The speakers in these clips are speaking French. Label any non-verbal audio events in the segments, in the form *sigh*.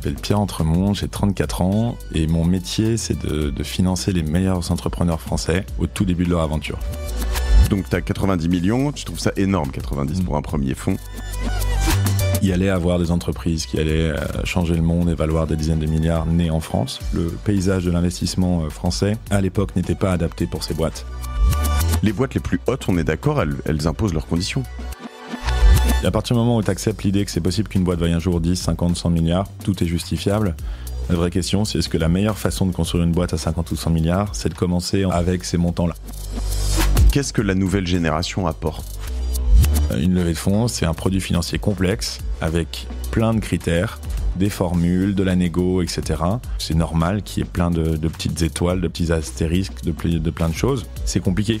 m'appelle Pierre Entremont, j'ai 34 ans et mon métier c'est de, financer les meilleurs entrepreneurs français au tout début de leur aventure. Donc tu as 90 millions, tu trouves ça énorme 90 mm. pour un premier fonds il allait avoir des entreprises qui allaient euh, changer le monde et valoir des dizaines de milliards nés en France. Le paysage de l'investissement euh, français, à l'époque, n'était pas adapté pour ces boîtes. Les boîtes les plus hautes, on est d'accord, elles imposent leurs conditions à partir du moment où tu acceptes l'idée que c'est possible qu'une boîte vaille un jour 10, 50, 100 milliards, tout est justifiable. La vraie question, c'est est-ce que la meilleure façon de construire une boîte à 50 ou 100 milliards, c'est de commencer avec ces montants-là. Qu'est-ce que la nouvelle génération apporte Une levée de fonds, c'est un produit financier complexe avec plein de critères, des formules, de la négo, etc. C'est normal qu'il y ait plein de, petites étoiles, de petits astérisques, de, de plein de choses. C'est compliqué.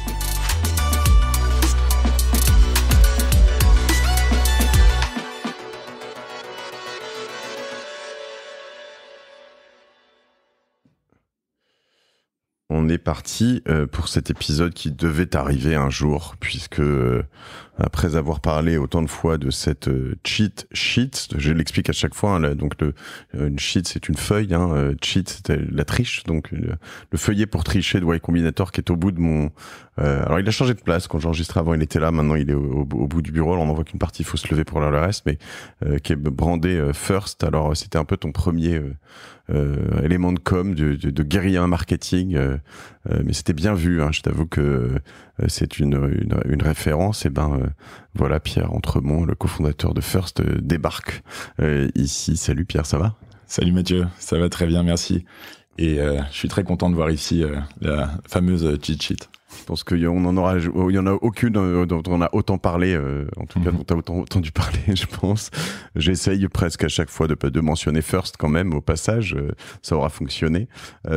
On est parti euh, pour cet épisode qui devait arriver un jour, puisque euh, après avoir parlé autant de fois de cette euh, cheat sheet, je l'explique à chaque fois, hein, donc le, euh, une cheat c'est une feuille, hein, euh, cheat c'était la triche, donc le, feuillet pour tricher de Y Combinator qui est au bout de mon... alors il a changé de place, quand j'enregistrais avant il était là, maintenant il est au, bout du bureau, alors on en voit qu'une partie, il faut se lever pour le reste, mais qui est brandé First, alors c'était un peu ton premier élément de com, de, de, de guérilla marketing euh, mais c'était bien vu. Hein. je t'avoue que euh, c'est une, une, référence. Et eh ben euh, voilà, Pierre Entremont, le cofondateur de First, débarque ici. Salut Pierre, ça va Salut Mathieu, ça va très bien, merci. Et je suis très content de voir ici la fameuse cheat sheet. Je pense qu'il n'y en aura, il y en a aucune euh, dont on a autant parlé, euh, en tout cas mhm. dont tu as autant entendu parler, *laughs* je pense. J'essaye presque à chaque fois de, de mentionner First quand même au passage, euh, ça aura fonctionné.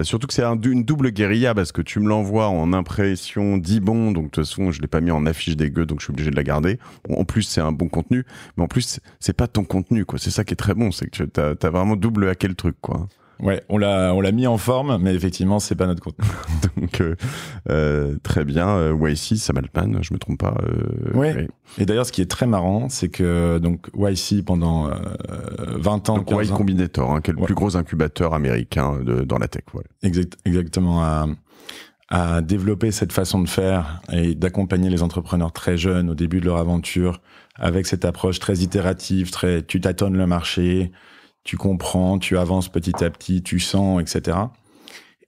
surtout que c'est un, une double guérilla parce que tu me l'envoies en impression bon, donc de toute façon je l'ai pas mis en affiche des gueux, donc je suis obligé de la garder. en plus c'est un bon contenu, mais en plus c'est pas ton contenu quoi. C'est ça qui est très bon, c'est que tu as, as, vraiment double hacké le truc quoi. Ouais, on l'a, mis en forme, mais effectivement, c'est pas notre contenu. *laughs* Donc, euh, euh, très bien. Euh, YC, panne, je me trompe pas. Euh, et d'ailleurs, ce qui est très marrant, c'est que donc YC pendant 20 ans, donc, y Combinator, hein, qui le plus gros incubateur américain dans la tech. exactement. À, développer cette façon de faire et d'accompagner les entrepreneurs très jeunes au début de leur aventure avec cette approche très itérative, très tu tâtonnes le marché, tu comprends, tu avances petit à petit, tu sens, etc.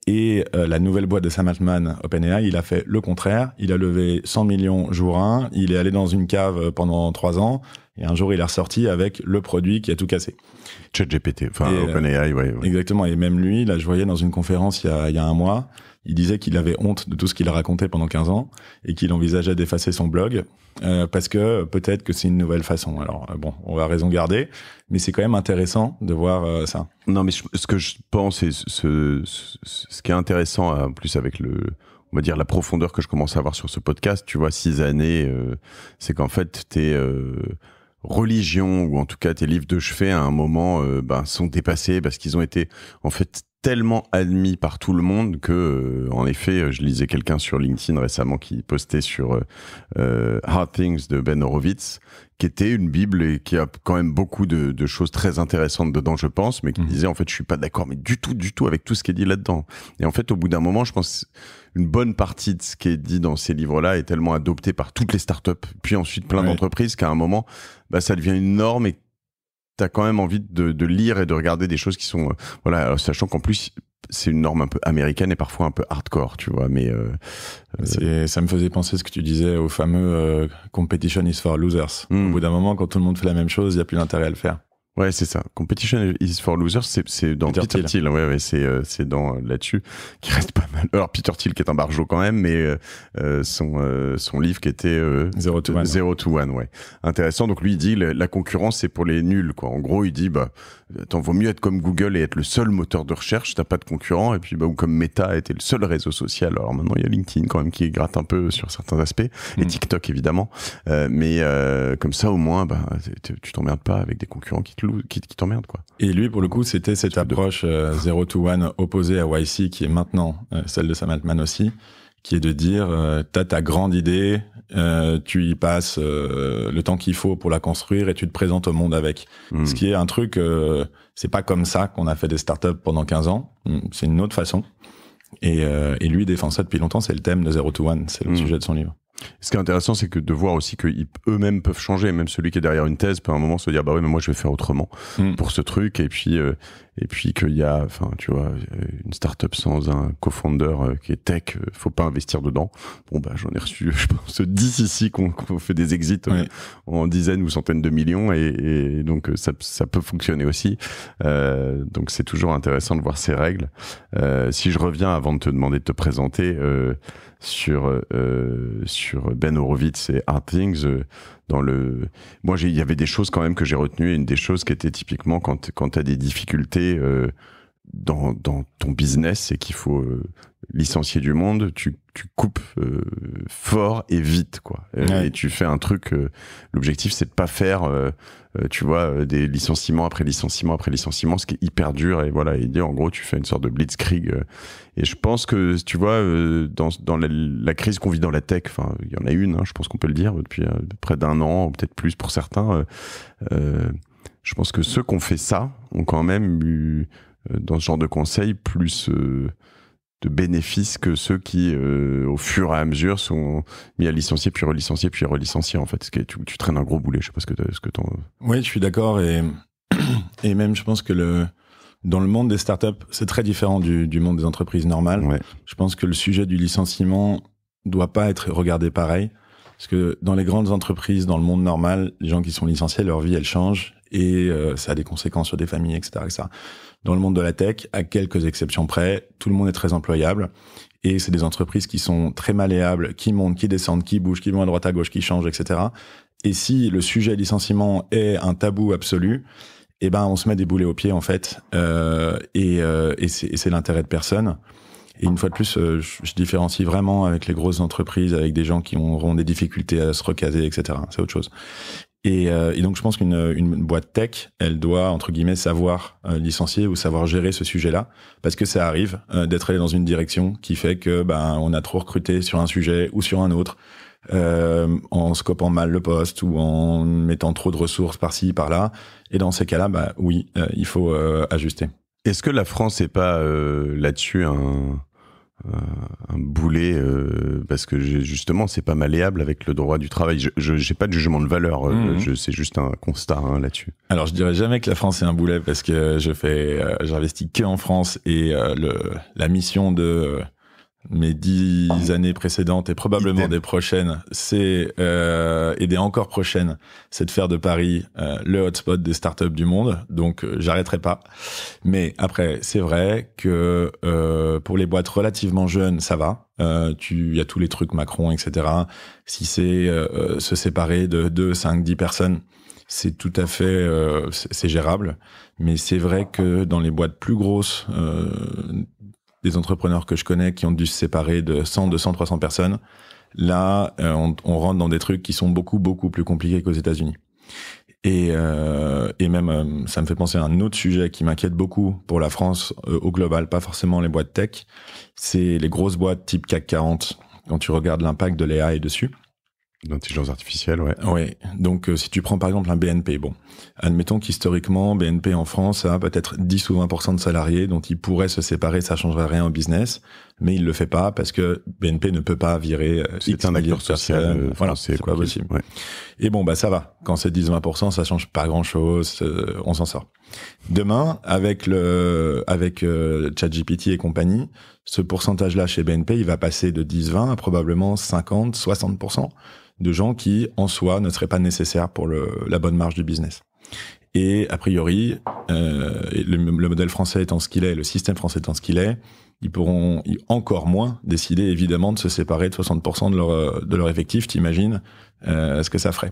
Et euh, la nouvelle boîte de Sam Altman, OpenAI, il a fait le contraire. Il a levé 100 millions jour 1, il est allé dans une cave euh, pendant 3 ans, et un jour, il est ressorti avec le produit qui a tout cassé. ChatGPT, euh, OpenAI, ouais, Exactement, et même lui, là, je voyais dans une conférence il y il y a un mois, il disait qu'il avait honte de tout ce qu'il racontait pendant 15 ans et qu'il envisageait d'effacer son blog euh, parce que peut-être que c'est une nouvelle façon. Alors euh, bon, on va raison garder, mais c'est quand même intéressant de voir euh, ça. Non, mais ce que je pense et ce, qui est intéressant en plus avec le on va dire la profondeur que je commence à avoir sur ce podcast, tu vois, six années, c'est qu'en fait, t'es religions ou en tout cas tes livres de chevet à un moment ben, sont dépassés parce qu'ils ont été en fait tellement admis par tout le monde que, euh, en effet, je lisais quelqu'un sur LinkedIn récemment qui postait sur euh, euh, Hard Things de Ben Horowitz, qui était une Bible et qui a quand même beaucoup de, choses très intéressantes dedans, je pense, mais qui mhm. disait en fait, je suis pas d'accord, mais du tout, du tout avec tout ce qui est dit là-dedans. Et en fait, au bout d'un moment, je pense une bonne partie de ce qui est dit dans ces livres-là est tellement adopté par toutes les startups, puis ensuite plein d'entreprises qu'à un moment, bah, ça devient une norme et t'as quand même envie de, de, lire et de regarder des choses qui sont euh, voilà sachant qu'en plus c'est une norme un peu américaine et parfois un peu hardcore tu vois mais euh, euh, ça me faisait penser ce que tu disais au fameux competition is for losers hmm. au bout d'un moment quand tout le monde fait la même chose il n'y a plus d'intérêt à le faire Ouais, c'est ça. Competition is for losers, c'est dans Peter, Thiel. Ouais, ouais, c'est euh, dans euh, là-dessus qui reste pas mal. Alors Peter Thiel qui est un barjot quand même, mais euh, euh, son son livre qui était Zero to One, to One, ouais, intéressant. Donc lui il dit la, concurrence c'est pour les nuls quoi. En gros il dit bah tant vaut mieux être comme Google et être le seul moteur de recherche, t'as pas de concurrent et puis bah ou comme Meta était le seul réseau social. Alors maintenant il y a LinkedIn quand même qui gratte un peu sur certains aspects et mm. TikTok évidemment, mais comme ça au moins bah tu t'emmerdes pas avec des concurrents qui te qui, t'emmerde quoi. Et lui pour le coup c'était cette approche 0 euh, to 1 opposée à YC qui est maintenant euh, celle de Sam Altman aussi qui est de dire tu euh, t'as ta grande idée, tu y passes le temps qu'il faut pour la construire et tu te présentes au monde avec. Hmm. Ce qui est un truc, c'est pas comme ça qu'on a fait des startups pendant 15 ans, hmm, c'est une autre façon. Et, lui défend ça depuis longtemps, c'est le thème de 0 to One, c'est le hmm. sujet de son livre. Ce qui est intéressant, c'est que de voir aussi qu'eux-mêmes peuvent changer. Même celui qui est derrière une thèse peut à un moment se dire bah oui, mais moi je vais faire autrement hmm. pour ce truc. Et puis euh, et puis qu'il y a, enfin tu vois, euh, une startup sans un co-founder euh, qui est tech, faut pas investir dedans. Bon bah j'en ai reçu, *laughs* je pense 10 ici qu'on fait des exits en, dizaines ou centaines de millions et, donc ça, peut fonctionner aussi. donc c'est toujours intéressant de voir ces règles. si je reviens avant de te demander de te présenter sur, euh, euh, sur Ben Horowitz et Art Things. Euh, dans le... Moi, il y avait des choses quand même que j'ai retenues, une des choses qui était typiquement quand, quand tu as des difficultés dans, dans, ton business et qu'il faut licencié du monde, tu, tu coupes euh, fort et vite, quoi. Euh, et tu fais un truc. Euh, l'objectif, c'est de pas faire, tu vois, des licenciements après licenciements après licenciements, ce qui est hyper dur. Et voilà, et en gros, tu fais une sorte de blitzkrieg. et je pense que, tu vois, dans, dans la, crise qu'on vit dans la tech, enfin, il y en a une, hein, je pense qu'on peut le dire, depuis près d'un an, peut-être plus pour certains. je pense que ceux qui ont fait ça ont quand même eu, dans ce genre de conseils, plus de bénéfices que ceux qui, euh, au fur et à mesure, sont mis à licencier, puis relicencier, puis relicencier, en fait. Ce tu, traînes un gros boulet, je sais pas ce que, tu que veux. Oui, je suis d'accord, et, *clears throat* et même je pense que le, dans le monde des startups, c'est très différent du, monde des entreprises normales. Je pense que le sujet du licenciement doit pas être regardé pareil. Parce que dans les grandes entreprises, dans le monde normal, les gens qui sont licenciés, leur vie, elle change et euh, ça a des conséquences sur des familles, etc. etc. Dans le monde de la tech, à quelques exceptions près, tout le monde est très employable. Et c'est des entreprises qui sont très malléables, qui montent, qui descendent, qui bougent, qui vont à droite, à gauche, qui changent, etc. Et si le sujet licenciement est un tabou absolu, eh ben on se met des boulets aux pieds en fait, euh, euh, et, c'est l'intérêt de personne. Et une fois de plus, euh, je, je, différencie vraiment avec les grosses entreprises, avec des gens qui auront des difficultés à se recaser, etc. C'est autre chose. Et, euh, et, donc, je pense qu'une une boîte tech, elle doit, entre guillemets, savoir euh, licencier ou savoir gérer ce sujet-là, parce que ça arrive euh, d'être allé dans une direction qui fait que ben on a trop recruté sur un sujet ou sur un autre, en scopant mal le poste ou en mettant trop de ressources par-ci, par-là. Et dans ces cas-là, bah, oui, il faut ajuster. Est-ce que la France n'est pas là-dessus un euh, un boulet euh, parce que justement c'est pas malléable avec le droit du travail. Je n'ai pas de jugement de valeur, euh, mhm. je c'est juste un constat hein, là-dessus. Alors je dirais jamais que la France est un boulet parce que je fais, j'investis que en France et le, la mission de mes dix ah. années précédentes et probablement des prochaines, c'est euh, et des encore prochaines, c'est de faire de Paris euh, le hotspot des startups du monde. Donc euh, j'arrêterai pas. Mais après, c'est vrai que euh, pour les boîtes relativement jeunes, ça va. Euh, tu y a tous les trucs Macron, etc. Si c'est se séparer de 2, 5, 10 personnes, c'est tout à fait c'est gérable mais c'est vrai que dans les boîtes plus grosses euh, entrepreneurs que je connais qui ont dû se séparer de 100, 200, 300 personnes. Là, euh, on, rentre dans des trucs qui sont beaucoup, beaucoup plus compliqués qu'aux États-Unis. Et, euh, même, euh, ça me fait penser à un autre sujet qui m'inquiète beaucoup pour la France au global, pas forcément les boîtes tech, c'est les grosses boîtes type CAC 40, quand tu regardes l'impact de et dessus. L'intelligence artificielle, ouais. Oui. Donc, euh, si tu prends par exemple un BNP, bon, admettons qu'historiquement, BNP en France a peut-être 10 ou 20% de salariés dont ils pourraient se séparer, ça changerait rien au business, mais il le fait pas parce que BNP ne peut pas virer. Euh, c'est un acteur social. Euh, voilà, c'est quoi possible. Et bon, bah, ça va. Quand c'est 10-20%, ça change pas grand chose, on s'en sort. Demain, avec le, avec ChatGPT et compagnie, ce pourcentage-là chez BNP, il va passer de 10-20 à probablement 50-60% de gens qui, en soi, ne seraient pas nécessaires pour la bonne marge du business. Et a priori, euh, le, modèle français étant ce qu'il est, le système français étant ce qu'il est, ils pourront encore moins décider évidemment de se séparer de 60% de leur, de leur effectif, t'imagines euh, ce que ça ferait.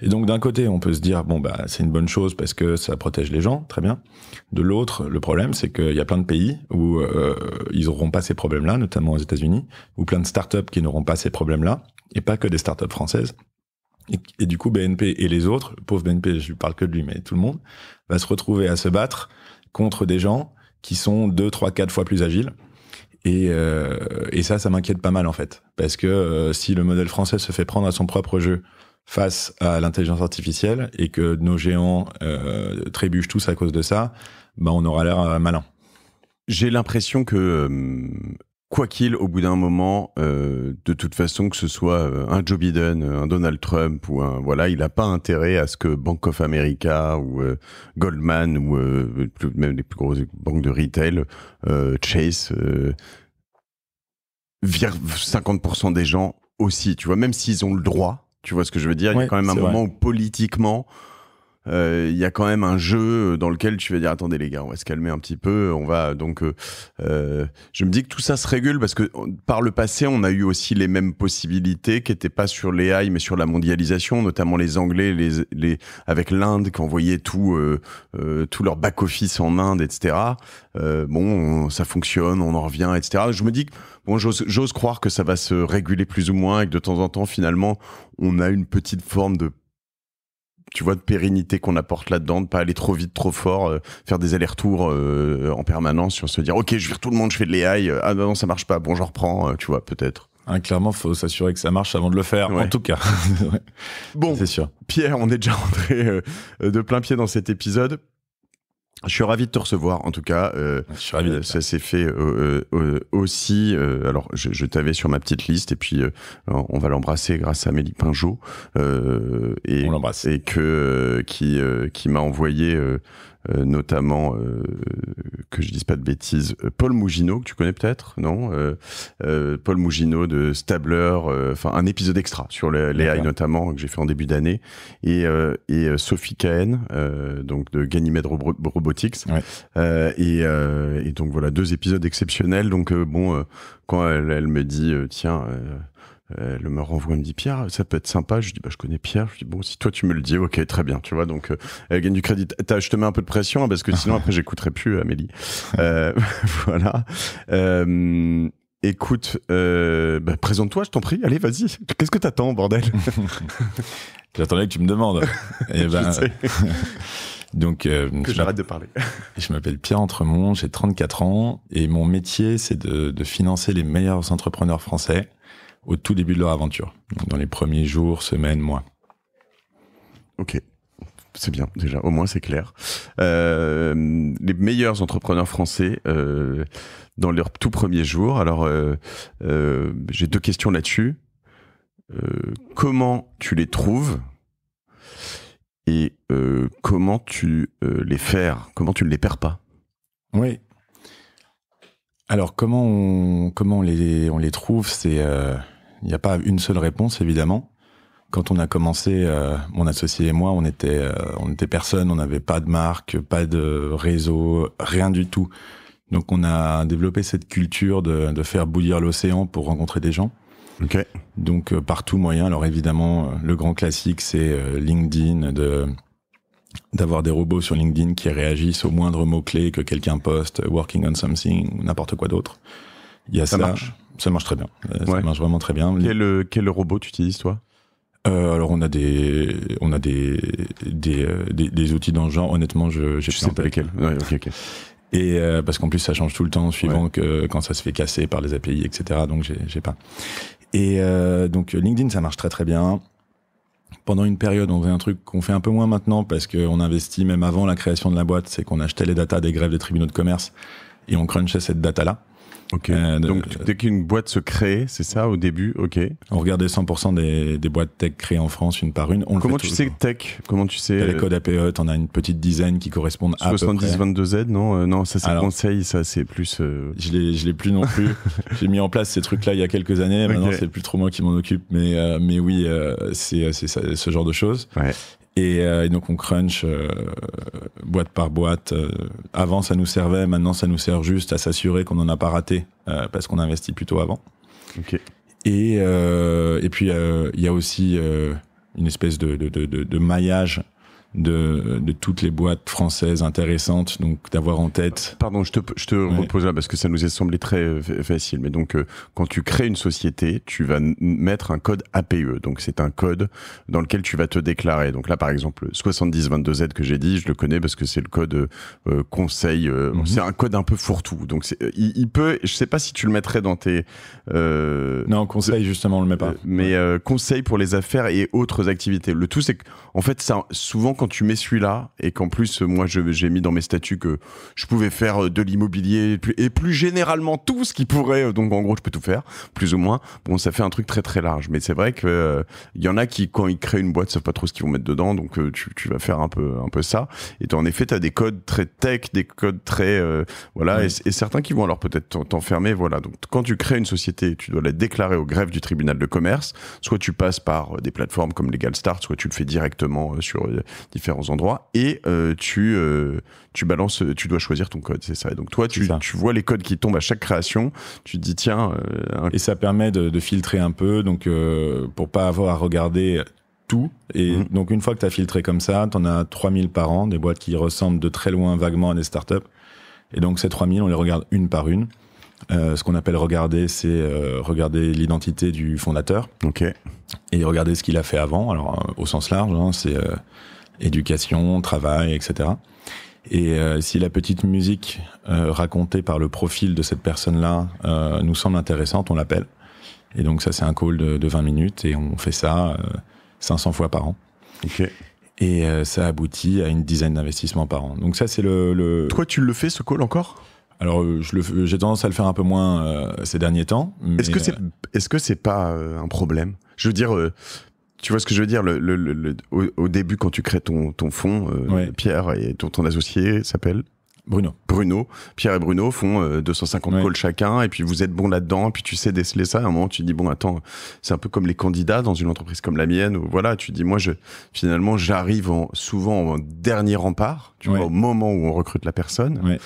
Et donc d'un côté, on peut se dire, bon, bah, c'est une bonne chose parce que ça protège les gens, très bien. De l'autre, le problème, c'est qu'il y a plein de pays où euh, ils n'auront pas ces problèmes-là, notamment aux États-Unis, ou plein de startups qui n'auront pas ces problèmes-là, et pas que des startups françaises. Et, du coup, BNP et les autres, pauvre BNP, je parle que de lui, mais tout le monde, va se retrouver à se battre contre des gens qui sont deux, trois, quatre fois plus agiles. Et, euh, ça, ça m'inquiète pas mal en fait. Parce que euh, si le modèle français se fait prendre à son propre jeu face à l'intelligence artificielle et que nos géants euh, trébuchent tous à cause de ça, ben on aura l'air malin. J'ai l'impression que quoi qu'il, au bout d'un moment, euh, de toute façon, que ce soit euh, un Joe Biden, euh, un Donald Trump ou voilà, il n'a pas intérêt à ce que Bank of America ou Goldman ou même les plus grosses banques de retail, Chase, vire 50% des gens aussi. Tu vois, même s'ils ont le droit, tu vois ce que je veux dire, il y a quand même un moment où politiquement euh, il y a quand même un jeu dans lequel tu vas dire attendez les gars on va se calmer un petit peu on va donc euh, euh je me dis que tout ça se régule parce que par le passé on a eu aussi les mêmes possibilités qui n'étaient pas sur les mais sur la mondialisation notamment les Anglais les, les avec l'Inde qui envoyait tout euh, tout leur back office en Inde etc bon ça fonctionne on en revient etc je me dis que bon j'ose croire que ça va se réguler plus ou moins et que de temps en temps finalement on a une petite forme de tu vois, de pérennité qu'on apporte là-dedans, de pas aller trop vite, trop fort, euh, faire des allers-retours euh, en permanence sur se dire, ok, je vire tout le monde, je fais de l'AI, euh, ah non, non, ça marche pas, bon, je reprends, tu vois, peut-être. Hein, clairement, faut s'assurer que ça marche avant de le faire. En tout cas. *laughs* Bon, c'est sûr. Pierre, on est déjà entré de plein pied dans cet épisode. Je suis ravi de te recevoir, en tout cas. Euh, euh, ça s'est fait euh, aussi. alors, je, t'avais sur ma petite liste, et puis on va l'embrasser grâce à Mélie Pinjot, et, que qui qui m'a envoyé euh, notamment, euh, que je dise pas de bêtises, euh, Paul Mougineau, que tu connais peut-être, non euh, euh Paul Mougineau de Stabler, enfin un épisode extra sur l'AI notamment, que j'ai fait en début d'année, et, et Sophie Cahen, donc de Ganymede Robotics. Et, et, donc voilà, deux épisodes exceptionnels. Donc bon, quand elle, elle, me dit, tiens euh, elle me renvoie, elle me dit Pierre, ça peut être sympa. Je dis bah je connais Pierre. Je dis bon si toi tu me le dis, ok très bien, tu vois. Donc euh, elle gagne du crédit. je te mets un peu de pression hein, parce que sinon *laughs* après j'écouterai plus euh, Amélie. *laughs* voilà. Écoute, bah, présente-toi, je t'en prie. Allez, vas-y. Qu'est-ce que t'attends, bordel *laughs* J'attendais que tu me demandes. Et eh ben, donc, que j'arrête de parler. je m'appelle Pierre Entremont, j'ai 34 ans et mon métier, c'est de, financer les meilleurs entrepreneurs français au tout début de leur aventure, dans les premiers jours, semaines, mois. Ok. C'est bien, déjà, au moins c'est clair. Euh, les meilleurs entrepreneurs français euh, dans leurs tout premiers jours. Alors, euh, j'ai deux questions là-dessus. comment tu les trouves et comment tu les fais Comment tu ne les perds pas Oui. Alors, comment on, comment on, les, on les trouve C'est il n'y a pas une seule réponse, évidemment. Quand on a commencé, euh, mon associé et moi, on était, euh, on était personne, on n'avait pas de marque, pas de réseau, rien du tout. Donc on a développé cette culture de, faire bouillir l'océan pour rencontrer des gens. Donc euh, par tous moyen. Alors évidemment, le grand classique, c'est LinkedIn, d'avoir des robots sur LinkedIn qui réagissent au moindre mot-clé que quelqu'un poste, working on something, n'importe quoi d'autre. Il ça, marche Ça marche très bien. Euh, ça marche vraiment très bien. Quel, euh, quel robot tu utilises, toi euh, alors on a des on a des des, des, outils dans genre honnêtement je ne sais pas lesquels et parce qu'en plus ça change tout le temps suivant que quand ça se fait casser par les API etc donc j'ai j'ai pas et donc LinkedIn ça marche très très bien pendant une période, on faisait un truc qu'on fait un peu moins maintenant parce qu'on investit même avant la création de la boîte, c'est qu'on achetait les data des grèves des tribunaux de commerce et on crunchait cette data-là. Ok, euh, Donc dès qu'une boîte se crée, c'est ça au début, ok. On regardait 100% des, des, boîtes tech créées en France une par une. On Comment tu sais hein. tech Comment tu sais euh, Les codes APE, t'en as une petite dizaine qui correspondent à 70 22 z non euh, Non, ça c'est conseil, ça c'est plus. Je l'ai, je l'ai plus non plus. *laughs* J'ai mis en place ces trucs-là il y a quelques années. Maintenant c'est plus trop moi qui m'en occupe, mais mais oui, c'est, c'est ce genre de choses. Ouais. Euh, et, donc on crunch euh, boîte par boîte. Euh, avant ça nous servait, maintenant ça nous sert juste à s'assurer qu'on n'en a pas raté parce qu'on investit plutôt avant. Et, et puis il y a aussi une espèce de, de, de, de maillage de, toutes les boîtes françaises intéressantes, donc d'avoir en tête. Pardon, je te, je te repose là parce que ça nous est semblé très euh, facile. Mais donc, euh, quand tu crées une société, tu vas mettre un code APE. Donc, c'est un code dans lequel tu vas te déclarer. Donc là, par exemple, 7022Z que j'ai dit, je le connais parce que c'est le code euh, conseil. Mhm. C'est un code un peu fourre-tout. Donc, il, peut. Je sais pas si tu le mettrais dans tes. non, conseil justement, on le met pas. Mais conseil pour les affaires et autres activités. Le tout, c'est qu'en fait, ça, souvent quand quand tu mets celui-là, et qu'en plus, euh, moi, j'ai mis dans mes statuts que je pouvais faire euh, de l'immobilier, et plus généralement tout ce qui pourrait, euh, donc en gros, je peux tout faire, plus ou moins. Bon, ça fait un truc très très large. Mais c'est vrai qu'il y en a qui, quand ils créent une boîte, savent pas trop ce qu'ils vont mettre dedans, donc tu, vas faire un peu, un peu ça. Et en effet, tu as des codes très tech, des codes très. voilà, et, certains qui vont alors peut-être t'enfermer. Voilà, donc quand tu crées une société, tu dois la déclarer au greffe du tribunal de commerce. Soit tu passes par des plateformes comme LegalStart, Start, soit tu le fais directement sur différents endroits et euh, tu, euh, tu balances, euh, tu dois choisir ton code, c'est ça. Et donc toi, tu, tu, vois les codes qui tombent à chaque création, tu te dis tiens. Et ça permet de, filtrer un peu, donc pour pas avoir à regarder tout. Et mhm. donc une fois que tu as filtré comme ça, tu en as 3000 par an, des boîtes qui ressemblent de très loin vaguement à des startups. Et donc ces 3000, on les regarde une par une. ce qu'on appelle regarder, c'est regarder l'identité du fondateur. Ok. Et regarder ce qu'il a fait avant. Alors, au sens large, hein, c'est éducation, travail, etc. Et euh, si la petite musique euh, racontée par le profil de cette personne-là euh, nous semble intéressante, on l'appelle. Et donc ça, c'est un call de, 20 minutes et on fait ça 500 fois par an. Et ça aboutit à une dizaine d'investissements par an. Donc ça, c'est le, le... Toi, tu le fais ce call encore alors, j'ai tendance à le faire un peu moins ces derniers temps. Est-ce que c'est, est-ce que c'est pas un problème Je veux dire, tu vois ce que je veux dire le, le, au, début, quand tu crées ton, ton fonds, euh, Pierre et ton, associé s'appelle Bruno. Bruno. Pierre et Bruno font 250 euh, calls chacun, et puis vous êtes bon là-dedans, et puis tu sais déceler ça. À un moment, tu dis, bon, attends, c'est un peu comme les candidats dans une entreprise comme la mienne, ou voilà, tu dis, moi, je, finalement, j'arrive en, souvent en dernier rempart, tu vois, au moment où on recrute la personne. Ouais.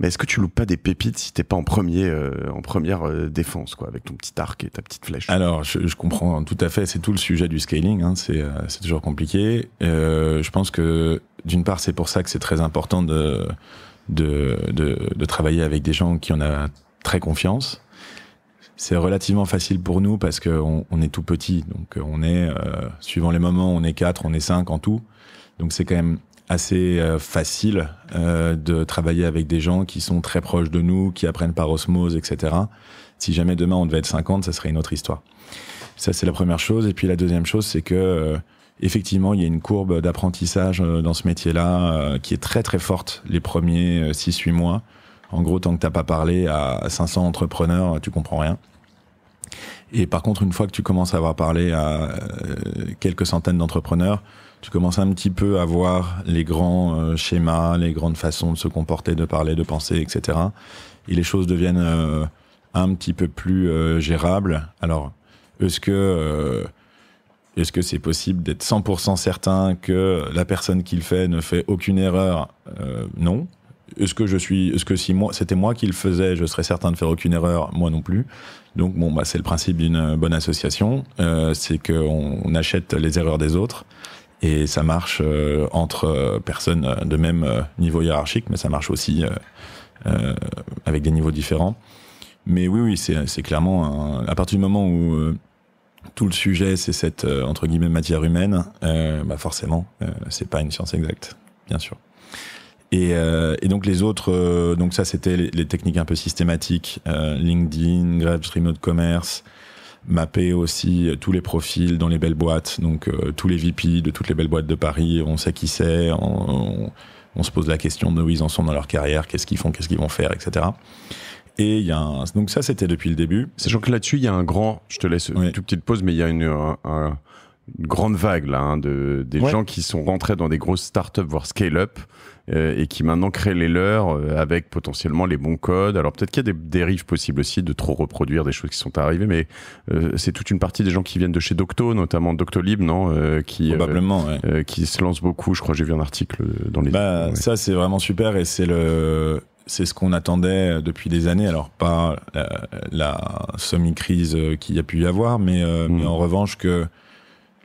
Mais est-ce que tu loupes pas des pépites si t'es pas en premier, euh, en première euh, défense, quoi, avec ton petit arc et ta petite flèche Alors, je, je comprends tout à fait. C'est tout le sujet du scaling. Hein, c'est euh, toujours compliqué. je pense que d'une part, c'est pour ça que c'est très important de de, de de, travailler avec des gens qui en a très confiance. C'est relativement facile pour nous parce qu'on on est tout petit. Donc, on est suivant les moments, on est quatre, on est cinq en tout. Donc, c'est quand même assez euh, facile euh, de travailler avec des gens qui sont très proches de nous, qui apprennent par osmose, etc. Si jamais demain on devait être 50, ça serait une autre histoire. Ça, c'est la première chose. Et puis la deuxième chose, c'est que euh, effectivement, il y a une courbe d'apprentissage dans ce métier-là qui est très très forte les premiers 6-8 mois. En gros, tant que t'as pas parlé à 500 entrepreneurs, tu comprends rien. Et par contre, une fois que tu commences à avoir parlé à quelques centaines d'entrepreneurs, tu commences un petit peu à voir les grands euh, schémas, les grandes façons de se comporter, de parler, de penser, etc. Et les choses deviennent euh, un petit peu plus euh, gérables. Alors, est-ce que est-ce que c'est possible d'être 100% certain que la personne qui le fait ne fait aucune erreur Non. Est-ce que je suis, est-ce que si moi, c'était moi qui le faisais, je serais certain de faire aucune erreur, moi non plus. Donc bon, bah c'est le principe d'une bonne association, c'est qu'on achète les erreurs des autres. Et ça marche euh, entre euh, personnes euh, de même niveau hiérarchique, mais ça marche aussi avec des niveaux différents. Mais oui, oui, c'est clairement à partir du moment où tout le sujet, c'est cette entre guillemets matière humaine, euh, bah forcément, euh, c'est pas une science exacte, bien sûr. Et, et donc les autres, donc ça c'était les, techniques un peu systématiques, LinkedIn, Grab, Stream commerce, mapper aussi euh, tous les profils dans les belles boîtes, donc euh, tous les VP de toutes les belles boîtes de Paris, on sait qui c'est, on, se pose la question de où ils en sont dans leur carrière, qu'est-ce qu'ils font, qu'est-ce qu'ils vont faire, etc. Et il donc ça c'était depuis le début. Sachant que là-dessus il y a un grand, je te laisse une toute petite pause, mais il y a une, grande vague là hein, de des gens qui sont rentrés dans des grosses startups voire scale-up euh, et qui maintenant créent les leurs euh, avec potentiellement les bons codes. Alors peut-être qu'il y a des dérives possibles aussi de trop reproduire des choses qui sont arrivées, mais euh, c'est toute une partie des gens qui viennent de chez Docto, notamment Doctolib, non qui, Probablement, qui se lancent beaucoup. Je crois que j'ai vu un article dans les. Bah, Ça, c'est vraiment super et c'est le c'est ce qu'on attendait depuis des années. Alors pas la, semi-crise qu'il y a pu y avoir, mais mm. en revanche que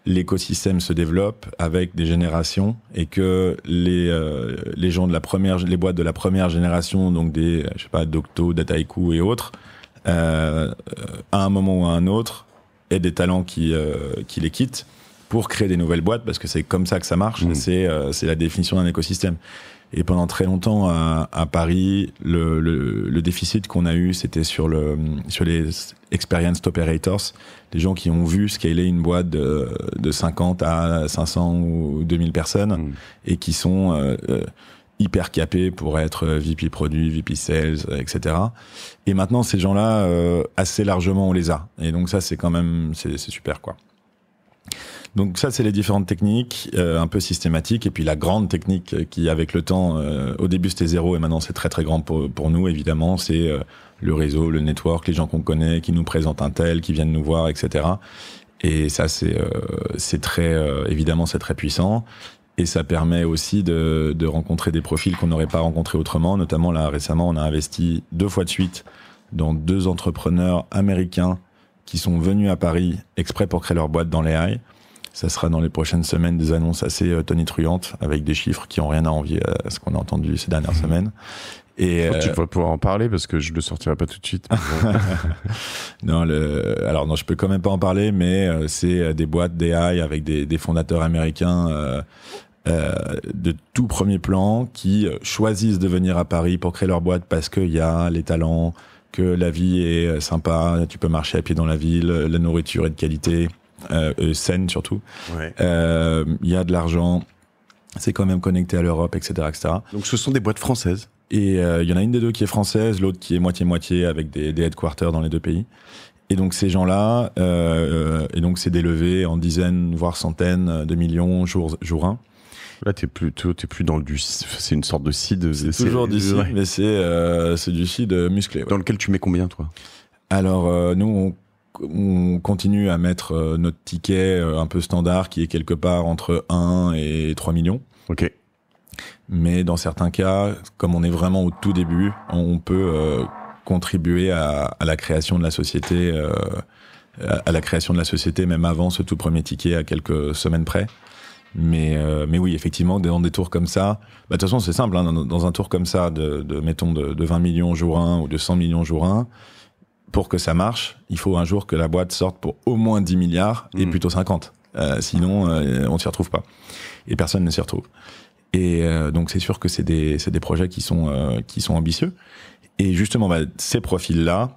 l'écosystème se développe avec des générations et que les, euh, les gens de la première, les boîtes de la première génération, donc des, euh, je sais pas, Docto, Dataiku et autres, euh, à un moment ou à un autre, aient des talents qui, qui les quittent pour créer des nouvelles boîtes parce que c'est comme ça que ça marche, mmh. c'est la définition d'un écosystème. Et pendant très longtemps à, Paris, le, le, le déficit qu'on a eu, c'était sur, le, sur les experienced operators, des gens qui ont vu scaler une boîte de, de 50 à 500 ou 2000 personnes mm. et qui sont euh, euh, hyper capés pour être euh, VP produit, VP sales, etc. Et maintenant, ces gens-là, assez largement, on les a. Et donc ça, c'est quand même, c'est super quoi. Donc ça, c'est les différentes techniques, euh, un peu systématiques, et puis la grande technique qui, avec le temps, euh, au début c'était zéro, et maintenant c'est très très grand pour, nous, évidemment, c'est euh, le réseau, le network, les gens qu'on connaît, qui nous présentent un tel, qui viennent nous voir, etc. Et ça, c'est c'est très, évidemment, c'est très puissant. Et ça permet aussi de, de rencontrer des profils qu'on n'aurait pas rencontrés autrement. Notamment, là, récemment, on a investi deux fois de suite dans deux entrepreneurs américains qui sont venus à Paris exprès pour créer leur boîte dans les Haies. Ça sera dans les prochaines semaines des annonces assez euh, tonitruantes avec des chiffres qui ont rien à envier à ce qu'on a entendu ces dernières mhm. semaines. Et tu euh, vas pouvoir en parler parce que je le sortirai pas tout de suite. *laughs* *laughs* non, le, alors non, je peux quand même pas en parler, mais euh, c'est des boîtes d'AI avec des, fondateurs américains de tout premier plan qui choisissent de venir à Paris pour créer leur boîte parce qu'il y a les talents, que la vie est sympa, tu peux marcher à pied dans la ville, la nourriture est de qualité, euh, euh, saine surtout. Il euh, y a de l'argent, c'est quand même connecté à l'Europe, etc., etc. Donc ce sont des boîtes françaises et il y en a une des deux qui est française, l'autre qui est moitié-moitié avec des, des, headquarters dans les deux pays. Et donc ces gens-là, et donc c'est des levées en dizaines, voire centaines de millions jour, jour 1. Là, t'es plus, es plus dans du, c'est une sorte de seed. C'est toujours du seed, mais c'est du musclé. Dans lequel tu mets combien, toi Alors, nous, on on continue à mettre euh, notre ticket euh, un peu standard qui est quelque part entre 1 et 3 millions. Ok. Mais dans certains cas, comme on est vraiment au tout début, on peut euh, contribuer à, la création de la société, à, la création de la société même avant ce tout premier ticket à quelques semaines près. Mais, oui, effectivement, dans des tours comme ça, bah, de toute façon, c'est simple. Hein, dans, un tour comme ça, de, mettons de, de, 20 millions jour 1 ou de 100 millions jour 1, pour que ça marche, il faut un jour que la boîte sorte pour au moins 10 milliards et hmm. plutôt 50. Euh, sinon, euh, on ne s'y retrouve pas. Et personne ne s'y retrouve. Et euh, donc, c'est sûr que c'est des, projets qui sont, ambitieux. Et justement, bah, ces profils-là,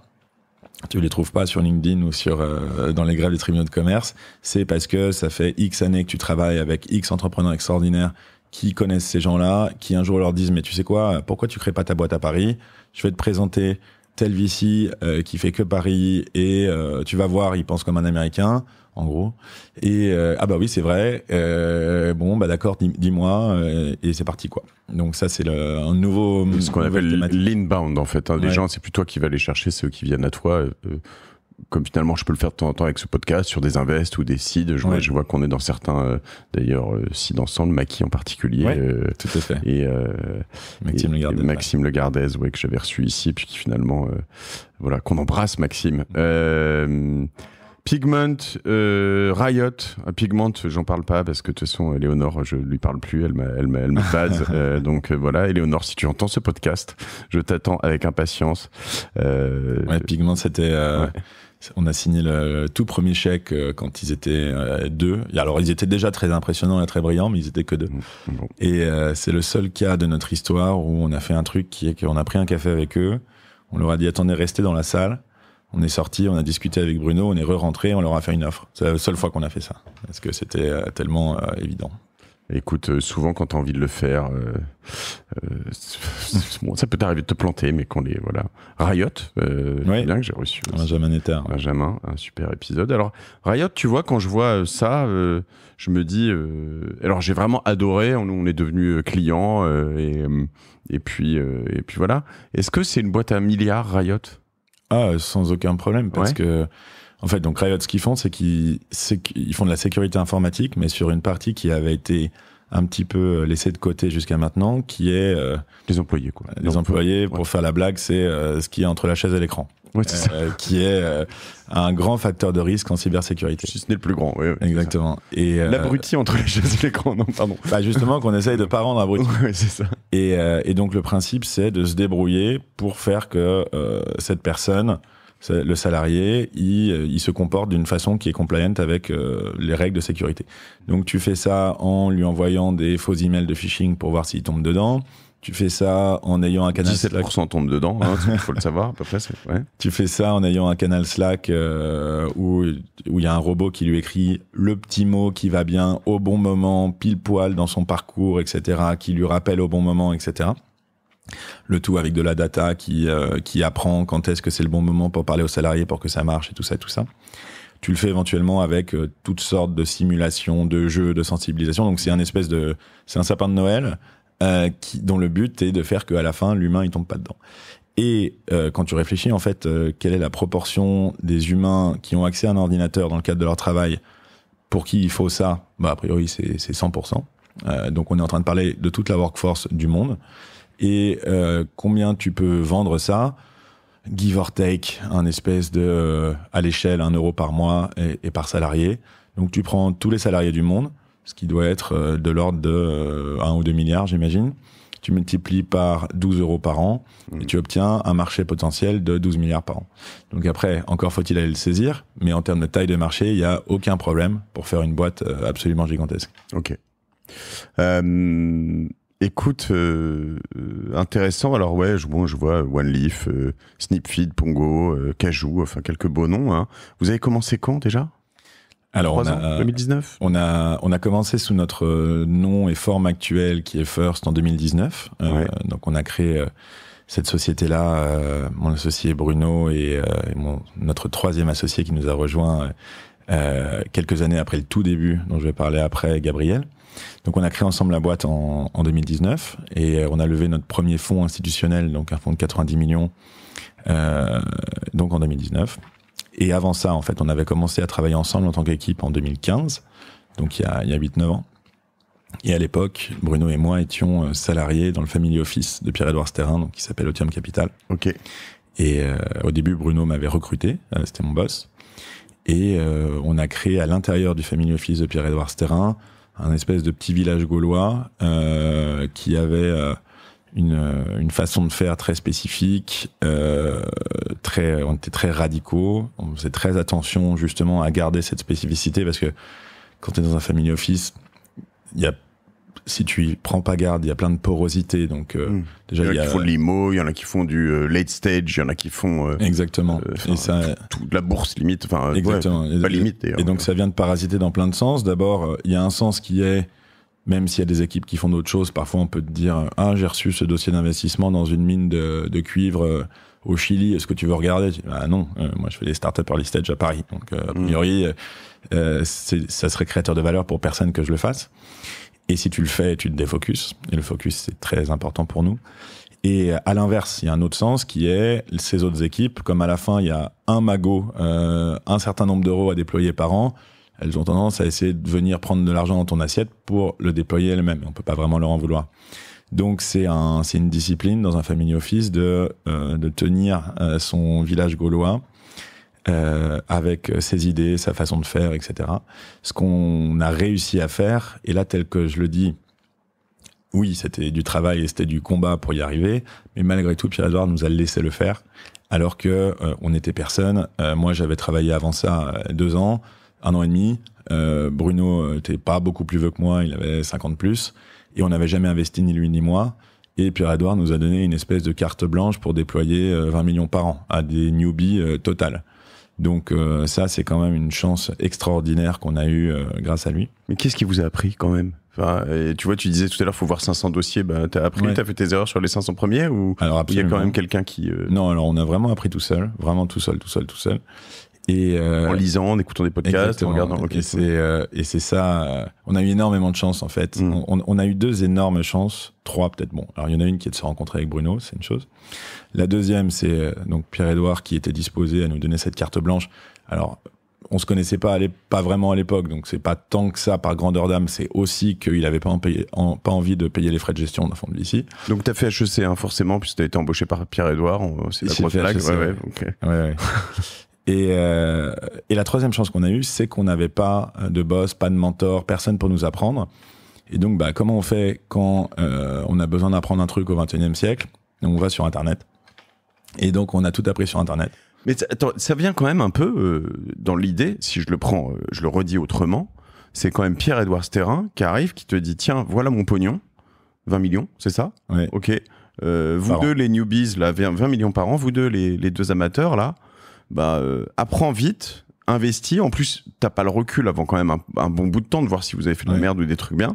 tu les trouves pas sur LinkedIn ou sur dans les grèves des tribunaux de commerce, c'est parce que ça fait X années que tu travailles avec X entrepreneurs extraordinaires qui connaissent ces gens-là, qui un jour leur disent mais tu sais quoi, pourquoi tu crées pas ta boîte à Paris Je vais te présenter tel VC euh, qui fait que Paris et euh, tu vas voir, il pense comme un Américain, en gros. Et euh, ah bah oui, c'est vrai. bon bah d'accord, dis-moi et c'est parti quoi. Donc ça c'est un nouveau ce qu'on appelle l'inbound en fait. Hein. Les gens, c'est plus toi qui vas les chercher, c'est eux qui viennent à toi comme finalement je peux le faire de temps en temps avec ce podcast sur des invests ou des seeds. Je, je vois qu'on est dans certains, euh, d'ailleurs, euh, seeds ensemble, Maki en particulier. Euh, tout à fait. Et Maxime Legardez. Maxime Legardez, ouais, que j'avais reçu ici, puis qui finalement, voilà, qu'on embrasse, Maxime. Mm. Pigment, Riot, Pigment, j'en parle pas parce que de toute façon, Léonore, je lui parle plus, elle, elle, elle me *laughs* base. donc voilà, Léonore, si tu entends ce podcast, je t'attends avec impatience. ouais, Pigment, c'était. On a signé le tout premier chèque euh, quand ils étaient euh, deux. Alors, ils étaient déjà très impressionnants et très brillants, mais ils étaient que deux. Mm, et euh, c'est le seul cas de notre histoire où on a fait un truc qui est qu'on a pris un café avec eux. On leur a dit, attendez, restez dans la salle. On est sorti, on a discuté avec Bruno, on est re-rentré, on leur a fait une offre. C'est la seule fois qu'on a fait ça. Parce que c'était tellement évident. Écoute, euh, souvent quand tu as envie de le faire, euh, euh, *laughs* ça peut t'arriver de te planter, mais qu'on les voilà. Riot, euh, bien que j'ai reçu. Benjamin Netter. Benjamin, un super épisode. Alors Riot, tu vois, quand je vois ça, je me dis, alors j'ai vraiment adoré. On, est devenu client et, et puis et puis voilà. Est-ce que c'est une boîte à milliards Riot Ah, sans aucun problème, parce que en fait, donc Riot, ce qu'ils font, c'est qu'ils font de la sécurité informatique, mais sur une partie qui avait été un petit peu euh, laissée de côté jusqu'à maintenant, qui est euh, les employés quoi. Les, employés, pour faire la blague, c'est euh, ce qui est entre la chaise et l'écran, ouais, ça. qui est un grand facteur de risque en cybersécurité. Si ce n'est le plus grand, oui. Exactement. Et l'abruti entre la chaise et l'écran, non pardon. Bah, justement qu'on essaye de pas rendre abruti. *laughs* Oui, c'est ça. et, donc le principe, c'est de se débrouiller pour faire que cette personne le salarié, euh, il, se comporte d'une façon qui est compliante avec euh, les règles de sécurité. Donc tu fais ça en lui envoyant des faux emails de phishing pour voir s'il tombe dedans. Tu fais ça en ayant un canal Slack. tombe dedans, hein, il faut le savoir à peu près. Tu fais ça en ayant un canal Slack euh, où il y a un robot qui lui écrit le petit mot qui va bien au bon moment, pile poil dans son parcours, etc., qui lui rappelle au bon moment, etc le tout avec de la data euh, qui, apprend quand est-ce que c'est le bon moment pour parler aux salariés pour que ça marche et tout ça, tout ça. Tu le fais éventuellement avec euh, toutes sortes de simulations, de jeux, de sensibilisation. Donc c'est un espèce de, c'est un sapin de Noël euh, qui, dont le but est de faire qu'à la fin l'humain il tombe pas dedans. Et quand tu réfléchis en fait, quelle est la proportion des humains qui ont accès à un ordinateur dans le cadre de leur travail pour qui il faut ça Bah a priori c'est 100%. donc on est en train de parler de toute la workforce du monde et euh, combien tu peux vendre ça give or take, un espèce de, euh, à l'échelle, un euro par mois et, par salarié. Donc tu prends tous les salariés du monde, ce qui doit être euh, de l'ordre de 1 ou 2 milliards, j'imagine. Tu multiplies par 12 euros par an et mm. tu obtiens un marché potentiel de 12 milliards par an. Donc après, encore faut-il aller le saisir, mais en termes de taille de marché, il n'y a aucun problème pour faire une boîte absolument gigantesque. Ok. Euh écoute, euh, euh, intéressant. Alors ouais, je, je vois One Leaf, euh, Snipfeed, Pongo, Cajou, enfin quelques beaux noms. Hein. Vous avez commencé quand déjà alors, on a, 2019 on a, on a commencé sous notre nom et forme actuelle qui est First en 2019. donc, on a créé cette société-là. mon associé Bruno et, notre troisième associé qui nous a rejoint quelques années après le tout début, dont je vais parler après, Gabriel. Donc on a créé ensemble la boîte en, 2019 et euh, on a levé notre premier fonds institutionnel, donc un fonds de 90 millions, euh, donc en 2019. Et avant ça, en fait, on avait commencé à travailler ensemble en tant qu'équipe en 2015, donc il y a, 8-9 ans. Et à l'époque, Bruno et moi étions euh, salariés dans le family office de pierre edouard Sterrin, donc qui s'appelle Otium Capital. Et au début, Bruno m'avait recruté, c'était mon boss. Et on a créé à l'intérieur du family office de pierre edouard Sterrin un espèce de petit village gaulois euh, qui avait euh, une, euh, une, façon de faire très spécifique, euh, très, on était très radicaux, on faisait très attention justement à garder cette spécificité parce que quand tu es dans un family office, il y a si tu y prends pas garde, il y a plein de porosité. Donc, euh, hmm. déjà, il y, a, qui font l'IMO, il y en a qui font du euh, late stage, il y en a qui font. Euh, Exactement. la bourse limite. Enfin, et, limite Et donc, ça vient de parasiter dans plein de sens. D'abord, il y a un sens qui est, même s'il y a des équipes qui font d'autres choses, parfois on peut te dire Ah, j'ai reçu ce dossier d'investissement dans une mine de, cuivre au Chili, est-ce que tu veux regarder Ah non, moi je fais des startups early stage à Paris. Donc a hmm. priori, ça serait créateur de valeur pour personne que je le fasse. Et si tu le fais, tu te défocuses. Et le focus, c'est très important pour nous. Et à l'inverse, il y a un autre sens qui est ces autres équipes, comme à la fin, il y a un magot, euh, un certain nombre d'euros à déployer par an, elles ont tendance à essayer de venir prendre de l'argent dans ton assiette pour le déployer elles-mêmes. On peut pas vraiment leur en vouloir. Donc c'est un, c'est une discipline dans un family office de, euh, de tenir euh, son village gaulois euh, avec ses idées, sa façon de faire, etc. Ce qu'on a réussi à faire, et là, tel que je le dis, oui, c'était du travail et c'était du combat pour y arriver, mais malgré tout, Pierre-Edouard nous a laissé le faire, alors que euh, on n'était personne. Euh, moi, j'avais travaillé avant ça euh, deux ans, un an et demi. Bruno n'était pas beaucoup plus vieux que moi, il avait 50 plus, et on n'avait jamais investi ni lui ni moi. Et Pierre-Edouard nous a donné une espèce de carte blanche pour déployer 20 millions par an à des newbies totales. Donc euh, ça, c'est quand même une chance extraordinaire qu'on a eu euh, grâce à lui. Mais qu'est-ce qui vous a appris quand même enfin, Tu vois, tu disais tout à l'heure, faut voir 500 dossiers. Bah, t'as appris, t'as fait tes erreurs sur les 500 premiers ou alors, il y a quand même quelqu'un qui... Euh, non, alors on a vraiment appris tout seul, vraiment tout seul, tout seul, tout seul. Euh, en lisant, en écoutant des podcasts, en regardant. Euh, et c'est ça. Euh, on a eu énormément de chance en fait. Mm. On, a eu deux énormes chances, trois peut-être. Bon, alors il y en a une qui est de se rencontrer avec Bruno, c'est une chose. La deuxième, c'est donc Pierre Edouard qui était disposé à nous donner cette carte blanche. Alors on se connaissait pas, pas vraiment à l'époque, donc c'est pas tant que ça par grandeur d'âme, c'est aussi qu'il n'avait pas, pas envie de payer les frais de gestion d'un fonds de l'ICI Donc tu as fait e HEC, hein, forcément, puisque tu as été embauché par Pierre-Edouard, c'est la grosse e ouais, ouais. *laughs* Et, euh, et, la troisième chance qu'on a eue, c'est qu'on n'avait pas de boss, pas de mentor, personne pour nous apprendre. Et donc, bah, comment on fait quand euh, on a besoin d'apprendre un truc au XXIe siècle On va sur Internet. Et donc, on a tout appris sur Internet. Mais attends, ça vient quand même un peu euh, dans l'idée, si je le prends, euh, je le redis autrement, c'est quand même pierre edouard Sterrin qui arrive, qui te dit, tiens, voilà mon pognon, 20 millions, c'est ça Ok. Euh, vous deux, les newbies, là, 20 millions par an, vous deux, les deux amateurs, là, bah, euh, apprends vite, investis. En plus, t'as pas le recul avant quand même un, bon bout de temps de voir si vous avez fait de la merde ou des trucs bien.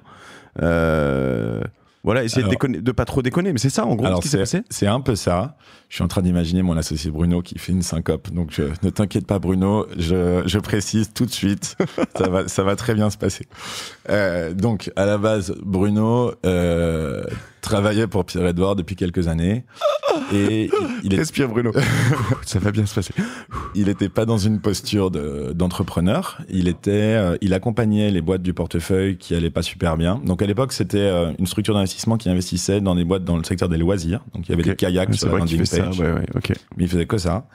Euh, voilà, essayez de, pas trop déconner, mais c'est ça en gros ce qui s'est passé. C'est un peu ça. Je suis en train d'imaginer mon associé Bruno qui fait une syncope. Donc je, euh, ne t'inquiète pas Bruno, je, précise tout de suite, *laughs* ça, va, très bien se passer. donc à la base, Bruno, travaillait pour Pierre Edouard depuis quelques années. Et il est... Respire Bruno. *laughs* Ça va bien se passer. Il n'était pas dans une posture d'entrepreneur. il était, euh, il accompagnait les boîtes du portefeuille qui allaient pas super bien. Donc à l'époque, c'était euh, une structure d'investissement qui investissait dans des boîtes dans le secteur des loisirs. Donc il y avait des kayaks ah, sur la landing page. Ça, ouais, ouais, Mais il faisait que ça.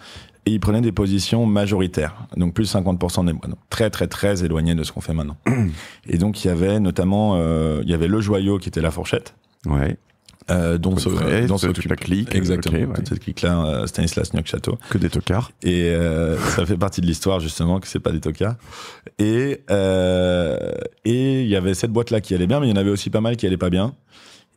Et il prenait des positions majoritaires, donc plus de 50% des boîtes. très très très éloigné de ce qu'on fait maintenant. *clears throat* et donc il y avait notamment, euh, il y avait le joyau qui était la fourchette. Ouais. Euh, dont euh, ce, vrai, Exactement. cette clique-là, euh, Stanislas Nyokchato. Que des tocards. Et euh, ça fait partie de l'histoire, justement, que c'est pas des tocards. Et il euh, et y avait cette boîte-là qui allait bien, mais il y en avait aussi pas mal qui allait pas bien.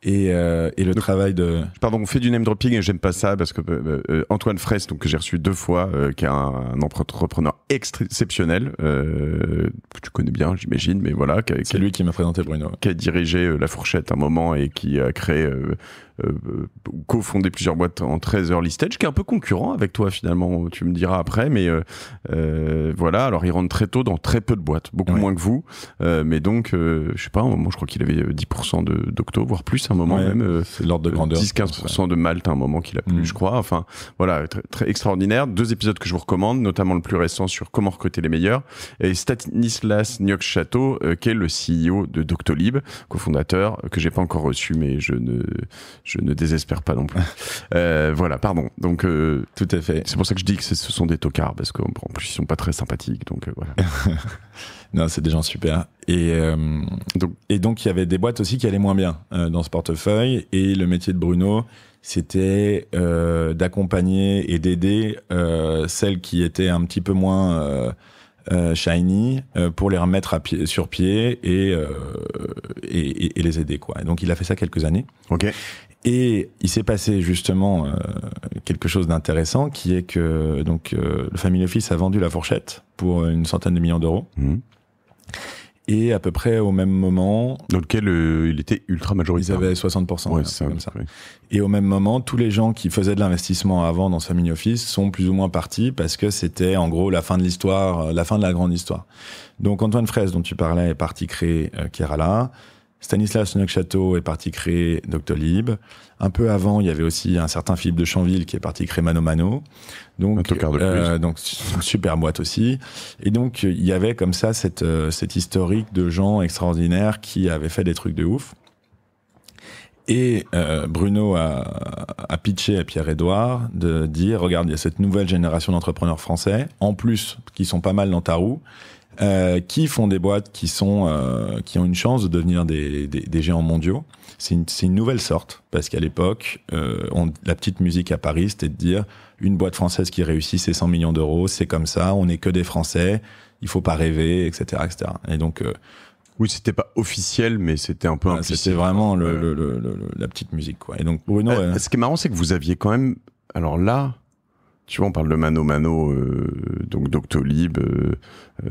Euh, et, le travail de. Pardon, on fait du name dropping et j'aime pas ça parce que euh, euh, Antoine Fraisse, donc que j'ai reçu deux fois, qui est un, entrepreneur exceptionnel, que tu connais bien, j'imagine, mais voilà. C'est lui qui m'a présenté Bruno. Qui a dirigé La Fourchette un moment et qui a créé euh, euh, cofondé plusieurs boîtes en très early stage, qui est un peu concurrent avec toi finalement, tu me diras après, mais euh, voilà, alors il rentre très tôt dans très peu de boîtes, beaucoup moins que vous, mais donc, je sais pas, moi je crois qu'il avait 10% d'octo, voire plus à un moment même. C'est l'ordre de grandeur. 10-15% de Malte à un moment qu'il a plus, mm. je crois. Enfin, voilà, très, extraordinaire. Deux épisodes que je vous recommande, notamment le plus récent sur comment recruter les meilleurs. Et Stanislas Nyokshato qui est le CEO de Doctolib, cofondateur, que j'ai pas encore reçu, mais je ne, je ne désespère pas non plus. *laughs* Euh, voilà, pardon. Donc, euh, tout à fait. C'est pour ça que je dis que ce sont des tocards parce qu'en plus ils sont pas très sympathiques. Donc euh, voilà. *laughs* non, c'est des gens super. Et donc, et donc il y avait des boîtes aussi qui allaient moins bien dans ce portefeuille. Et le métier de Bruno, c'était d'accompagner et d'aider celles qui étaient un petit peu moins shiny pour les remettre à pied, sur pied et, et, les aider quoi. Et donc il a fait ça quelques années. Ok. Et il s'est passé justement euh, quelque chose d'intéressant qui est que donc euh, le Family Office a vendu la fourchette pour une centaine de millions d'euros. Mmh. Et à peu près au même moment. Dans lequel euh, il était ultra majoritaire. Ils avaient 60%. Et au même moment, tous les gens qui faisaient de l'investissement avant dans ce Family Office sont plus ou moins partis parce que c'était en gros la fin de l'histoire, la fin de la grande histoire. Donc Antoine Fraisse, dont tu parlais, est parti créer Kerala. Stanislas Neuchâtel est parti créer Doctolib. Un peu avant, il y avait aussi un certain Philippe de Chanville qui est parti créer Mano Donc, euh, donc super boîte aussi. Et donc, il y avait comme ça cette, euh, cette historique de gens extraordinaires qui avaient fait des trucs de ouf. Et euh, Bruno a, a, pitché à pierre edouard de dire, regarde, il y a cette nouvelle génération d'entrepreneurs français, en plus, qui sont pas mal dans ta roue, euh, qui font des boîtes qui sont euh, qui ont une chance de devenir des, des, des géants mondiaux. C'est une, une, nouvelle sorte parce qu'à l'époque, euh, la petite musique à Paris, c'était de dire une boîte française qui réussit, c'est 100 millions d'euros, c'est comme ça, on n'est que des Français, il faut pas rêver, etc., etc. Et donc euh, oui, c'était pas officiel, mais c'était un peu. Ah, c'était vraiment le, le, la petite musique, quoi. Et donc euh, ce qui est marrant, c'est que vous aviez quand même, alors là, tu vois, on parle de Mano Mano, euh, donc Doctolib, euh, euh,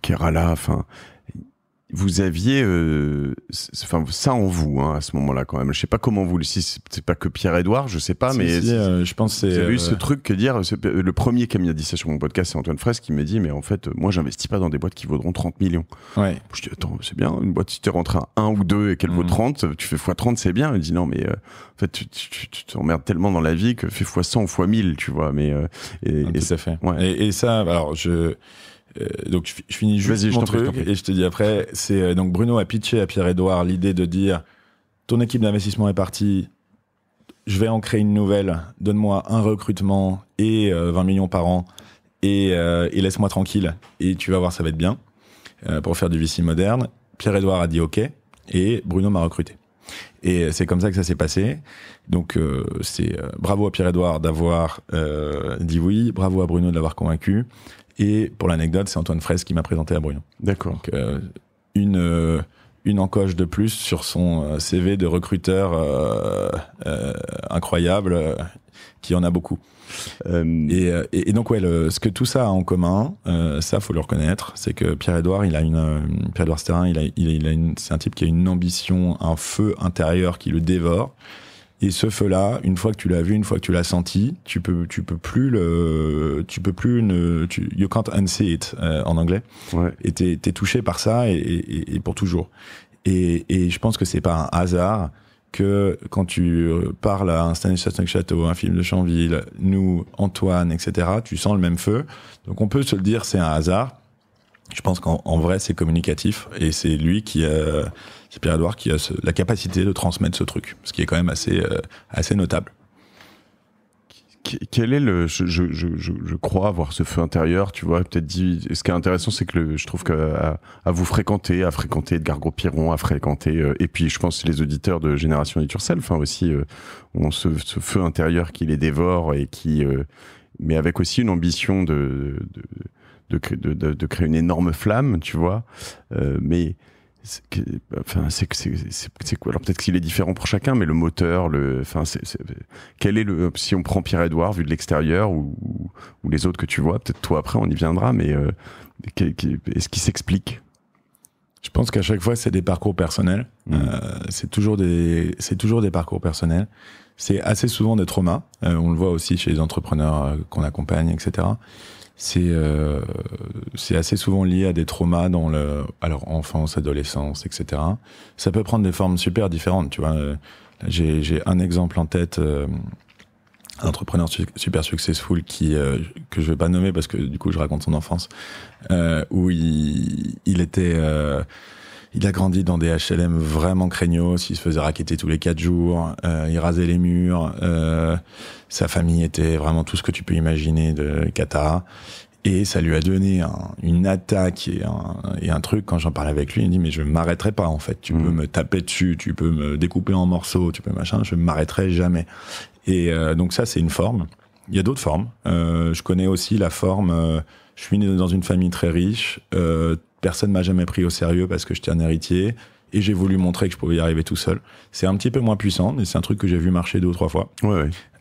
Kerala, enfin, vous aviez euh, enfin ça en vous hein, à ce moment-là quand même. Je sais pas comment vous si c'est pas que Pierre Edouard, je sais pas, mais euh, je pense c'est. eu euh, ce truc que dire le premier qui m'a dit ça sur mon podcast, c'est Antoine Fraisse qui m'a dit mais en fait moi j'investis pas dans des boîtes qui vaudront 30 millions. Ouais. Je dis attends c'est bien une boîte si t'es rentré à 1 ou 2 et qu'elle vaut 30, mmh. tu fais x 30 c'est bien. Il dit non mais euh, en fait tu t'emmerdes tellement dans la vie que fais x 100 ou x 1000 tu vois mais et, et, tout fait. Et, et ça alors je euh, donc je, finis juste mon truc et je te dis après. C'est euh, donc Bruno a pitché à Pierre-Edouard l'idée de dire ton équipe d'investissement est partie, je vais en créer une nouvelle, donne-moi un recrutement et 20 euh, millions par an et, laisse-moi tranquille et tu vas voir ça va être bien pour faire du VC moderne. Pierre-Edouard a dit OK et Bruno m'a recruté. Et c'est comme ça que ça s'est passé. Donc c'est bravo à Pierre-Edouard d'avoir dit oui, bravo à Bruno de l'avoir convaincu. Et pour l'anecdote, c'est Antoine Fraisse qui m'a présenté à Brouillon. D'accord. Euh, une, euh, une encoche de plus sur son euh, CV de recruteur incroyable, qui en a beaucoup. Et, donc, ouais, ce que tout ça a en commun, ça, faut le reconnaître, c'est que Pierre-Edouard, il a une. Pierre-Edouard Sterrin, il a, il a, une c'est un type qui a une ambition, un feu intérieur qui le dévore. Et ce feu-là, une fois que tu l'as vu, une fois que tu l'as senti, tu peux, tu peux plus le, tu peux plus ne, tu, you can't unsee it euh, en anglais. Ouais. Et t'es, es touché par ça et, et, et pour toujours. Et, et, je pense que c'est pas un hasard que quand tu parles à un Stanislas Château, un film de Chanville, nous, Antoine, etc., tu sens le même feu. Donc on peut se le dire, c'est un hasard. Je pense qu'en vrai, c'est communicatif et c'est lui qui, euh, c'est Pierre-Edouard qui a la capacité de transmettre ce truc, ce qui est quand même assez, euh, assez notable. Quel est le. Je, je, crois avoir ce feu intérieur, tu vois. Peut-être dit. Ce qui est intéressant, c'est que je trouve que à, vous fréquenter, à fréquenter Edgar Gros Piron, à fréquenter. Euh, et puis, je pense les auditeurs de Génération Nature Self enfin aussi euh, ont ce, feu intérieur qui les dévore et qui. mais avec aussi une ambition de, de créer une énorme flamme, tu vois. mais enfin, c'est quoi Alors peut-être qu'il est différent pour chacun, mais le moteur, le, quel est le Si on prend Pierre-Edouard vu de l'extérieur ou, les autres que tu vois, peut-être toi après on y viendra, mais euh, est-ce qu'il s'explique Je pense qu'à chaque fois c'est des parcours personnels. Mmh. Euh, c'est toujours des, c'est toujours des parcours personnels. C'est assez souvent des traumas. Euh, on le voit aussi chez les entrepreneurs qu'on accompagne, etc c'est euh, assez souvent lié à des traumas dans le, alors enfance, adolescence, etc. Ça peut prendre des formes super différentes, tu vois. Euh, j'ai un exemple en tête, un euh, entrepreneur super successful qui euh, que je vais pas nommer parce que du coup je raconte son enfance, où il, il était il a grandi dans des HLM vraiment craignos. Il se faisait raqueter tous les quatre jours. Euh, il rasait les murs. Euh, sa famille était vraiment tout ce que tu peux imaginer de Qatar. Et ça lui a donné une attaque et un, truc. Quand j'en parlais avec lui, il me dit mais je ne m'arrêterai pas en fait. Tu peux mm. me taper dessus, tu peux me découper en morceaux, tu peux machin. Je m'arrêterai jamais. Et euh, donc ça c'est une forme. Il y a d'autres formes. je connais aussi la forme. je suis né dans une famille très riche personne m'a jamais pris au sérieux parce que j'étais un héritier et j'ai voulu montrer que je pouvais y arriver tout seul. C'est un petit peu moins puissant, mais c'est un truc que j'ai vu marcher deux ou trois fois.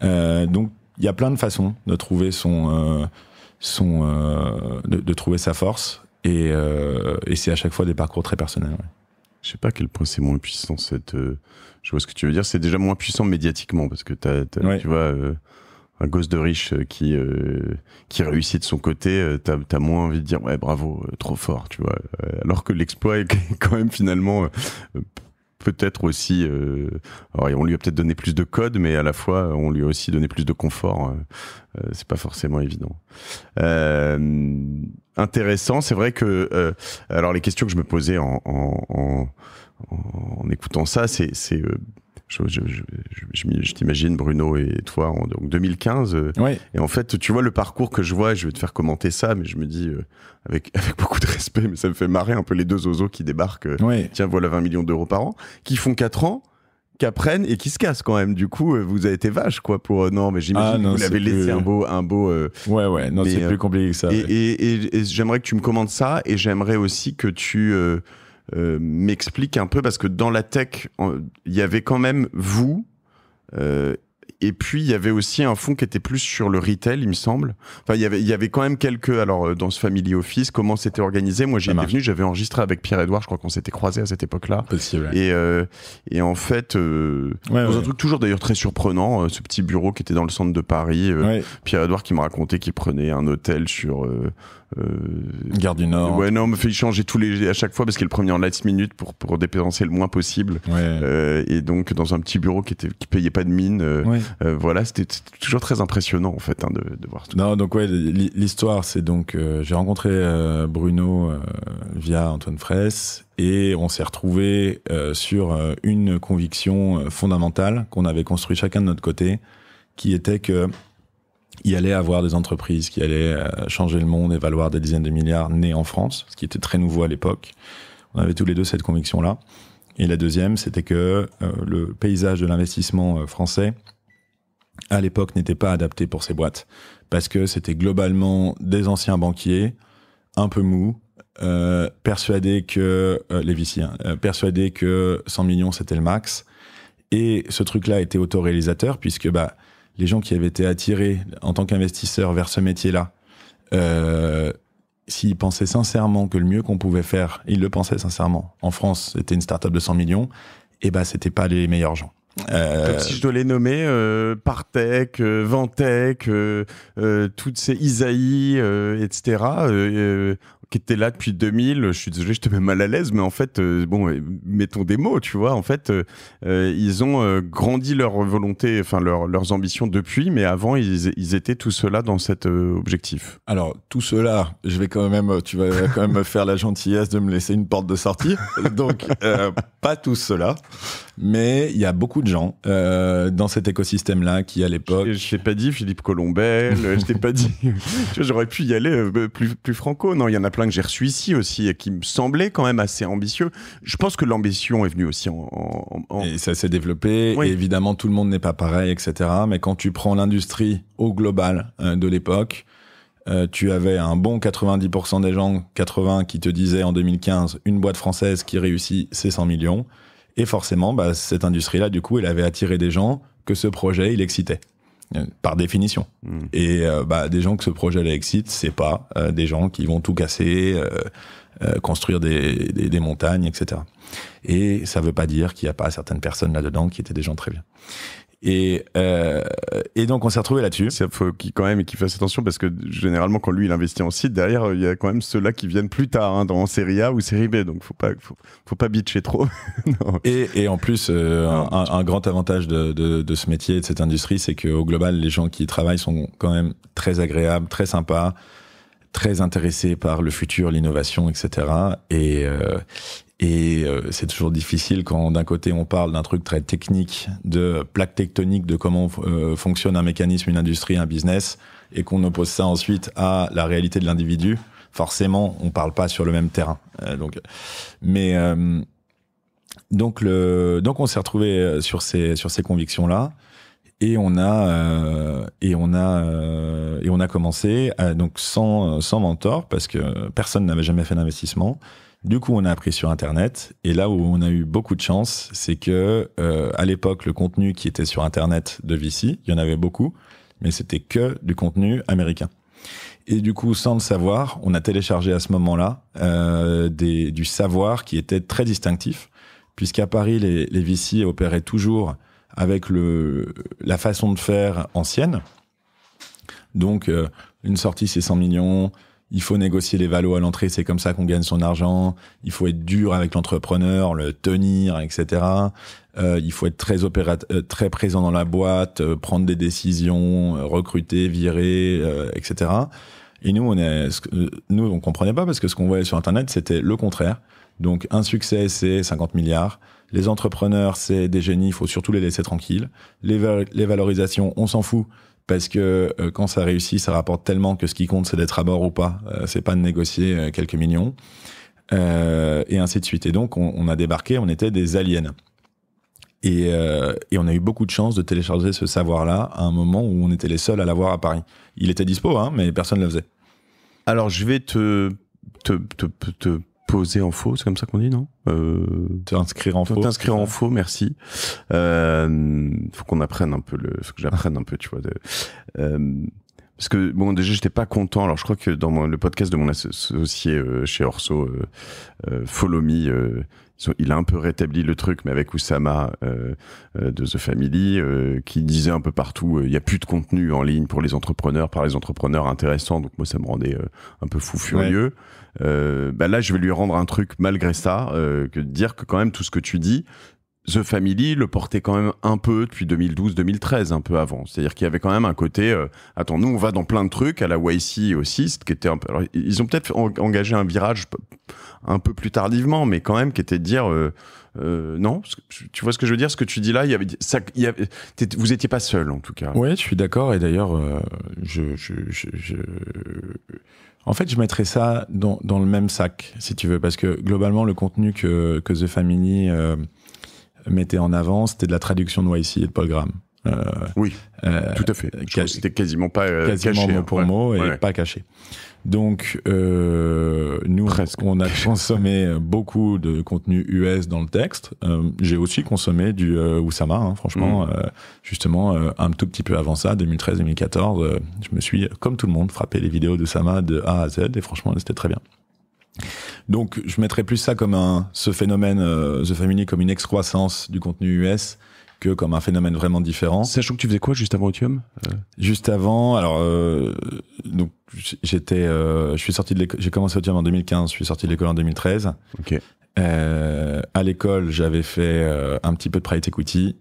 Euh, donc il y a plein de façons de trouver son, euh, son, euh, de, trouver sa force, et, c'est à chaque fois des parcours très personnels. Je sais pas à quel point c'est moins puissant cette. je vois ce que tu veux dire. C'est déjà moins puissant médiatiquement parce que tu vois un gosse de riche euh, qui euh, qui réussit de son côté, euh, t'as as moins envie de dire ouais bravo, trop fort, tu vois. Alors que l'exploit est *laughs* quand même finalement peut-être aussi. on lui a peut-être donné plus de code, mais à la fois on lui a aussi donné plus de confort. c'est pas forcément évident. intéressant, c'est vrai que alors les questions que je me posais en, en, en, en écoutant ça, c'est je, t'imagine Bruno et toi en 2015. Euh, et en fait, tu vois le parcours que je vois, et je vais te faire commenter ça, mais je me dis euh, *laughs* avec, beaucoup de respect, mais ça me fait marrer un peu les deux oiseaux qui débarquent. Euh, tiens, voilà 20 millions d'euros par an, qui font 4 ans qu'apprennent et qui se cassent quand même. Du coup, vous avez été vache, quoi. Pour non, mais j'imagine ah, que vous l'avez laissé un beau, un beau. ouais, ouais. Non, c'est plus compliqué que ça. Et, j'aimerais que tu me commandes ça, et j'aimerais aussi que tu euh, m'explique un peu parce que dans la tech, il y avait quand même vous, euh, et puis il y avait aussi un fonds qui était plus sur le retail, il me semble. Enfin, il y avait, il y avait quand même quelques. Alors, euh, dans ce family office, comment c'était organisé Moi, j'étais venu, j'avais enregistré avec Pierre Edouard. Je crois qu'on s'était croisés à cette époque-là. Possible. Et euh, et en fait, euh, ouais, dans un truc toujours d'ailleurs très surprenant, euh, ce petit bureau qui était dans le centre de Paris. Pierre Edouard qui me racontait qu'il prenait un hôtel sur. Gare du Nord. Ouais, non, me fait changer tous les à chaque fois parce qu'il prenait en last minute pour pour dépenser le moins possible. Et donc dans un petit bureau qui était qui payait pas de mine. Euh, voilà, c'était toujours très impressionnant en fait hein, de, voir tout. Non, donc ouais, l'histoire, c'est donc euh, j'ai rencontré euh, Bruno via Antoine Fraisse et on s'est retrouvé sur une conviction fondamentale qu'on avait construit chacun de notre côté, qui était qu'il il allait avoir des entreprises qui allaient changer le monde et valoir des dizaines de milliards nés en France, ce qui était très nouveau à l'époque. On avait tous les deux cette conviction là. Et la deuxième, c'était que le paysage de l'investissement français à l'époque n'était pas adapté pour ces boîtes parce que c'était globalement des anciens banquiers un peu mous euh, persuadés que euh, les viciens euh, persuadés que 100 millions c'était le max et ce truc là était autoréalisateur puisque bah les gens qui avaient été attirés en tant qu'investisseurs vers ce métier là s'ils pensaient sincèrement que le mieux qu'on pouvait faire, ils le pensaient sincèrement. En France, c'était une start-up de 100 millions, et bah c'était pas les meilleurs gens. Euh, Comme si je dois les nommer, euh, Partec, euh, euh, euh, toutes ces Isaïe, etc qui était là depuis 2000, je suis désolé, je te mets mal à l'aise, mais en fait, euh, bon, euh, mettons des mots, tu vois. En fait, euh, ils ont grandi leur volonté, enfin leurs ambitions depuis, mais avant, ils, ils étaient tout cela dans cet objectif. Alors tout cela, je vais quand même, tu vas quand même me faire la gentillesse de me laisser une porte de sortie. Donc pas tout cela, mais il y a beaucoup de gens dans cet écosystème-là qui à l'époque. Je, t'ai pas dit Philippe Colombel, je t'ai pas dit. *laughs* J'aurais pu y aller plus, plus franco. Non, il y en a que j'ai reçu ici aussi et qui me semblait quand même assez ambitieux. Je pense que l'ambition est venue aussi en. Et ça s'est développé. Et évidemment, tout le monde n'est pas pareil, etc. Mais quand tu prends l'industrie au global euh, de l'époque, euh, tu avais un bon 90% des gens, 80 qui te disaient en 2015, une boîte française qui réussit, c'est 100 millions. Et forcément, bah, cette industrie-là, du coup, elle avait attiré des gens que ce projet, il excitait. Euh, par définition. Hmm. Et euh, bah, des gens que ce projet là excite, c'est pas euh, des gens qui vont tout casser, construire des, des, montagnes, etc. Et ça veut pas dire qu'il n'y a pas certaines personnes là-dedans qui étaient des gens très bien. Et, euh, et donc on s'est retrouvé là-dessus. Il faut qu'il quand même qu'il fasse attention parce que généralement quand lui il investit en site, derrière euh, il y a quand même ceux-là qui viennent plus tard hein, dans série A ou série B, donc faut pas faut, pas bitcher trop. *laughs* et, et, en plus euh, un, grand avantage de, de, ce métier de cette industrie, c'est qu'au global les gens qui y travaillent sont quand même très agréables, très sympas très intéressés par le futur, l'innovation, etc. Et, et euh, c'est toujours difficile quand d'un côté on parle d'un truc très technique, de plaque tectonique, de comment euh, fonctionne un mécanisme, une industrie, un business, et qu'on oppose ça ensuite à la réalité de l'individu. Forcément, on parle pas sur le même terrain. Euh, donc, mais donc le donc on s'est retrouvé sur ces sur ces convictions là et on a et on a et on a commencé donc sans sans mentor parce que personne n'avait jamais fait d'investissement du coup, on a appris sur Internet. Et là où on a eu beaucoup de chance, c'est que euh, à l'époque, le contenu qui était sur Internet de Vici, il y en avait beaucoup, mais c'était que du contenu américain. Et du coup, sans le savoir, on a téléchargé à ce moment-là euh, du savoir qui était très distinctif, puisqu'à Paris, les, Vici opéraient toujours avec la façon de faire ancienne. Donc, euh, une sortie, c'est 100 millions, il faut négocier les valos à l'entrée, c'est comme ça qu'on gagne son argent, il faut être dur avec l'entrepreneur, le tenir, etc. Euh, il faut être très opérateur, très présent dans la boîte, euh, prendre des décisions, euh, recruter, virer, etc. Et nous, on est, nous, on comprenait pas parce que ce qu'on voyait sur Internet, c'était le contraire. Donc, un succès, c'est 50 milliards. Les entrepreneurs, c'est des génies, il faut surtout les laisser tranquilles. Les, les valorisations, on s'en fout parce que euh, quand ça réussit, ça rapporte tellement que ce qui compte, c'est d'être à bord ou pas. Euh, c'est pas de négocier euh, quelques millions. et ainsi de suite. Et donc, on, on a débarqué, on était des aliens. Et, euh, et, on a eu beaucoup de chance de télécharger ce savoir-là à un moment où on était les seuls à l'avoir à Paris. Il était dispo, hein, mais personne ne le faisait. Alors je vais te, te, te, te poser en faux, c'est comme ça qu'on dit, non euh, T'inscrire en faux. T'inscrire en faux, merci. Euh, faut qu'on apprenne un peu le, faut que j'apprenne un peu, tu vois. De, euh, parce que bon, déjà, j'étais pas content. Alors, je crois que dans le podcast de mon associé euh, chez Orso, euh, Follow Me, il a un peu rétabli le truc, mais avec Oussama euh, euh, de The Family, euh, qui disait un peu partout, il n'y a plus de contenu en ligne pour les entrepreneurs, par les entrepreneurs intéressants. Donc moi, ça me rendait un peu fou furieux. bah là, je vais lui rendre un truc malgré ça, que de dire que quand même tout ce que tu dis, The Family le portait quand même un peu depuis 2012-2013, un peu avant. C'est-à-dire qu'il y avait quand même un côté, euh, attends, nous on va dans plein de trucs, à la YC aussi, qui était un peu... Alors, ils ont peut-être engagé un virage un peu plus tardivement, mais quand même qui était de dire, euh, euh, non, tu vois ce que je veux dire, ce que tu dis là, il y avait, ça, il y avait, vous n'étiez pas seul en tout cas. Oui, je suis d'accord, et d'ailleurs, je, je, je, je... En fait, je mettrais ça dans, dans, le même sac, si tu veux, parce que globalement, le contenu que, que The Family mettait en avant, c'était de la traduction de YC et de Paul Graham. Euh, oui, euh, tout à fait. c'était quasiment pas euh, quasiment caché, mot pour hein. mot et pas caché. Donc, nous, on a consommé beaucoup de contenu US dans le texte. J'ai aussi consommé du Oussama, hein, franchement. Mm. justement, un tout petit peu avant ça, 2013-2014, je me suis, comme tout le monde, frappé les vidéos d'Oussama de A à Z et franchement, c'était très bien. Donc, je mettrais plus ça comme un, ce phénomène, euh, The Family, comme une excroissance du contenu US que comme un phénomène vraiment différent. Sachant que tu faisais quoi juste avant Otium euh Juste avant, alors euh, donc j'étais, je suis sorti de l'école, j'ai commencé Otium en 2015, je suis sorti de l'école en 2013. Ok. à l'école, j'avais fait un petit peu de private equity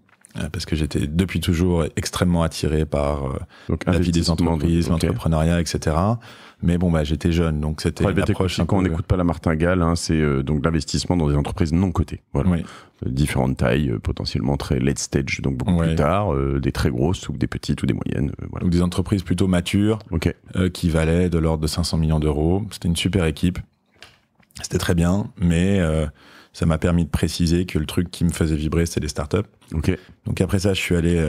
parce que j'étais depuis toujours extrêmement attiré par la vie des entreprises, l'entrepreneuriat, etc. Mais bon, bah, j'étais jeune, donc c'était une approche. Quand on n'écoute pas la martingale, hein, c'est euh, donc l'investissement dans des entreprises non cotées. Voilà. Euh, différentes tailles, euh, potentiellement très late stage, donc beaucoup plus tard, des très grosses ou des petites ou des moyennes. Donc des entreprises plutôt matures, qui valaient de l'ordre de 500 millions d'euros. C'était une super équipe. C'était très bien, mais ça m'a permis de préciser que le truc qui me faisait vibrer, c'était les startups. Donc après ça, je suis allé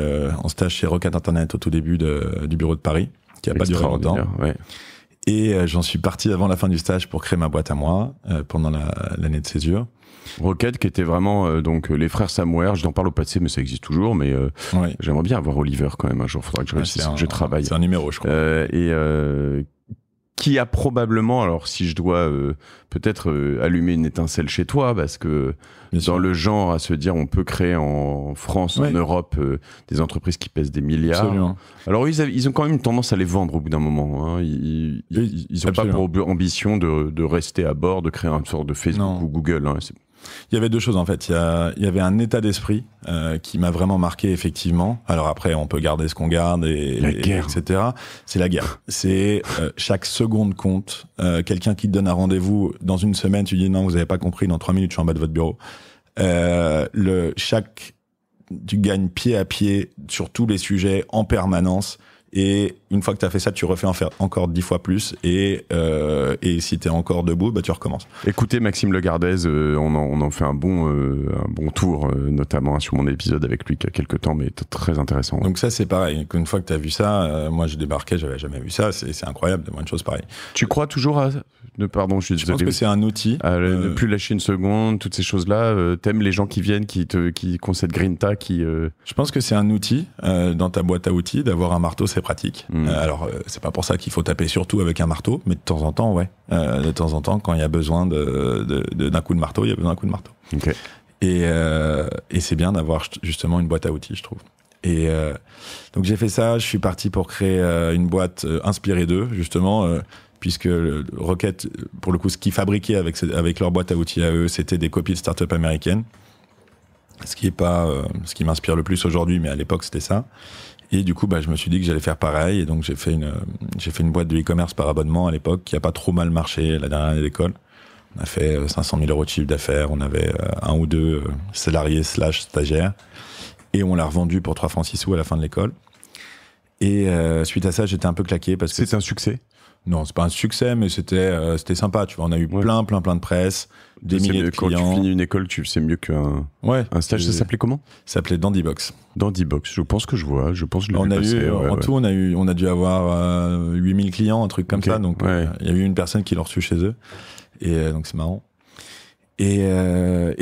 en stage chez Rocket Internet au tout début du bureau de Paris, qui a pas duré longtemps. Et euh, j'en suis parti avant la fin du stage pour créer ma boîte à moi euh, pendant l'année de césure. Rocket, qui était vraiment euh, donc les frères Samware. Je n'en parle au passé, mais ça existe toujours. Mais j'aimerais bien avoir Oliver quand même un jour. Faudra que je, travaille. C'est un numéro, je crois. et qui a probablement, alors si je dois euh, peut-être euh, allumer une étincelle chez toi, parce que dans le genre à se dire on peut créer en France, en Europe, euh, des entreprises qui pèsent des milliards. Alors ils, ils, ont quand même une tendance à les vendre au bout d'un moment. Hein. Ils n'ont pas pour ambition de, de, rester à bord, de créer une sorte de Facebook ou Google. Hein. Il y avait deux choses en fait. Il y, avait un état d'esprit euh, qui m'a vraiment marqué effectivement. Alors après, on peut garder ce qu'on garde et, etc. C'est la guerre. C'est euh, chaque seconde compte. Euh, quelqu'un qui te donne un rendez-vous dans une semaine, tu dis non, vous n'avez pas compris. Dans trois minutes, je suis en bas de votre bureau. le chaque tu gagnes pied à pied sur tous les sujets en permanence. Et une fois que tu as fait ça, tu refais en faire encore dix fois plus. Et, euh, et si tu es encore debout, bah, tu recommences. Écoutez, Maxime Legardez, euh, on, en, fait un bon, euh, un bon tour, notamment hein, sur mon épisode avec lui qui a quelques temps, mais très intéressant. Donc, ça, c'est pareil. Une fois que tu as vu ça, moi, je débarquais, j'avais jamais vu ça. C'est incroyable de voir une chose pareille. Tu crois toujours à. Pardon, je suis pense que c'est un outil. ne plus lâcher une seconde, toutes ces choses-là. T'aimes les gens qui viennent, qui te qui Green Grinta, qui. Je pense que c'est un outil dans ta boîte à outils d'avoir un marteau, pratique. Hmm. Euh, alors, euh, c'est pas pour ça qu'il faut taper surtout avec un marteau, mais de temps en temps, ouais. Euh, de temps en temps, quand il y a besoin d'un de, coup de marteau, il y a besoin d'un coup de marteau. Et, c'est bien d'avoir justement une boîte à outils, je trouve. Et donc j'ai fait ça, je suis parti pour créer une boîte inspirée d'eux, justement, puisque Rocket, pour le coup, ce qu'ils fabriquaient avec, avec leur boîte à outils à eux, c'était des copies de start-up américaines. Ce qui est pas ce qui m'inspire le plus aujourd'hui, mais à l'époque c'était ça. Et du coup, bah, je me suis dit que j'allais faire pareil. Et donc, j'ai fait une, j'ai fait une boîte de e-commerce par abonnement à l'époque qui a pas trop mal marché la dernière année d'école. On a fait 500 euh, 000 euros de chiffre d'affaires. On avait euh, un ou deux euh, salariés slash stagiaires. Et on l'a revendu pour 3 francs 6 sous à la fin de l'école. Et suite à ça, j'étais un peu claqué parce que. C'était un succès. Non, c'est pas un succès, mais c'était euh, c'était sympa. Tu vois, on a eu plein, plein, plein de presse, des milliers de clients. Quand tu finis une école, tu sais mieux qu'un ouais, un stage. Ça s'appelait comment Ça s'appelait Dandybox Dandybox. Je pense que je vois. Je pense on a eu, en tout, on a dû avoir 8000 euh, clients, un truc comme ça. Donc, euh, il y a eu une personne qui l'a reçu chez eux, et donc c'est marrant. Et,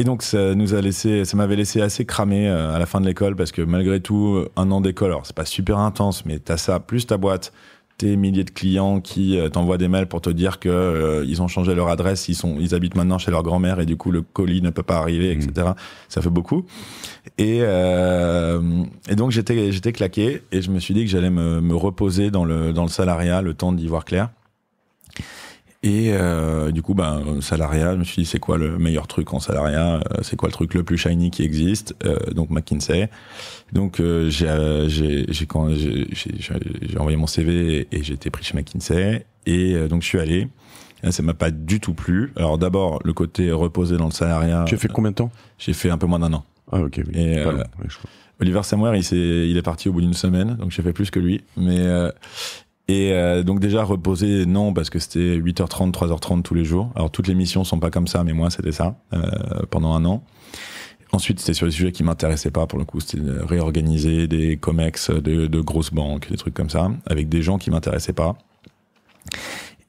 donc ça nous a laissé, ça m'avait laissé assez cramé à la fin de l'école parce que malgré tout, un an d'école, alors c'est pas super intense, mais t'as ça plus ta boîte, tes milliers de clients qui euh, t'envoient des mails pour te dire que euh, ils ont changé leur adresse, ils sont, ils habitent maintenant chez leur grand-mère et du coup le colis ne peut pas arriver, etc. Mmh. Ça fait beaucoup. Et, euh, et donc j'étais, j'étais claqué et je me suis dit que j'allais me, me reposer dans le dans le salariat, le temps d'y voir clair. Et euh, du coup, ben, salariat, je me suis dit, c'est quoi le meilleur truc en salariat euh, C'est quoi le truc le plus shiny qui existe euh, Donc McKinsey. Donc euh, j'ai envoyé mon CV et, j'ai été pris chez McKinsey. Et donc je suis allé. ça m'a pas du tout plu. Alors d'abord, le côté reposé dans le salariat. Tu as fait combien de temps J'ai fait un peu moins d'un an. Ah ok. Oliver Samuel, il, est, il est parti au bout d'une semaine, donc j'ai fait plus que lui. Mais et euh, donc déjà reposer, non, parce que c'était 8h30, 3h30 tous les jours. Alors toutes les missions sont pas comme ça, mais moi c'était ça euh, pendant un an. Ensuite, c'était sur les sujets qui m'intéressaient pas pour le coup, c'était réorganiser des comex de, grosses banques, des trucs comme ça, avec des gens qui m'intéressaient pas.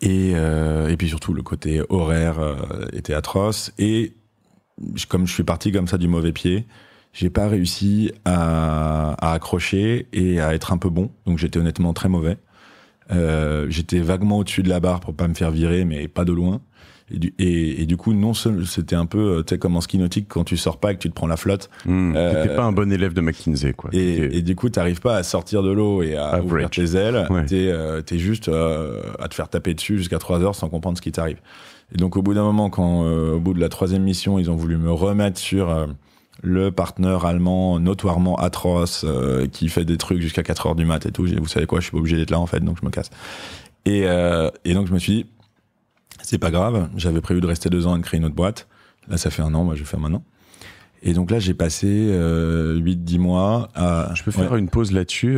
Et, euh, et puis surtout, le côté horaire était atroce. Et comme je suis parti comme ça du mauvais pied, j'ai pas réussi à, à accrocher et à être un peu bon. Donc j'étais honnêtement très mauvais. Euh, j'étais vaguement au-dessus de la barre pour pas me faire virer, mais pas de loin. Et du, coup, non, seulement c'était un peu, euh, tu sais, comme en ski nautique, quand tu sors pas et que tu te prends la flotte. Hmm. Euh, pas un bon élève de McKinsey, quoi. Et, du coup, t'arrives pas à sortir de l'eau et à Average. ouvrir tes ailes. T'es juste à te faire taper dessus jusqu'à 3 heures sans comprendre ce qui t'arrive. Et donc, au bout d'un moment, quand au bout de la troisième mission, ils ont voulu me remettre sur le partenaire allemand notoirement atroce euh, qui fait des trucs jusqu'à 4 heures du mat et tout. Vous savez quoi, je suis pas obligé d'être là en fait, donc je me casse. Et, euh, donc je me suis dit, c'est pas grave, j'avais prévu de rester deux ans et de créer une autre boîte. Là, ça fait un an, moi je vais faire maintenant. Et donc là, j'ai passé 8-10 euh, mois à. Je peux faire une pause là-dessus.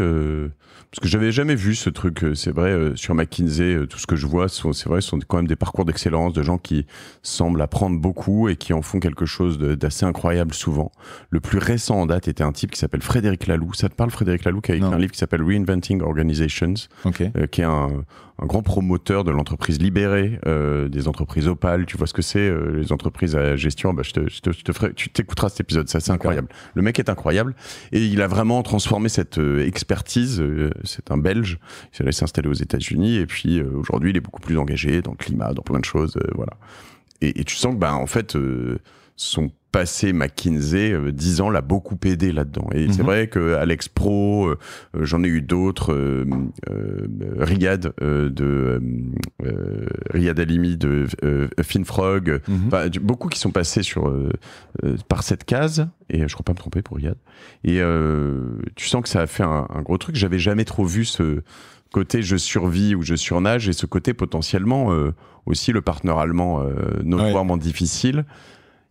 Parce que j'avais jamais vu ce truc, euh, c'est vrai, euh, sur McKinsey, euh, tout ce que je vois, c'est vrai, ce sont quand même des parcours d'excellence de gens qui semblent apprendre beaucoup et qui en font quelque chose d'assez incroyable souvent. Le plus récent en date était un type qui s'appelle Frédéric Laloux. Ça te parle, Frédéric Laloux, qui a écrit un livre qui s'appelle Reinventing Organizations, qui est un, un, grand promoteur de l'entreprise libérée, des entreprises opales. Tu vois ce que c'est, les entreprises à gestion. Bah, je te, je te, je te ferai, tu t'écouteras cet épisode, ça c'est incroyable. Le mec est incroyable et il a vraiment transformé cette expertise c'est un Belge. Il s'est laissé installer aux États-Unis et puis euh, aujourd'hui, il est beaucoup plus engagé dans le climat, dans plein de choses. Euh, voilà. Et, tu sens que, bah, en fait, euh, son passé McKinsey, euh, dix ans, l'a beaucoup aidé là-dedans. Et c'est mhm. vrai que Alex Pro, euh, euh, j'en ai eu d'autres, Riyad de Riyad Alimi de Finfrog, mhm. beaucoup qui sont passés sur par cette case. Et je crois pas me tromper pour Riyad. Et tu sens que ça a fait un, gros truc. J'avais jamais trop vu ce côté je survis ou je surnage et ce côté potentiellement aussi le partenaire allemand notoirement difficile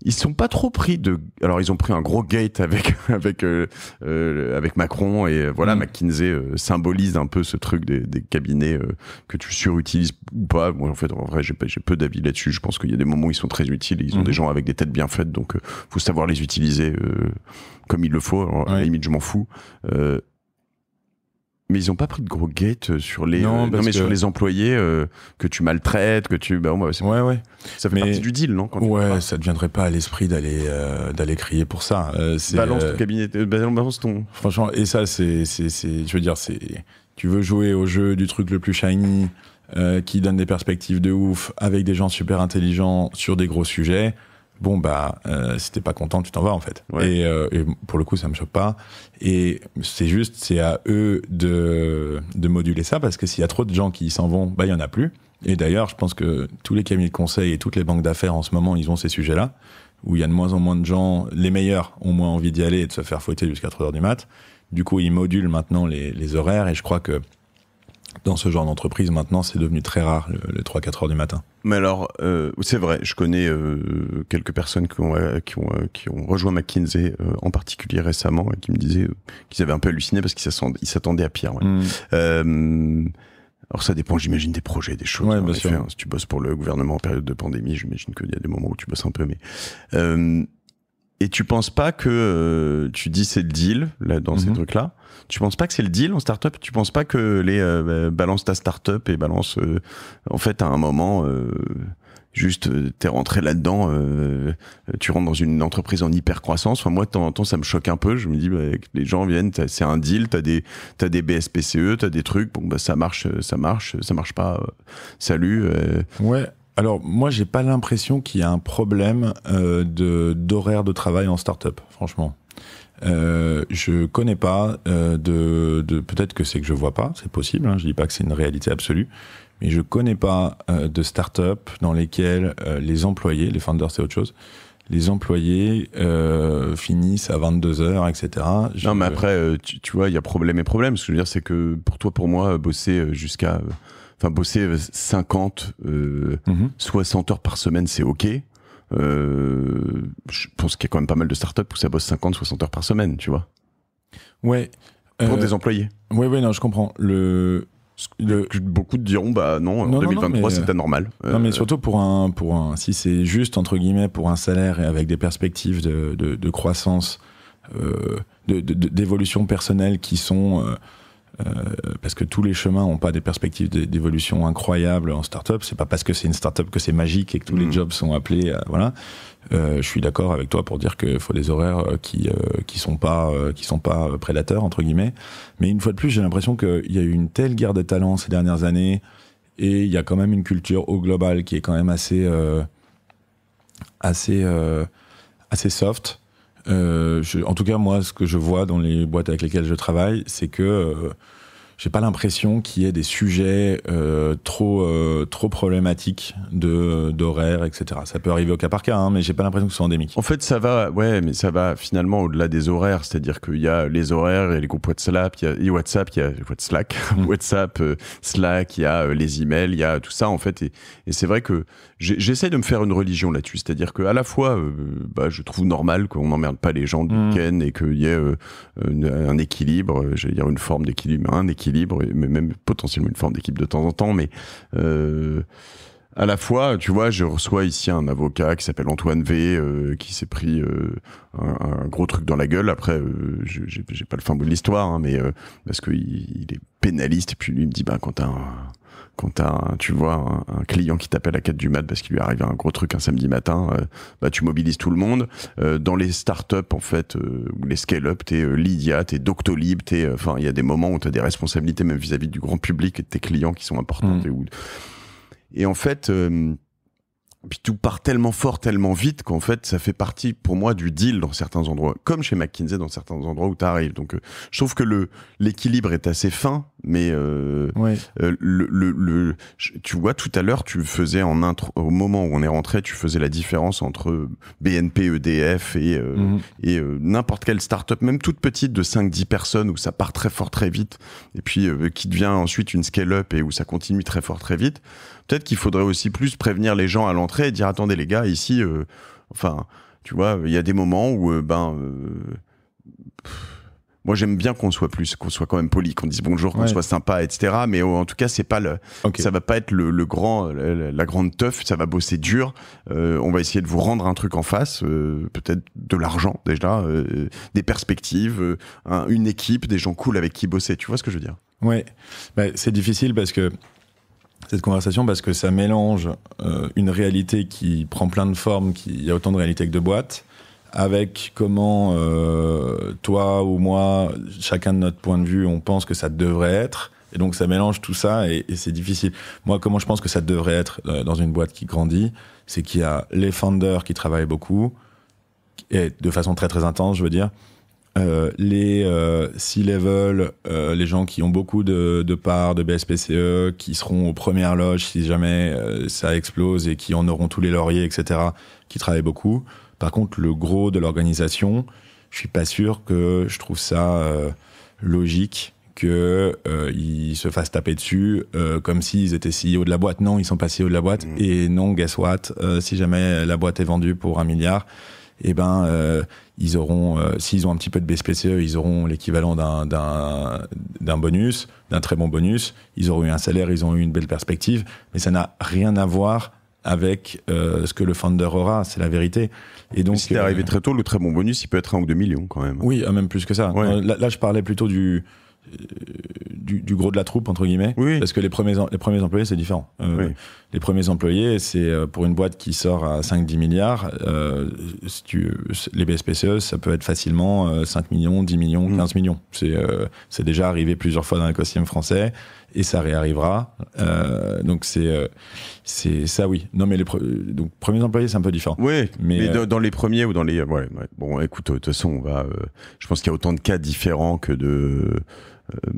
ils sont pas trop pris de. Alors ils ont pris un gros gate avec *laughs* avec euh, euh, avec Macron et euh, voilà mm. McKinsey symbolise un peu ce truc des, cabinets que tu surutilises ou pas. Moi en fait en vrai j'ai peu d'avis là-dessus. Je pense qu'il y a des moments où ils sont très utiles. ils ont mm-hmm. des gens avec des têtes bien faites donc faut savoir les utiliser comme il le faut. à la limite je m'en fous. Mais ils n'ont pas pris de gros gate euh, sur les, non, euh, mais sur les employés euh, que tu maltraites, que tu. Bah, bah ouais, ouais, Ça fait partie du deal, non Ouais, ça ne viendrait pas à l'esprit d'aller d'aller crier pour ça. Hein. balance ton cabinet, bah, balance ton. Franchement, et ça, c'est. Je veux dire, c'est. Tu veux jouer au jeu du truc le plus shiny, qui donne des perspectives de ouf, avec des gens super intelligents sur des gros sujets bon bah euh, si t'es pas content tu t'en vas en fait euh, et, pour le coup ça me choque pas et c'est juste c'est à eux de, moduler ça parce que s'il y a trop de gens qui s'en vont bah il y en a plus et d'ailleurs je pense que tous les cabinets de conseil et toutes les banques d'affaires en ce moment ils ont ces sujets là où il y a de moins en moins de gens les meilleurs ont moins envie d'y aller et de se faire fouetter jusqu'à 3 heures du mat du coup ils modulent maintenant les horaires et je crois que dans ce genre d'entreprise, maintenant, c'est devenu très rare, les 3-4 heures du matin. Mais alors, euh, c'est vrai, je connais euh, quelques personnes qui ont, euh, qui ont, rejoint McKinsey, en particulier récemment, et qui me disaient qu'ils avaient un peu halluciné parce qu'ils s'attendaient à pire. Mmh. alors ça dépend, j'imagine, des projets, des choses. Hein. si tu bosses pour le gouvernement en période de pandémie, j'imagine qu'il y a des moments où tu bosses un peu, mais... et tu penses pas que tu dis c'est le deal là, dans ces mmh. trucs-là tu penses pas que c'est le deal en startup Tu penses pas que les euh, balances balance ta startup et balance euh, en fait à un moment euh, juste, juste t'es rentré là-dedans, tu rentres dans une entreprise en hyper croissance. moi de temps en temps ça me choque un peu. Je me dis bah, les gens viennent, c'est un deal, t'as des t'as des BSPCE, t'as des trucs. Bon bah ça marche, ça marche, ça marche pas. salut. Ouais. Alors moi j'ai pas l'impression qu'il y a un problème de d'horaire de travail en startup, franchement. Euh, je connais pas euh, de, de peut-être que c'est que je vois pas, c'est possible. Hein, je dis pas que c'est une réalité absolue, mais je connais pas euh, de start-up dans lesquelles euh, les employés, les founders c'est autre chose, les employés euh, finissent à 22 heures, etc. non, mais après, euh, tu, tu, vois, il y a problème et problème. Ce que je veux dire, c'est que pour toi, pour moi, bosser jusqu'à, enfin, bosser 50, 60 mhm. heures par semaine, c'est ok. Euh, je pense qu'il y a quand même pas mal de startups où ça bosse 50, 60 heures par semaine, tu vois. Ouais. Pour euh, des employés. Oui, oui, non, je comprends. Le, Beaucoup diront bah non, en 2023 c'est euh, anormal. Non mais surtout pour un pour si c'est juste entre guillemets pour un salaire et avec des perspectives de, de croissance, d'évolution personnelle qui sont euh, parce que tous les chemins n'ont pas des perspectives d'évolution incroyables en startup. C'est pas parce que c'est une startup que c'est magique et que tous les mm. jobs sont appelés. voilà. Euh, je suis d'accord avec toi pour dire qu'il faut des horaires euh, qui euh, qui sont pas euh, qui sont pas prédateurs entre guillemets. Mais une fois de plus, j'ai l'impression qu'il y a eu une telle guerre des talents ces dernières années et il y a quand même une culture au global qui est quand même assez assez assez soft euh, en tout cas, moi, ce que je vois dans les boîtes avec lesquelles je travaille, c'est que euh, j'ai pas l'impression qu'il y ait des sujets euh, trop trop problématiques de d'horaire, etc. Ça peut arriver au cas par cas, hein, mais j'ai pas l'impression que ce soit endémique. En fait, ça va, ouais, mais ça va finalement au-delà des horaires, c'est-à-dire qu'il y a les horaires, et les groupes WhatsApp, il y a WhatsApp, il y a Slack, *laughs* mm. WhatsApp, Slack, il y a les emails, il y a tout ça en fait, et c'est vrai que j'essaie de me faire une religion là-dessus, c'est-à-dire qu'à la fois, euh, bah, je trouve normal qu'on n'emmerde pas les gens du mm. week-end et qu'il y ait euh, un équilibre, euh, j'allais dire une forme d'équilibre, un équilibre, mais même potentiellement une forme d'équipe de temps en temps, mais à la fois, tu vois, je reçois ici un avocat qui s'appelle Antoine V, qui s'est pris un, gros truc dans la gueule. Après, j'ai pas le fin bout de l'histoire, hein, mais parce qu'il est pénaliste, et puis lui il me dit, ben, quand t'as un, quand as tu vois un, client qui t'appelle à 4 du mat parce qu'il lui arrive un gros truc un samedi matin, euh, bah tu mobilises tout le monde. Euh, dans les startups en fait, euh, les scale-up, t'es Lydia, t'es Doctolib, t'es, enfin il y a des moments où t'as des responsabilités même vis-à-vis du grand public et de tes clients qui sont importants. Mm. Et, et en fait, puis tout part tellement fort, tellement vite qu'en fait, ça fait partie pour moi du deal dans certains endroits, comme chez McKinsey dans certains endroits où tu arrives. Donc, euh, je trouve que le l'équilibre est assez fin, mais euh, euh, le, le, tu vois, tout à l'heure, tu faisais en intro, au moment où on est rentré, tu faisais la différence entre BNP, EDF et, mhm. et n'importe quelle start-up, même toute petite de 5-10 personnes où ça part très fort, très vite, et puis qui devient ensuite une scale-up et où ça continue très fort, très vite. Peut-être qu'il faudrait aussi plus prévenir les gens à l'entrée et dire attendez les gars, ici, euh, enfin, tu vois, il y a des moments où, euh, ben. Euh, moi, j'aime bien qu'on soit plus, qu'on soit quand même poli, qu'on dise bonjour, qu'on soit sympa, etc. Mais oh, en tout cas, c'est pas le, ça va pas être le, grand, la, grande teuf. Ça va bosser dur. on va essayer de vous rendre un truc en face, peut-être de l'argent déjà, des perspectives, une équipe, des gens cool avec qui bosser. Tu vois ce que je veux dire Ouais, bah, c'est difficile parce que cette conversation parce que ça mélange euh, une réalité qui prend plein de formes, qui y a autant de réalités que de boîtes, avec comment euh, toi ou moi, chacun de notre point de vue, on pense que ça devrait être. Et donc ça mélange tout ça et, c'est difficile. Moi, comment je pense que ça devrait être euh, dans une boîte qui grandit, c'est qu'il y a les founders qui travaillent beaucoup et de façon très très intense, je veux dire, euh, les euh, C-level, euh, les gens qui ont beaucoup de, parts de BSPCE, qui seront aux premières loges si jamais ça explose et qui en auront tous les lauriers, etc., qui travaillent beaucoup. Par contre, le gros de l'organisation, je suis pas sûr que je trouve ça logique qu'ils se fassent taper dessus comme s'ils étaient CEO de la boîte. Non, ils sont pas CEO de la boîte. Mmh. Et non, guess what, si jamais la boîte est vendue pour un milliard, eh ben euh, ils auront, euh, s'ils ont un petit peu de BSPCE, ils auront l'équivalent d'un bonus, d'un très bon bonus. Ils auront eu un salaire, ils ont eu une belle perspective, mais ça n'a rien à voir avec euh, ce que le founder aura, c'est la vérité. Et donc, mais si arrivé très tôt, le très bon bonus, il peut être un ou deux millions quand même. Oui, même plus que ça. là, je parlais plutôt du du, gros de la troupe, entre guillemets. Oui. Parce que les premiers, les premiers employés, c'est différent. Euh, les premiers employés, c'est euh, pour une boîte qui sort à 5-10 milliards, euh, les BSPCE, ça peut être facilement 5 millions, 10 millions, 15 mm. millions. C'est déjà arrivé plusieurs fois dans l'écosystème français et ça réarrivera. donc c'est c'est ça oui. Non mais les donc premiers employés c'est un peu différent. Oui. Mais, dans, les premiers ou dans les bon écoute de toute façon on va je pense qu'il y a autant de cas différents que de euh,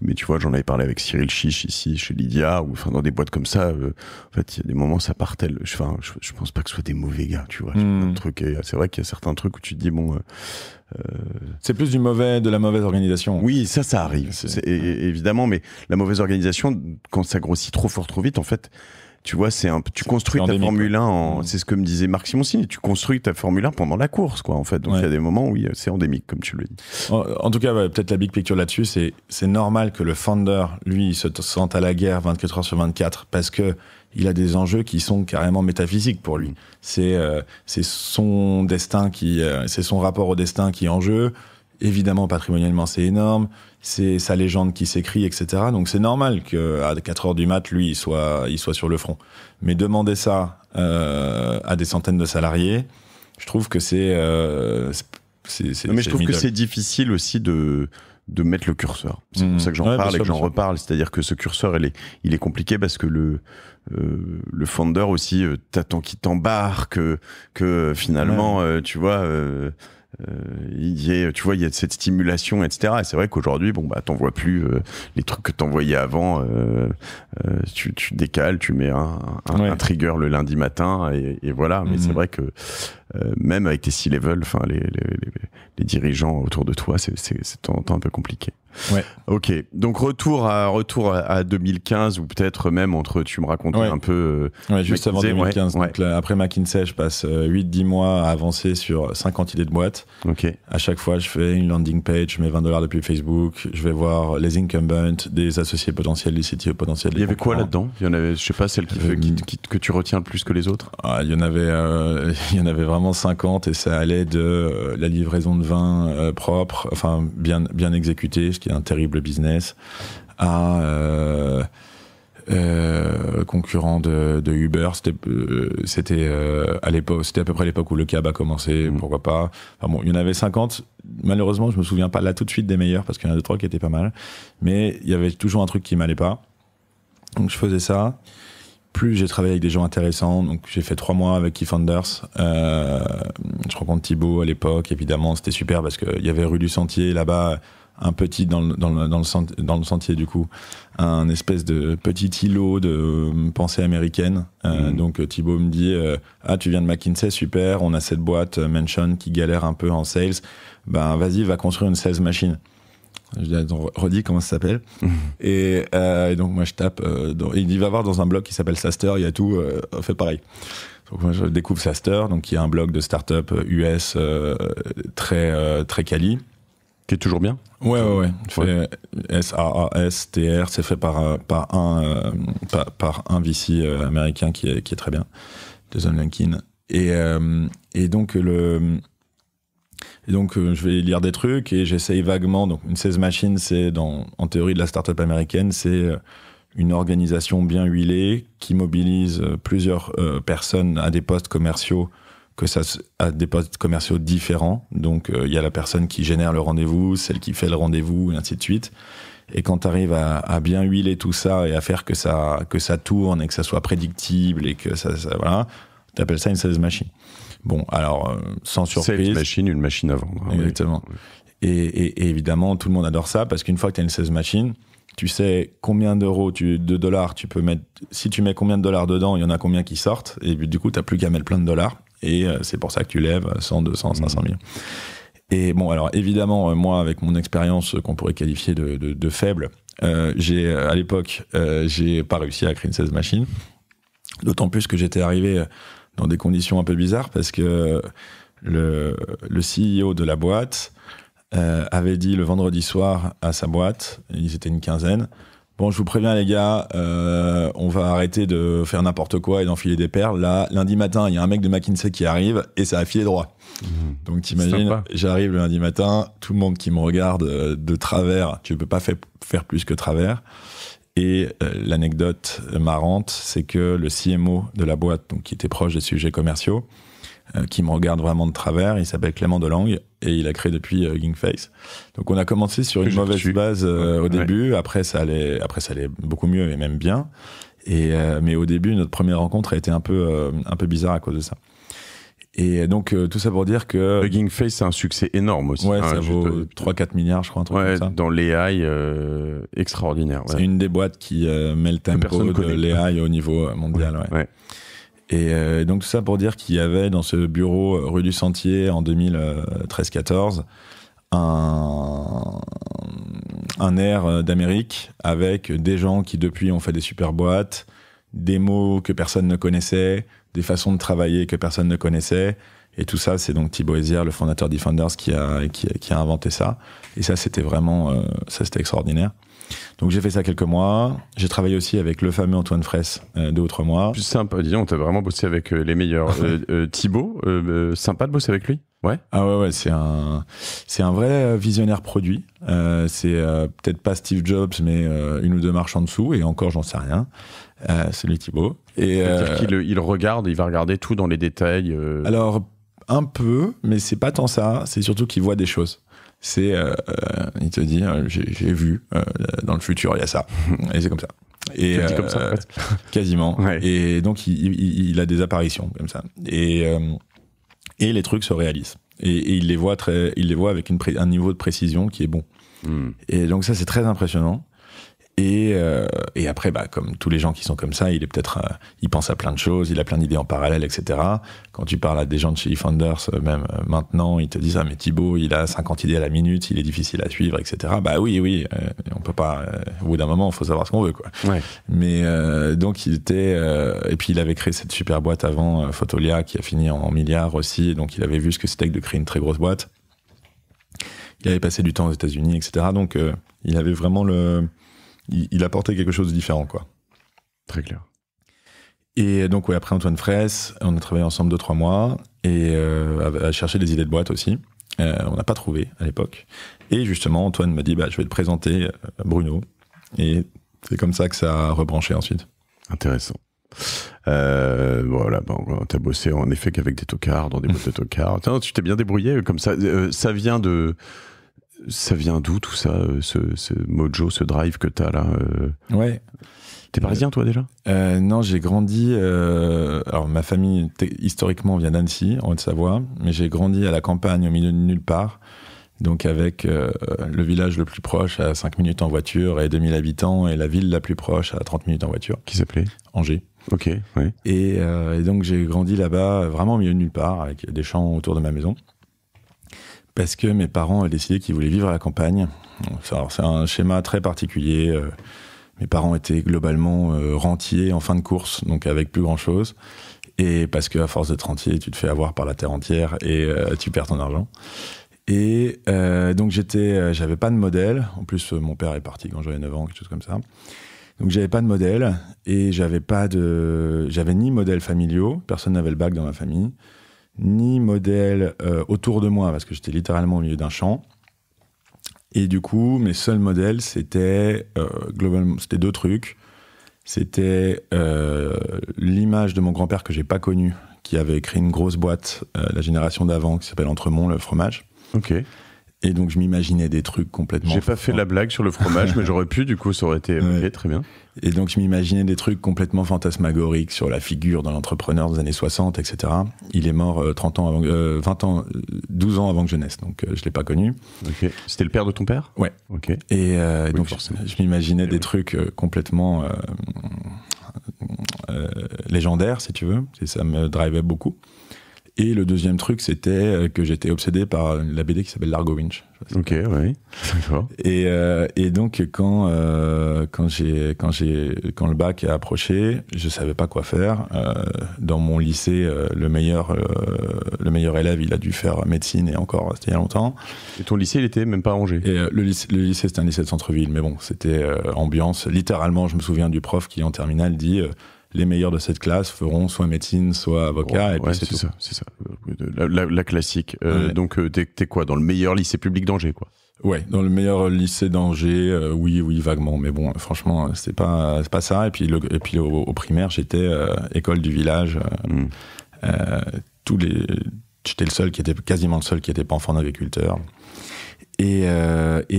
mais tu vois, j'en avais parlé avec Cyril Chiche ici, chez Lydia, ou enfin dans des boîtes comme ça. Euh, en fait, il y a des moments, ça partait. Enfin, je, pense pas que ce soit des mauvais gars, tu vois. Mmh. C'est vrai qu'il y a certains trucs où tu te dis bon. c'est plus du mauvais, de la mauvaise organisation. Oui, ça, ça arrive, c'est évidemment. Mais la mauvaise organisation, quand ça grossit trop fort, trop vite, en fait, tu vois, c'est un, tu construis ta Formule 1, mmh. c'est ce que me disait Marc Simoncini, tu construis ta Formule 1 pendant la course, quoi, en fait. Donc il y a des moments où euh, c'est endémique, comme tu le dis. En, tout cas, peut-être la big picture là-dessus, c'est, c'est normal que le founder, lui, se sente à la guerre 24 heures sur 24 parce que il a des enjeux qui sont carrément métaphysiques pour lui. C'est euh, c'est son destin qui, euh, c'est son rapport au destin qui est en jeu. Évidemment, patrimonialement, c'est énorme c'est sa légende qui s'écrit, etc. Donc c'est normal que qu'à 4 heures du mat, lui, il soit, il soit sur le front. Mais demander ça euh, à des centaines de salariés, je trouve que c'est. Euh, mais je trouve que c'est difficile aussi de de mettre le curseur. C'est pour mmh. ça que j'en parle et que j'en reparle. C'est-à-dire que ce curseur, il est, il est compliqué parce que le, euh, le founder aussi, euh, t'attends qu'il t'embarque, que, finalement, tu vois, euh, y a tu vois, il y a cette stimulation, etc. Et c'est vrai qu'aujourd'hui, bon, bah, t'en vois plus euh, les trucs que t'envoyais avant. Euh, tu, tu, décales, tu mets un, un, trigger le lundi matin, et, voilà. Mais c'est mhm. vrai que euh, même avec tes C-level, enfin les, les, les, dirigeants autour de toi, c'est un peu compliqué. Ouais. Ok, donc retour à retour à 2015 ou peut-être même entre tu me racontes un peu. Euh, juste avant 2015. après McKinsey, je passe 8-10 euh, mois à avancer sur 50 idées de boîte. Ok. À chaque fois, je fais une landing page, je mets 20 dollars depuis Facebook, je vais voir les incumbents, des associés potentiels, des CTO potentiels. Il y avait quoi là-dedans Il y en avait, je sais pas, celle qui, que tu retiens le plus que les autres. Ah, il y en avait, *laughs* il y en avait vraiment 50 et ça allait de euh, la livraison de vin euh, propre, enfin bien, bien exécuté, ce qui est un terrible business, à euh, concurrent de, Uber. C'était à l'époque, c'était à peu près l'époque où le cab a commencé, mm. pourquoi pas. Enfin bon, il y en avait 50. Malheureusement, je me souviens pas là tout de suite des meilleurs parce qu'il y en a deux trois qui étaient pas mal, mais il y avait toujours un truc qui m'allait pas. Donc je faisais ça plus j'ai travaillé avec des gens intéressants. Donc j'ai fait trois mois avec Keith Anders. Euh, je rencontre Thibaut à l'époque. Évidemment, c'était super parce qu'il y avait rue du Sentier là-bas, un petit dans le, dans, dans, le sentier, du coup, un espèce de petit îlot de euh, pensée américaine. Euh, mm-hmm. Donc Thibaut me dit ah tu viens de McKinsey super, on a cette boîte Mansion, qui galère un peu en sales. Ben vas-y va construire une sales machine. Je redis comment ça s'appelle. Mhm. Euh, et, donc, moi, je tape. Euh, il va voir dans un blog qui s'appelle Saster, il y a tout, euh, fait pareil. Donc, moi, je découvre Saster, donc, y a un blog de start-up US très, très quali. Qui est toujours bien Ouais, ouais, ouais. S-A-A-S-T-R, c'est fait par, par, un, par, un VC américain qui est, qui est très bien, de Zone Et, et donc, le donc, euh, je vais lire des trucs et j'essaye vaguement. Donc, une 16 machine, c'est dans, en théorie de la startup américaine, c'est euh, une organisation bien huilée qui mobilise euh, plusieurs personnes à des postes commerciaux que ça à des postes commerciaux différents. Donc, il y a la personne qui génère le rendez-vous, celle qui fait le rendez-vous, et ainsi de suite. Et quand tu arrives à, bien huiler tout ça et à faire que ça, que ça tourne et que ça soit prédictible et que ça, ça voilà, t'appelles ça une sales machine. Bon, alors, euh, sans surprise. C'est une machine, une machine à vendre. Hein, Exactement. Et, évidemment, tout le monde adore ça parce qu'une fois que tu as une 16 machine, tu sais combien d'euros, de dollars tu peux mettre. Si tu mets combien de dollars dedans, il y en a combien qui sortent. Et du coup, tu n'as plus qu'à mettre plein de dollars. Et euh, c'est pour ça que tu lèves 100, 200, 500 000. Et bon, alors évidemment, euh, moi, avec mon expérience qu'on pourrait qualifier de, faible, j'ai à l'époque, j'ai pas réussi à créer une 16 machine. D'autant plus que j'étais arrivé dans des conditions un peu bizarres parce que le, CEO de la boîte euh, avait dit le vendredi soir à sa boîte, ils étaient une quinzaine, Bon, je vous préviens les gars, euh, on va arrêter de faire n'importe quoi et d'enfiler des perles. Là, lundi matin, il y a un mec de McKinsey qui arrive et ça a filé droit. Mmh. Donc t'imagines, j'arrive le lundi matin, tout le monde qui me regarde euh, de travers, tu peux pas faire plus que travers. Et euh, l'anecdote marrante, c'est que le CMO de la boîte, donc, qui était proche des sujets commerciaux, euh, qui me regarde vraiment de travers, il s'appelle Clément Delangue et il a créé depuis euh, Gingface. Donc on a commencé sur une mauvaise base au début, après ça, allait, après ça allait beaucoup mieux et même bien. Et, mais au début, notre première rencontre a été un peu, un peu bizarre à cause de ça. Et donc, euh, tout ça pour dire que. Hugging Face, c'est un succès énorme aussi. Ouais, hein, ça vaut 3-4 euh, milliards, je crois, un truc Dans l'AI, euh, extraordinaire. C'est une des boîtes qui met le tempo de l'AI au niveau mondial. Ouais. Et donc, tout ça pour dire qu'il y avait dans ce bureau rue du Sentier en 2013-14 un, un air d'Amérique avec des gens qui, depuis, ont fait des super boîtes, des mots que personne ne connaissait des façons de travailler que personne ne connaissait. Et tout ça, c'est donc Thibaut Hézière, le fondateur Defenders, qui a, qui, a inventé ça. Et ça, c'était vraiment, euh, ça, c'était extraordinaire. Donc j'ai fait ça quelques mois. J'ai travaillé aussi avec le fameux Antoine Fraisse euh, deux ou trois mois. C'est sympa, dis on t'a vraiment bossé avec euh, les meilleurs. *laughs* Euh, Thibaut, sympa de bosser avec lui Ouais. Ah ouais, ouais, c'est un, c'est un vrai visionnaire produit. c'est peut-être pas Steve Jobs, mais une ou deux marches en dessous, et encore, j'en sais rien. Euh, lui Thibaut. Et euh, il, regarde, il va regarder tout dans les détails. Euh. Alors un peu, mais c'est pas tant ça. C'est surtout qu'il voit des choses. C'est, euh, il te dit, j'ai vu dans le futur il y a ça, *laughs* et c'est comme ça. Et comme ça, *laughs* quasiment. Et donc il, a des apparitions comme ça. Et et les trucs se réalisent. Et, il les voit très, il les voit avec un niveau de précision qui est bon. Hmm. Et donc ça c'est très impressionnant. Euh, et, après, bah, comme tous les gens qui sont comme ça, il est peut-être, euh, il pense à plein de choses, il a plein d'idées en parallèle, etc. Quand tu parles à des gens de chez Founders, euh, même maintenant, ils te disent ah mais Thibaut, il a 50 idées à la minute, il est difficile à suivre, etc. Bah oui, oui, on peut pas. au bout d'un moment, il faut savoir ce qu'on veut, quoi. Mais donc il était, et puis il avait créé cette super boîte avant Photolia qui a fini en, en milliards aussi, donc il avait vu ce que c'était que de créer une très grosse boîte. Il avait passé du temps aux États-Unis, etc. Donc il avait vraiment le il, apportait quelque chose de différent, quoi. Très clair. Et donc, oui, après Antoine Fraisse, on a travaillé ensemble deux, trois mois et euh, à, chercher des idées de boîte aussi. Euh, on n'a pas trouvé à l'époque. Et justement, Antoine m'a dit bah, Je vais te présenter euh, Bruno. Et c'est comme ça que ça a rebranché ensuite. Intéressant. voilà, bon, t'as bossé en effet qu'avec des tocards, dans des boîtes de tocards. tu t'es bien débrouillé comme ça. ça vient de ça vient d'où tout ça, euh, ce, mojo, ce drive que tu as là euh Ouais. T'es parisien toi déjà euh, Non, j'ai grandi. alors ma famille historiquement vient d'Annecy, en Haute-Savoie, mais j'ai grandi à la campagne, au milieu de nulle part. Donc avec le village le plus proche à 5 minutes en voiture et 2000 habitants et la ville la plus proche à 30 minutes en voiture. Qui s'appelait Angers. Ok, oui. Et, et donc j'ai grandi là-bas, vraiment au milieu de nulle part, avec des champs autour de ma maison parce que mes parents ont décidé qu'ils voulaient vivre à la campagne. C'est un schéma très particulier. Euh, mes parents étaient globalement euh, rentiers en fin de course, donc avec plus grand chose. Et parce qu'à force d'être rentier, tu te fais avoir par la terre entière et euh, tu perds ton argent. Et donc j'étais, j'avais pas de modèle. En plus, mon père est parti quand j'avais 9 ans, quelque chose comme ça. Donc j'avais pas de modèle et j'avais pas de, j'avais ni modèle familial, Personne n'avait le bac dans ma famille ni modèle euh, autour de moi, parce que j'étais littéralement au milieu d'un champ. Et du coup, mes seuls modèles, c'était euh, c'était deux trucs. C'était euh, l'image de mon grand-père que j'ai pas connu, qui avait écrit une grosse boîte, la génération d'avant, qui s'appelle Entremont, le fromage. Ok. Et donc je m'imaginais des trucs complètement. J'ai pas fait la blague sur le fromage, mais j'aurais pu, du coup, ça aurait été *laughs* très bien. Et donc je m'imaginais des trucs complètement fantasmagoriques sur la figure d'un entrepreneur des années 60, etc. Il est mort 30 euh, ans avant, 20 euh, ans, 12 euh, ans avant que je naisse, donc je je l'ai pas connu. C'était le père de ton père Ouais. Et donc je, m'imaginais eh des trucs complètement légendaires, si tu veux. Et ça me drivait beaucoup. Et le deuxième truc, c'était euh, que j'étais obsédé par la BD qui s'appelle Largo Winch. Ok, oui, *laughs* Et, euh, et donc, quand, euh, quand, j'ai, quand, j'ai, quand le bac a approché, je savais pas quoi faire. Euh, dans mon lycée, euh, le, meilleur, le meilleur élève, il a dû faire médecine, et encore, c'était il y a longtemps. Et ton lycée, il était même pas rangé et, le, lycée, le lycée, c'était un lycée de centre-ville, mais bon, c'était ambiance. Littéralement, je me souviens du prof qui, en terminale, dit les meilleurs de cette classe feront soit médecine, soit avocat. c'est ça, c'est ça. La, classique. Euh, donc, euh, t'es, quoi Dans le meilleur lycée public d'Angers, quoi Ouais, dans le meilleur lycée d'Angers, euh, oui, oui, vaguement, mais bon, franchement, c'est pas, pas ça. Et puis, puis au, primaire, j'étais école du village. Mm. tous les, j'étais le seul qui était quasiment le seul qui était pas enfant d'agriculteur. Et,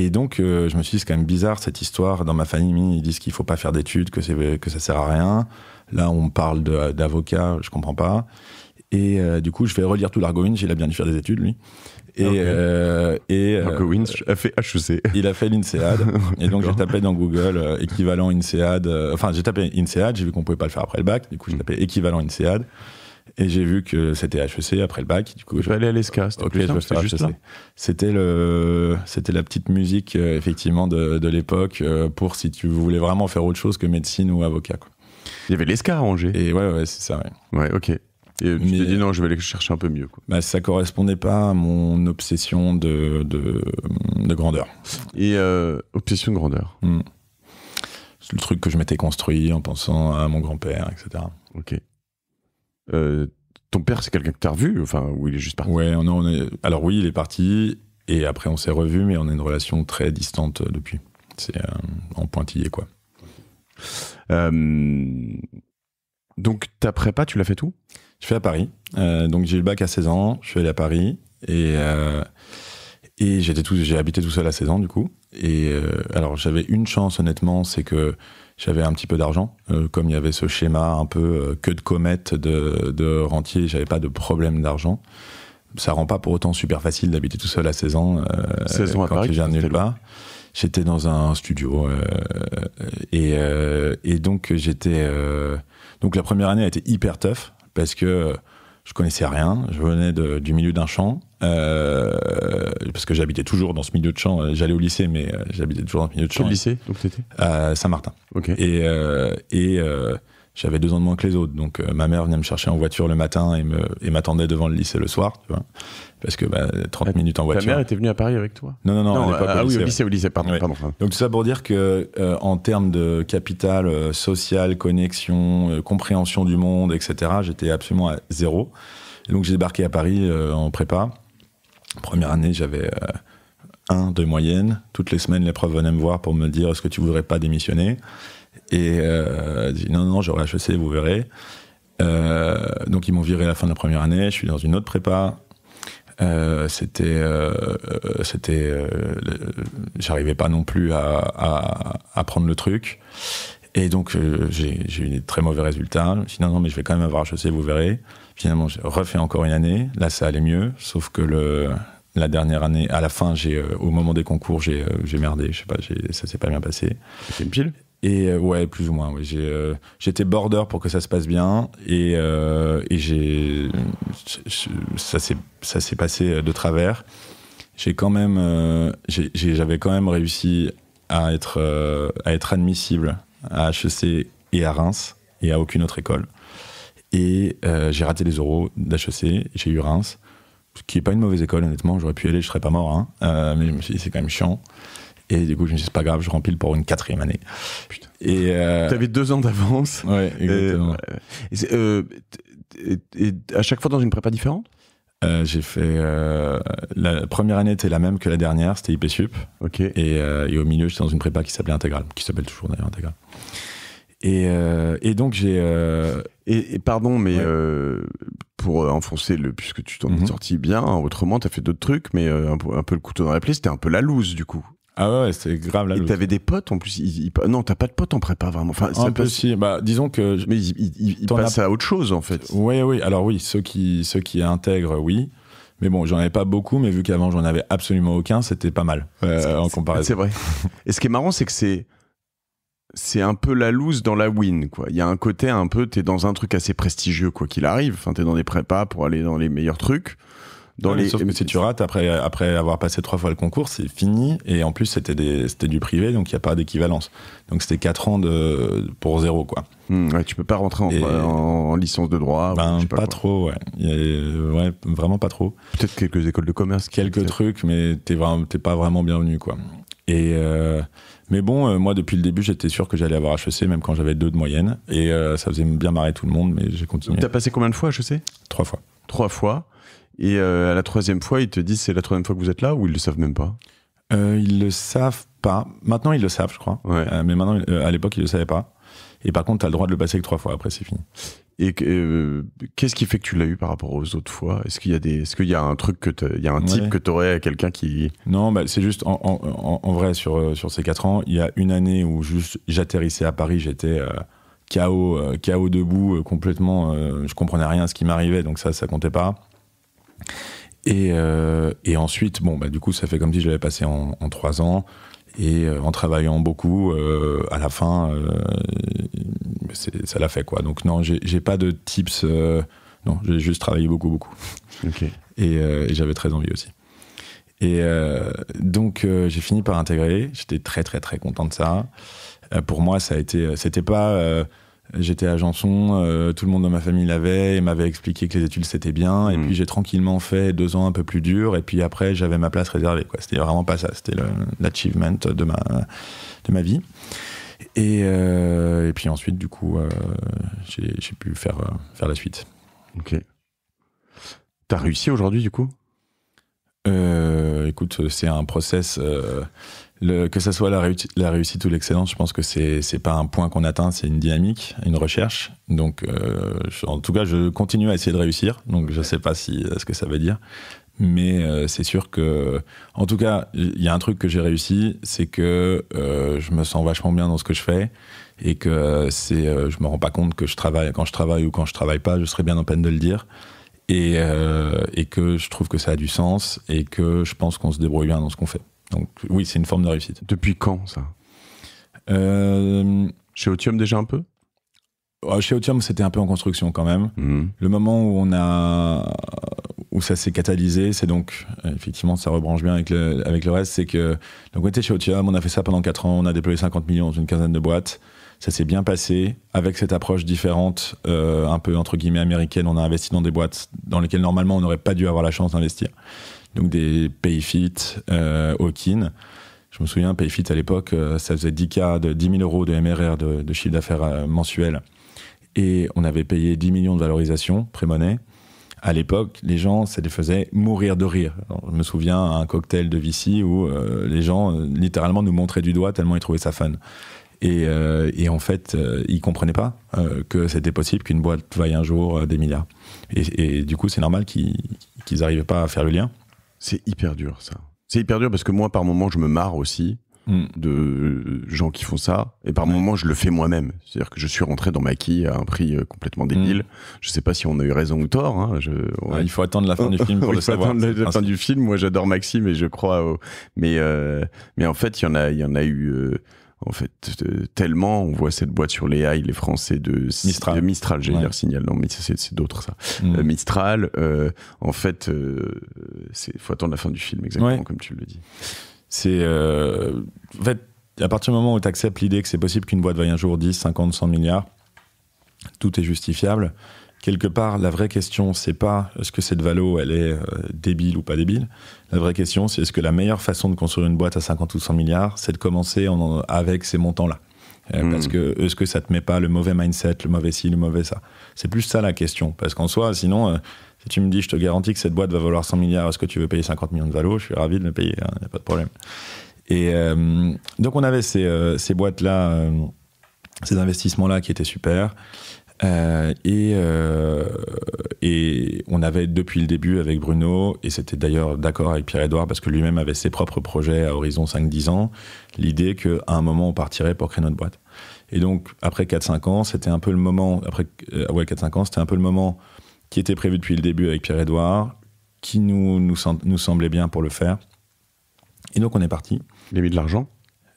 donc, je me suis dit c'est quand même bizarre cette histoire. Dans ma famille, ils disent qu'il faut pas faire d'études, que c'est que ça sert à rien. Là, on parle d'avocat, je comprends pas. Et euh, du coup, je vais relire tout l'Argo Il a bien dû faire des études, lui. Et, euh, et euh, e a fait HEC. Il a fait l'INSEAD. *laughs* et donc, j'ai tapé dans Google équivalent INSEAD. Enfin, j'ai tapé INSEAD. J'ai vu qu'on pouvait pas le faire après le bac. Du coup, j'ai hmm. tapé équivalent INSEAD. Et j'ai vu que c'était HEC après le bac. Du coup, je vais aller à l'ESCA. E c'était le, c'était la petite musique effectivement de, de l'époque pour si tu voulais vraiment faire autre chose que médecine ou avocat. Quoi. Il y avait l'ESCA à Angers. Et ouais, ouais, c'est ça, ouais. Ouais, ok. Et tu t'es dit non, je vais aller chercher un peu mieux. Quoi. Bah, ça correspondait pas à mon obsession de, de, grandeur. Et euh, obsession de grandeur. Hmm. C'est le truc que je m'étais construit en pensant à mon grand-père, etc. Ok. Euh, ton père, c'est quelqu'un que tu as revu Enfin, ou il est juste parti Ouais, non on est... alors oui, il est parti. Et après, on s'est revu, mais on a une relation très distante depuis. C'est euh, en pointillé, quoi. Euh, donc ta prépa, tu l'as fait tout Je fais à Paris. Euh, donc j'ai eu le bac à 16 ans, je suis allé à Paris euh, et j'étais tout, j'ai habité tout seul à 16 ans du coup. Et alors j'avais une chance honnêtement, c'est que j'avais un petit peu d'argent. comme il y avait ce schéma un peu que de comète de, rentier, j'avais pas de problème d'argent. Ça rend pas pour autant super facile d'habiter tout seul à 16 ans. quand Paris, j'étais dans un studio euh, euh, et, donc j'étais euh, donc la première année a été hyper tough parce que je connaissais rien, je venais du milieu d'un champ, parce que j'habitais toujours dans ce milieu de champ. J'allais au lycée, mais j'habitais toujours dans ce milieu de champ. Quel lycée donc t'étais Saint-Martin. Et, et j'avais deux ans de moins que les autres, donc ma mère venait me chercher en voiture le matin et m'attendait devant le lycée le soir. Tu vois parce que 30 bah, minutes en voiture. Ta mère était venue à Paris avec toi Non, non, non. ah, ah oui, au lycée, pardon. Donc tout ça pour dire que euh, en termes de capital euh, social, connexion, euh, compréhension du monde, etc., j'étais absolument à zéro. donc j'ai débarqué à Paris en prépa. Première année, j'avais un, de moyenne. Toutes les semaines, l'épreuve venait me voir pour me dire est-ce que tu voudrais pas démissionner Et dit non, non, j'aurai HEC, vous verrez. donc ils m'ont viré à la fin de la première année. Je suis dans une autre prépa euh, c'était, euh, euh c'était, euh, j'arrivais pas non plus à, à, à, prendre le truc. Et donc j'ai eu des très mauvais résultats. Finalement, mais je vais quand même avoir chaussé vous verrez. Finalement, j'ai refait encore une année. Là, ça allait mieux, sauf que le, la dernière année, à la fin, j'ai, au moment des concours, j'ai, merdé. Je sais pas, ça s'est pas bien passé. C'est une pile. Et euh, ouais, plus ou moins. J'ai, euh, j'étais border pour que ça se passe bien. Et, euh, et j'ai, ça s'est, ça s'est passé de travers. J'ai quand même, j'avais quand même réussi à être, à être admissible à HEC et à Reims et à aucune autre école. Et j'ai raté les euros d'HEC. J'ai eu Reims, ce qui est pas une mauvaise école honnêtement. J'aurais pu y aller, je serais pas mort. Hein. mais c'est quand même chiant. Et du coup, je me suis c'est pas grave, je remplis pour une quatrième année. Putain. Et euh, T'avais deux ans d'avance. Ouais, euh, exactement. Euh, et, à chaque fois dans une prépa différente J'ai fait. la première année était la même que la dernière, c'était IPSUP. Ok. Et, au milieu, j'étais dans une prépa qui s'appelait Intégrale, qui s'appelle toujours d'ailleurs Intégrale. Et, et, donc j'ai. Et, pardon, mais pour enfoncer le. Puisque tu t'en es mhm. sorti bien, hein, autrement, t'as fait d'autres trucs, mais un peu, un, peu, le couteau dans la plaie, c'était un peu la loose du coup. Ah ouais, c'est grave là. Et t'avais des potes en plus. non, t'as pas de potes en prépa vraiment. Enfin, un si. Bah, disons que. Mais ils il, passent à autre chose en fait. Oui, oui. Alors oui, ceux qui, ceux qui intègrent, oui. Mais bon, j'en avais pas beaucoup, mais vu qu'avant j'en avais absolument aucun, c'était pas mal euh, en comparaison. C'est vrai. *laughs* Et ce qui est marrant, c'est que c'est c'est un peu la loose dans la win quoi. Il y a un côté un peu t'es dans un truc assez prestigieux quoi qu'il arrive. Enfin t'es dans des prépas pour aller dans les meilleurs trucs les... Sauf que si tu rates, après, après avoir passé trois fois le concours, c'est fini. Et en plus, c'était du privé, donc il n'y a pas d'équivalence. Donc c'était quatre ans de... pour zéro, quoi. ne hmm, tu peux pas rentrer en, licence de droit. Ben, pas, trop, ouais. Euh, ouais. Vraiment pas trop. Peut-être quelques écoles de commerce. Quelques trucs, mais t'es vraiment... pas vraiment bienvenu, quoi. Et euh, mais bon, euh, moi depuis le début, j'étais sûr que j'allais avoir HEC, même quand j'avais deux de moyenne. Et ça faisait bien marrer tout le monde, mais j'ai continué. T'as passé combien de fois HEC Trois fois. Trois fois. Et euh, à la troisième fois, ils te disent c'est la troisième fois que vous êtes là ou ils le savent même pas euh, Ils le savent pas. Maintenant, ils le savent, je crois. Euh, mais maintenant, euh, à l'époque, ils le savaient pas. Et par contre, tu as le droit de le passer que trois fois. Après, c'est fini. Et qu'est-ce qui fait que tu l'as eu par rapport aux autres fois Est-ce qu'il y a des, est-ce qu'il y a un truc que il y a un type que t'aurais à quelqu'un qui Non, bah, c'est juste en, vrai sur sur ces quatre ans, il y a une année où juste j'atterrissais à Paris, j'étais chaos, chaos debout, complètement, je comprenais rien à ce qui m'arrivait, donc ça, ça comptait pas. Euh, et, ensuite, bon, bah, du coup, ça fait comme si je l'avais passé en, trois ans. Et euh, en travaillant beaucoup, euh, à la fin, ça l'a fait quoi. Donc non, j'ai pas de tips. non, j'ai juste travaillé beaucoup, beaucoup. Et, et j'avais très envie aussi. Et donc j'ai fini par intégrer. J'étais très, très, très content de ça. pour moi, ça a été, c'était pas J'étais à Janson, euh, tout le monde dans ma famille l'avait et m'avait expliqué que les études c'était bien. Et mm. puis j'ai tranquillement fait deux ans un peu plus dur. Et puis après, j'avais ma place réservée. C'était vraiment pas ça. C'était l'achievement de ma, de ma vie. Et, euh, puis ensuite, du coup, euh, j'ai pu faire, faire la suite. Ok. T'as réussi aujourd'hui, du coup Écoute, c'est un process que ce soit la, réussite ou l'excellence, je pense que c'est n'est pas un point qu'on atteint, c'est une dynamique, une recherche. Donc, euh, en tout cas, je continue à essayer de réussir. Donc, je ne sais pas si, euh, ce que ça veut dire. Mais euh, c'est sûr que, en tout cas, il y a un truc que j'ai réussi, c'est que je me sens vachement bien dans ce que je fais et que c'est, je me rends pas compte que je travaille quand je travaille ou quand je travaille pas, je serais bien en peine de le dire. Et, et que je trouve que ça a du sens et que je pense qu'on se débrouille bien dans ce qu'on fait. Donc oui, c'est une forme de réussite. Depuis quand ça euh, Chez Otium déjà un peu ah, chez Otium, c'était un peu en construction quand même. Mmh. Le moment où on a où ça s'est catalysé, c'est donc euh, effectivement ça rebranche bien avec le, avec le reste, c'est que donc on était chez Otium, on a fait ça pendant 4 ans, on a déployé 50 millions dans une quinzaine de boîtes. Ça s'est bien passé avec cette approche différente, euh, un peu entre guillemets américaine. On a investi dans des boîtes dans lesquelles normalement on n'aurait pas dû avoir la chance d'investir donc des Payfit, euh, kin. Je me souviens, Payfit à l'époque, euh, ça faisait 10K, de 10 000 euros de MRR de, chiffre d'affaires euh, mensuel. Et on avait payé 10 millions de valorisation, pré-monnaie. À l'époque, les gens, ça les faisait mourir de rire. je me souviens à un cocktail de Vici où euh, les gens littéralement nous montraient du doigt tellement ils trouvaient ça fun. Et, et, en fait, ils ne comprenaient pas que c'était possible qu'une boîte vaille un jour des milliards. Et, du coup, c'est normal qu'ils n'arrivaient pas à faire le lien. C'est hyper dur, ça. C'est hyper dur parce que moi, par moment, je me marre aussi hmm. de euh, gens qui font ça. Et par moment, je le fais moi-même. C'est-à-dire que je suis rentré dans ma quille à un prix euh, complètement hmm. débile. Je sais pas si on a eu raison ou tort. Hein. Ah, il faut attendre la fin du film pour *laughs* attendre la, fin du film. Moi, j'adore Maxime et je crois. Mais, euh, mais en fait, il y, en a, y en a eu en fait, euh, tellement on voit cette boîte sur les haies, les Français de Mistral, de Mistral dire Signal, non mais c'est d'autres ça. Mm. Euh, Mistral, euh, en fait, faut attendre la fin du film exactement comme tu le dis. C'est en fait à partir du moment où tu acceptes l'idée que c'est possible qu'une boîte vaille un jour 10, 50, 100 milliards, tout est justifiable quelque part, la vraie question, c'est pas est-ce que cette valo, elle est euh, débile ou pas débile. La vraie question, c'est est-ce que la meilleure façon de construire une boîte à 50 ou 100 milliards, c'est de commencer avec ces montants-là. Euh, hmm. Parce que est-ce que ça te met pas le mauvais mindset, le mauvais ci, le mauvais ça C'est plus ça la question. Parce qu'en soi, sinon, euh, si tu me dis je te garantis que cette boîte va valoir 100 milliards, est-ce que tu veux payer 50 millions de valo Je suis ravi de le payer, il hein, n'y a pas de problème. Et donc on avait ces, ces boîtes-là, ces investissements-là qui étaient super. Euh, et, euh, et, on avait depuis le début avec Bruno, et c'était d'ailleurs d'accord avec Pierre-Edouard parce que lui-même avait ses propres projets à horizon 5-10 ans, l'idée qu'à un moment on partirait pour créer notre boîte. Et donc après 4-5 ans, c'était un peu le moment, après euh, ouais, 4 ans, c'était un peu le moment qui était prévu depuis le début avec Pierre-Edouard, qui nous, nous, semblait bien pour le faire. Et donc on est parti. Il y a mis de l'argent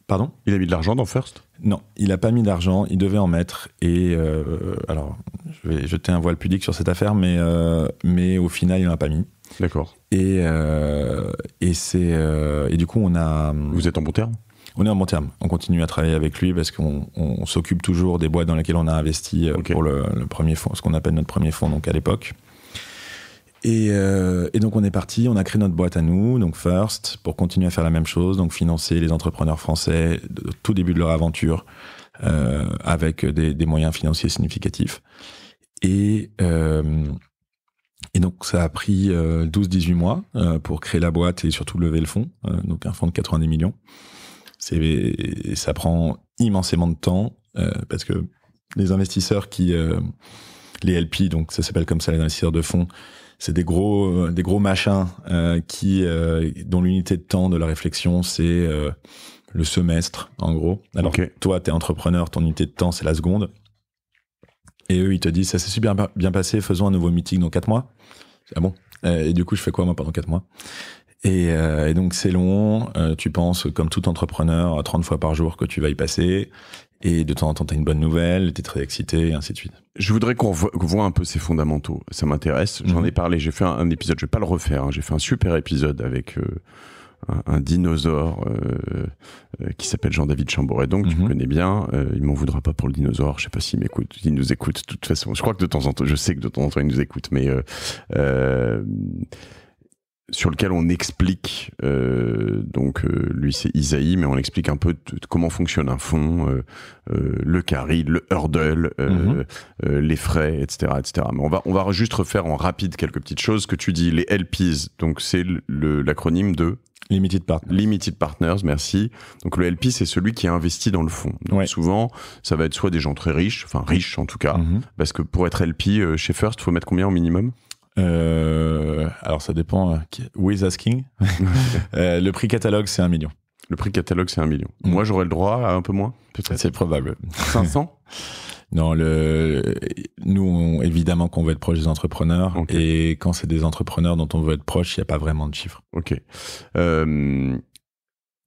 Pardon Il a mis de l'argent dans First Non, il n'a pas mis d'argent, il devait en mettre. Et euh, alors, je vais jeter un voile pudique sur cette affaire, mais, euh, mais au final, il n'en a pas mis. D'accord. Et, euh, et, et du coup, on a. Vous êtes en bon terme on est en bon terme. On continue à travailler avec lui parce qu'on s'occupe toujours des boîtes dans lesquelles on a investi pour le, premier fonds, ce qu'on appelle notre premier fonds donc à l'époque. Euh, et, donc on est parti, on a créé notre boîte à nous, donc First, pour continuer à faire la même chose, donc financer les entrepreneurs français au tout début de leur aventure euh, avec des, moyens financiers significatifs. Et, euh, et donc ça a pris 12-18 mois pour créer la boîte et surtout lever le fonds, donc un fonds de 90 millions. Et ça prend immensément de temps parce que les investisseurs qui... les LP, donc ça s'appelle comme ça les investisseurs de fonds, c'est des gros euh, des gros machins euh, qui euh, dont l'unité de temps de la réflexion c'est le semestre en gros. Alors que toi t'es entrepreneur, ton unité de temps c'est la seconde. Et eux ils te disent ça s'est super bien passé, faisons un nouveau meeting dans quatre mois. Ah bon Et du coup je fais quoi moi pendant quatre mois et, donc c'est long, tu penses comme tout entrepreneur à 30 fois par jour que tu vas y passer, et de temps en temps, tu une bonne nouvelle, tu très excité, et ainsi de suite. Je voudrais qu'on voit un peu ces fondamentaux. Ça m'intéresse. J'en mhm. ai parlé. J'ai fait un, épisode, je vais pas le refaire. Hein. J'ai fait un super épisode avec. Euh, un, dinosaure euh, euh, qui s'appelle Jean-David Chamboret, donc tu me mhm. connais bien. il m'en voudra pas pour le dinosaure. Je sais pas s'il m'écoute, il nous écoute de toute façon. Je crois que de temps en temps, je sais que de temps en temps il nous écoute, mais sur lequel on explique, euh, donc euh, lui c'est Isaïe, mais on explique un peu comment fonctionne un fond, euh, le carry, le hurdle, mhm. les frais, etc., etc. Mais on va, on va juste refaire en rapide quelques petites choses que tu dis, les LPs, donc c'est l'acronyme de... Limited Partners. Limited Partners, merci. Donc le LP, c'est celui qui est investi dans le fond. Donc souvent, ça va être soit des gens très riches, enfin riches en tout cas, mhm. parce que pour être LP chez First, faut mettre combien au minimum euh, alors ça dépend. Who is asking *laughs* euh, Le prix catalogue, c'est un million. Le prix catalogue, c'est un million. Mm. Moi, j'aurais le droit à un peu moins C'est probable. 500 *laughs* Non, le, nous, évidemment qu'on veut être proche des entrepreneurs. Et quand c'est des entrepreneurs dont on veut être proche, il n'y a pas vraiment de chiffres. Ok. Euh,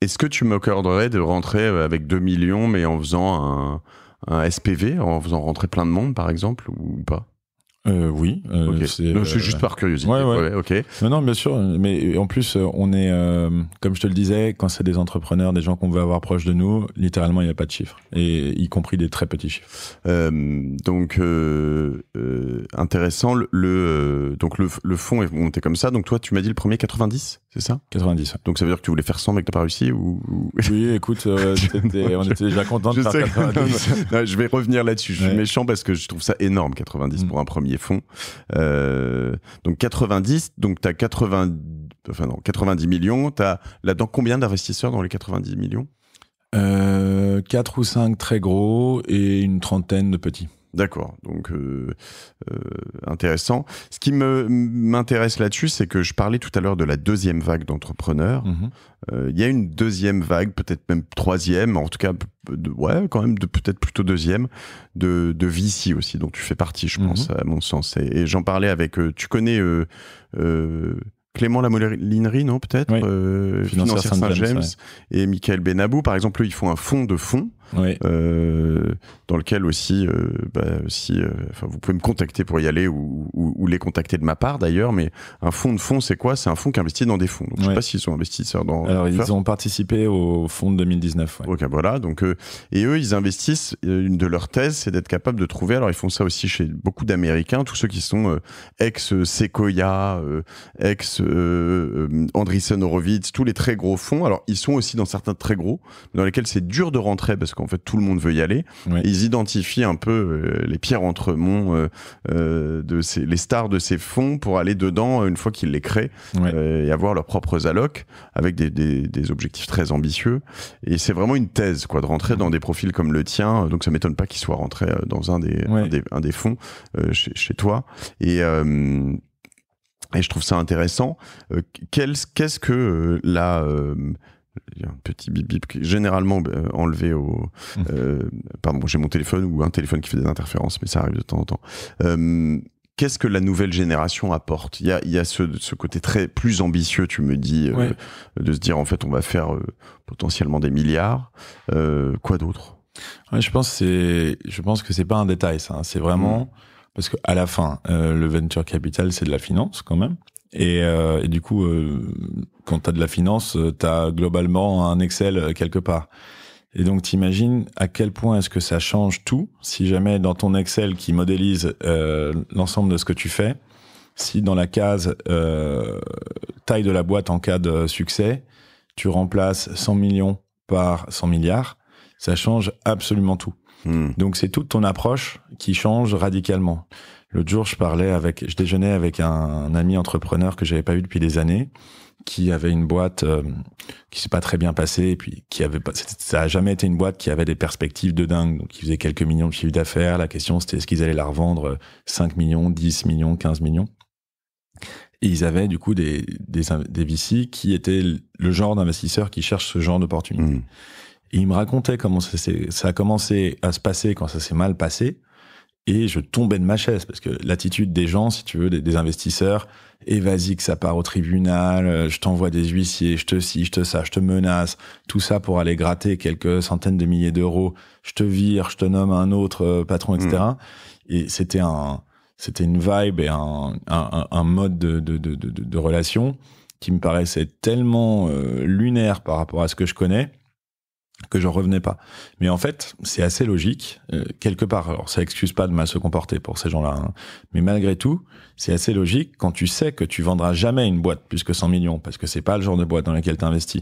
est-ce que tu m'accorderais de rentrer euh, avec 2 millions, mais en faisant un SPV, en faisant rentrer plein de monde, par exemple, ou pas euh, oui, euh, c'est juste euh, par curiosité. ok. Non, bien sûr. Mais en plus, on est, comme je te le disais, quand c'est des entrepreneurs, des gens qu'on veut avoir proche de nous, littéralement, il n'y a pas de chiffres, et y compris des très petits chiffres. donc intéressant. Le, donc le, le est monté comme ça. Donc toi, tu m'as dit le premier 90. C'est ça 90. Donc ça veut dire que tu voulais faire 100 mais que t'as pas réussi ou... *laughs* Oui, écoute, euh, *laughs* on était déjà content de je faire je vais revenir là-dessus. Je suis méchant parce que je trouve ça énorme, 90 mm. pour un premier fond. Euh, donc 90, donc t'as 80, enfin non, 90 millions. T'as là-dedans combien d'investisseurs dans les 90 millions euh, 4 ou 5 très gros et une trentaine de petits. D'accord, donc euh, euh, intéressant. Ce qui m'intéresse là-dessus, c'est que je parlais tout à l'heure de la deuxième vague d'entrepreneurs. Mm-hmm. Euh, il y a une deuxième vague, peut-être même troisième, en tout cas, de, ouais, quand même, peut-être plutôt deuxième, de, de aussi, dont tu fais partie, je pense, mm-hmm. à mon sens. Et, j'en parlais avec, tu connais Clément Lamolinerie, non, peut-être Financière Saint-James, et Michael Benabou, par exemple, ils font un fonds de fonds euh, dans lequel aussi, euh, bah, si, euh, vous pouvez me contacter pour y aller ou, les contacter de ma part d'ailleurs. Mais un fonds de fonds, c'est quoi C'est un fonds qui investit dans des fonds. je ne sais pas s'ils sont investisseurs dans. Alors ils ont participé au fonds de 2019. Ok, voilà. Donc et eux, ils investissent. Une de leurs thèses, c'est d'être capable de trouver. Alors ils font ça aussi chez beaucoup d'Américains, tous ceux qui sont ex Sequoia, ex Andreessen Horowitz, tous les très gros fonds. Alors ils sont aussi dans certains très gros, dans lesquels c'est dur de rentrer parce que en fait tout le monde veut y aller. Ils identifient un peu euh, les pierres euh, euh, de ces, les stars de ces fonds pour aller dedans euh, une fois qu'ils les créent et avoir leurs propres allocs avec des, des, objectifs très ambitieux. Et c'est vraiment une thèse quoi de rentrer dans des profils comme le tien. Donc ça m'étonne pas qu'il soit rentré dans un des, un, des fonds chez, toi. Et et je trouve ça intéressant. Qu'est-ce que la il y a un petit bip bip qui est généralement bah, enlevé au. Mmh. Euh, pardon, j'ai mon téléphone ou un téléphone qui fait des interférences, mais ça arrive de temps en temps. Euh, Qu'est-ce que la nouvelle génération apporte Il y a, il y a ce, ce, côté très plus ambitieux, tu me dis, euh, de se dire en fait on va faire euh, potentiellement des milliards. quoi d'autre ouais, Je pense c'est, je pense que c'est pas un détail ça. Hein. C'est vraiment mmh. parce que à la fin, le venture capital c'est de la finance quand même. Et, et, du coup, quand tu de la finance, euh, tu as globalement un Excel euh, quelque part. Et donc, imagines à quel point est-ce que ça change tout si jamais dans ton Excel qui modélise euh, l'ensemble de ce que tu fais, si dans la case taille de la boîte en cas de succès, tu remplaces 100 millions par 100 milliards, ça change absolument tout. Hmm. Donc, c'est toute ton approche qui change radicalement. L'autre jour, je parlais avec, je déjeunais avec un, ami entrepreneur que j'avais pas vu depuis des années, qui avait une boîte euh, qui s'est pas très bien passée, et puis qui avait pas, ça a jamais été une boîte qui avait des perspectives de dingue. Donc, il faisait quelques millions de chiffres d'affaires. La question, c'était est-ce qu'ils allaient la revendre 5 euh, millions, 10 millions, 15 millions? Et ils avaient du coup des, des, des VC qui étaient le genre d'investisseurs qui cherchent ce genre d'opportunité. Mmh. il me racontait comment ça, ça, a commencé à se passer quand ça s'est mal passé et je tombais de ma chaise parce que l'attitude des gens, si tu veux, des, investisseurs, et eh, vas-y que ça part au tribunal, euh, je t'envoie des huissiers, je te si, je te ça, je te menace, tout ça pour aller gratter quelques centaines de milliers d'euros, je te vire, je te nomme un autre euh, patron, etc. Mm. Et c'était un, c'était une vibe et un, mode de, relation qui me paraissait tellement euh, lunaire par rapport à ce que je connais que j'en revenais pas. Mais en fait, c'est assez logique, euh, quelque part. Alors, ça excuse pas de mal se comporter pour ces gens-là. Hein. Mais malgré tout, c'est assez logique quand tu sais que tu vendras jamais une boîte plus que 100 millions, parce que c'est pas le genre de boîte dans laquelle tu investis.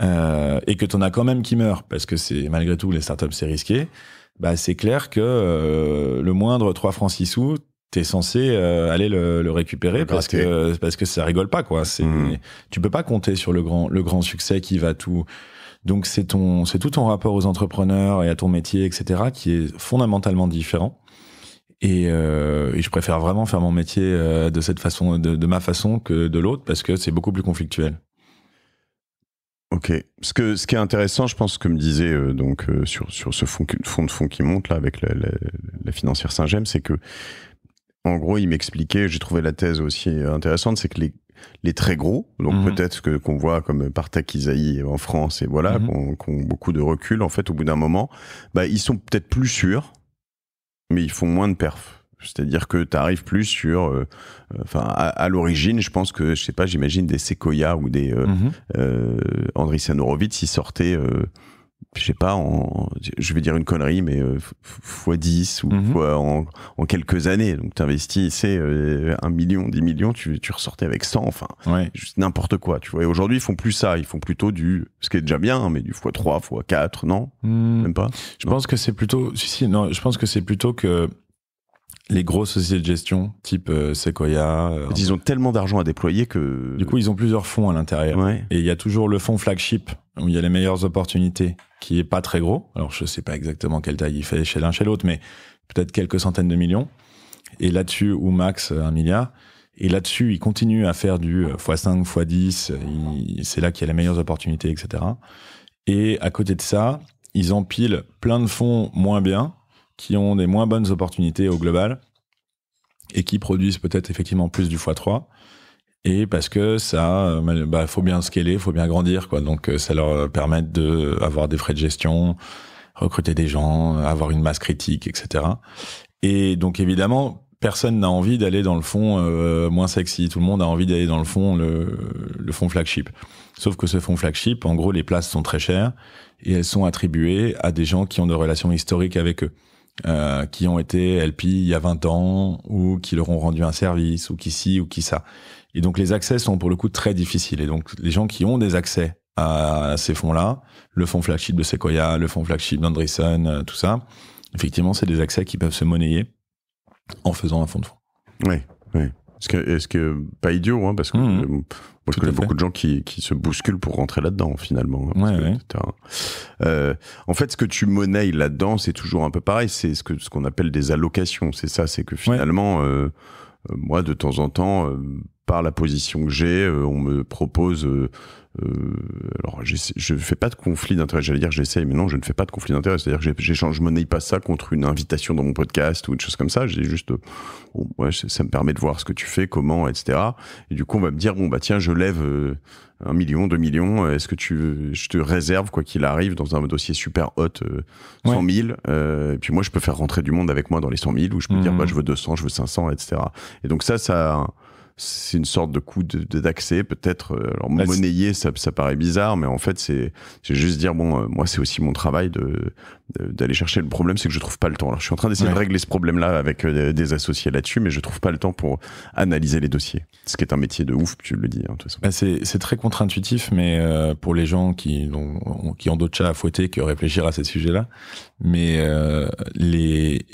Euh, et que t'en as quand même qui meurt parce que c'est malgré tout, les startups, c'est risqué. Bah, c'est clair que euh, le moindre 3 francs 6 sous, t'es censé aller le, récupérer parce que parce que ça rigole pas quoi c'est mmh. tu peux pas compter sur le grand le grand succès qui va tout donc c'est ton, c'est tout ton rapport aux entrepreneurs et à ton métier, etc., qui est fondamentalement différent. Euh, et, je préfère vraiment faire mon métier euh, de cette façon, de, ma façon que de l'autre, parce que c'est beaucoup plus conflictuel. Ok. Ce, que, ce qui est intéressant, je pense, comme disait euh, donc sur, sur ce fond fond de fond qui monte là avec la, la financière Saint-Gemme, c'est que en gros, il m'expliquait, j'ai trouvé la thèse aussi intéressante, c'est que les les très gros, donc mhm. peut-être que qu'on voit comme Partak Isaïe en France et voilà, mhm. qu'on beaucoup de recul. En fait, au bout d'un moment, bah, ils sont peut-être plus sûrs, mais ils font moins de perf. C'est-à-dire que tu arrives plus sur, euh, euh, enfin, à, l'origine, je pense que, je sais pas, j'imagine des Sequoia ou des euh, mmh. ils sortaient je sais pas, je vais dire une connerie, mais euh, fois 10 ou fois mhm. en, en, quelques années. Donc, tu investis, c'est euh, un million, 10 millions, tu, tu ressortais avec 100, enfin, juste n'importe quoi, tu vois. Et aujourd'hui, ils font plus ça, ils font plutôt du, ce qui est déjà bien, hein, mais du fois 3, fois 4, non hmm. Même pas Je pense que c'est plutôt, si, si, non, je pense que c'est plutôt que les grosses sociétés de gestion, type euh, Sequoia. Euh, ils ont tellement d'argent à déployer que. Du coup, ils ont plusieurs fonds à l'intérieur. Et il y a toujours le fonds flagship, où il y a les meilleures opportunités, qui est pas très gros. Alors, je sais pas exactement quelle taille il fait chez l'un, chez l'autre, mais peut-être quelques centaines de millions. Et là-dessus, ou max un milliard. Et là-dessus, ils continuent à faire du euh, x5, x10. C'est là qu'il y a les meilleures opportunités, etc. Et à côté de ça, ils empilent plein de fonds moins bien qui ont des moins bonnes opportunités au global et qui produisent peut-être effectivement plus du x3. Et parce que ça, euh, bah, faut bien scaler, faut bien grandir, quoi. Donc, euh, ça leur permet de avoir des frais de gestion, recruter des gens, avoir une masse critique, etc. Et donc, évidemment, personne n'a envie d'aller dans le fond euh, moins sexy. Tout le monde a envie d'aller dans le fond, le, le, fond flagship. Sauf que ce fond flagship, en gros, les places sont très chères et elles sont attribuées à des gens qui ont des relations historiques avec eux. Euh, qui ont été LP il y a 20 ans ou qui leur ont rendu un service ou qui ci ou qui ça. Et donc les accès sont pour le coup très difficiles. Et donc les gens qui ont des accès à ces fonds-là, le fonds flagship de Sequoia, le fonds flagship d'Andreessen, euh, tout ça, effectivement, c'est des accès qui peuvent se monnayer en faisant un fonds de fonds. Oui, oui. Ce que, est-ce que pas idiot, hein, parce que mmh, beaucoup de gens qui, qui, se bousculent pour rentrer là-dedans finalement. Hein, euh, en fait, ce que tu monnaies là-dedans, c'est toujours un peu pareil. C'est ce que ce qu'on appelle des allocations. C'est ça, c'est que finalement, euh, euh, moi de temps en temps par la position que j'ai, euh, on me propose. Euh, euh, alors, je ne fais pas de conflit d'intérêt, j'allais dire j'essaye, mais non, je ne fais pas de conflit d'intérêt. C'est-à-dire que j'échange, je monnaie pas ça contre une invitation dans mon podcast ou une chose comme ça. J'ai juste, ça me permet de voir ce que tu fais, comment, etc. Et du coup, on va me dire, bon, bah tiens, je lève un million, deux millions, est-ce que tu, je te réserve, quoi qu'il arrive, dans un dossier super hot, 100 000, et puis moi, je peux faire rentrer du monde avec moi dans les 100 000, ou je peux dire, mmh. bah, je veux 200, je veux 500, etc. Et donc ça, ça, c'est une sorte de coup d'accès, de, d'accès peut-être. Euh, alors, monnayer, ça, ça, paraît bizarre, mais en fait, c'est juste dire, bon, euh, moi, c'est aussi mon travail d'aller chercher. Le problème, c'est que je trouve pas le temps. Alors, je suis en train d'essayer de régler ce problème-là avec euh, des associés là-dessus, mais je trouve pas le temps pour analyser les dossiers. Ce qui est un métier de ouf, tu le dis, hein, tout toute bah, c'est très contre-intuitif, mais pour les gens qui, qui ont d'autres chats à fouetter que réfléchir à ces sujets-là, mais les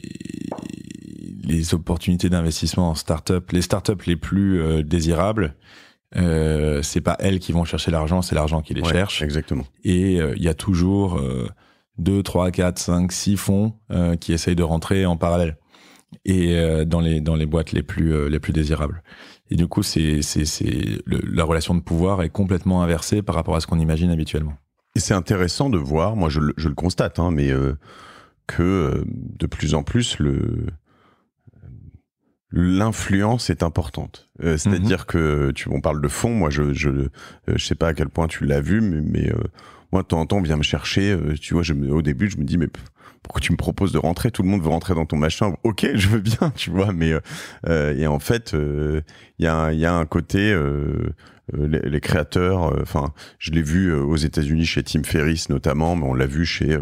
les opportunités d'investissement en start-up, les start-up les plus euh, désirables, euh, c'est pas elles qui vont chercher l'argent, c'est l'argent qui les cherche. Exactement. Et euh, il y a toujours 2, 3, 4, 5, 6 fonds euh, qui essayent de rentrer en parallèle et dans, les, dans les boîtes les plus, les plus désirables. Et du coup, c'est, c'est, c'est la relation de pouvoir est complètement inversée par rapport à ce qu'on imagine habituellement. Et c'est intéressant de voir, moi je, le, constate, hein, mais que de plus en plus le l'influence est importante. Euh, mhm. C'est-à-dire que tu, on parle de fond. Moi, je, je, euh, sais pas à quel point tu l'as vu, mais, euh, moi, de temps en temps, on vient me chercher. tu vois, je, au début, je me dis, mais pourquoi tu me proposes de rentrer Tout le monde veut rentrer dans ton machin. Ok, *laughs* je veux bien, tu vois. Mais et en fait, il y a, y a un côté. Les, créateurs, enfin, je l'ai vu aux États-Unis chez Tim Ferriss notamment, mais on l'a vu chez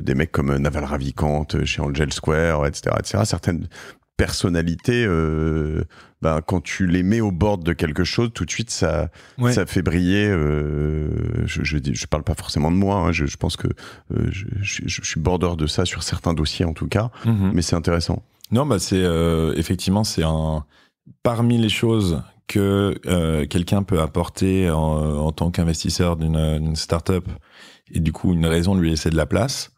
des mecs comme Naval Ravikant, chez Angel Square, etc., etc. Certaines personnalité, euh, ben, quand tu les mets au bord de quelque chose, tout de suite, ça, ça fait briller. Euh, je, je, parle pas forcément de moi, hein, je, pense que euh, je, suis bordeur de ça sur certains dossiers en tout cas, mhm. mais c'est intéressant. Non, bah c'est effectivement, c'est un. Parmi les choses que quelqu'un peut apporter en, tant qu'investisseur d'une startup et du coup une raison de lui laisser de la place,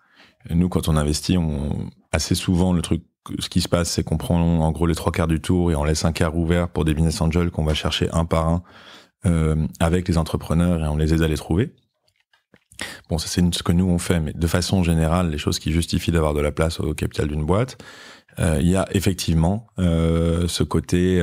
nous, quand on investit, on, assez souvent, le truc ce qui se passe, c'est qu'on prend en gros les trois quarts du tour et on laisse un quart ouvert pour des business angels qu'on va chercher un par un euh, avec les entrepreneurs et on les aide à les trouver. Bon, ça c'est ce que nous on fait, mais de façon générale, les choses qui justifient d'avoir de la place au capital d'une boîte, euh, il y a effectivement euh, ce côté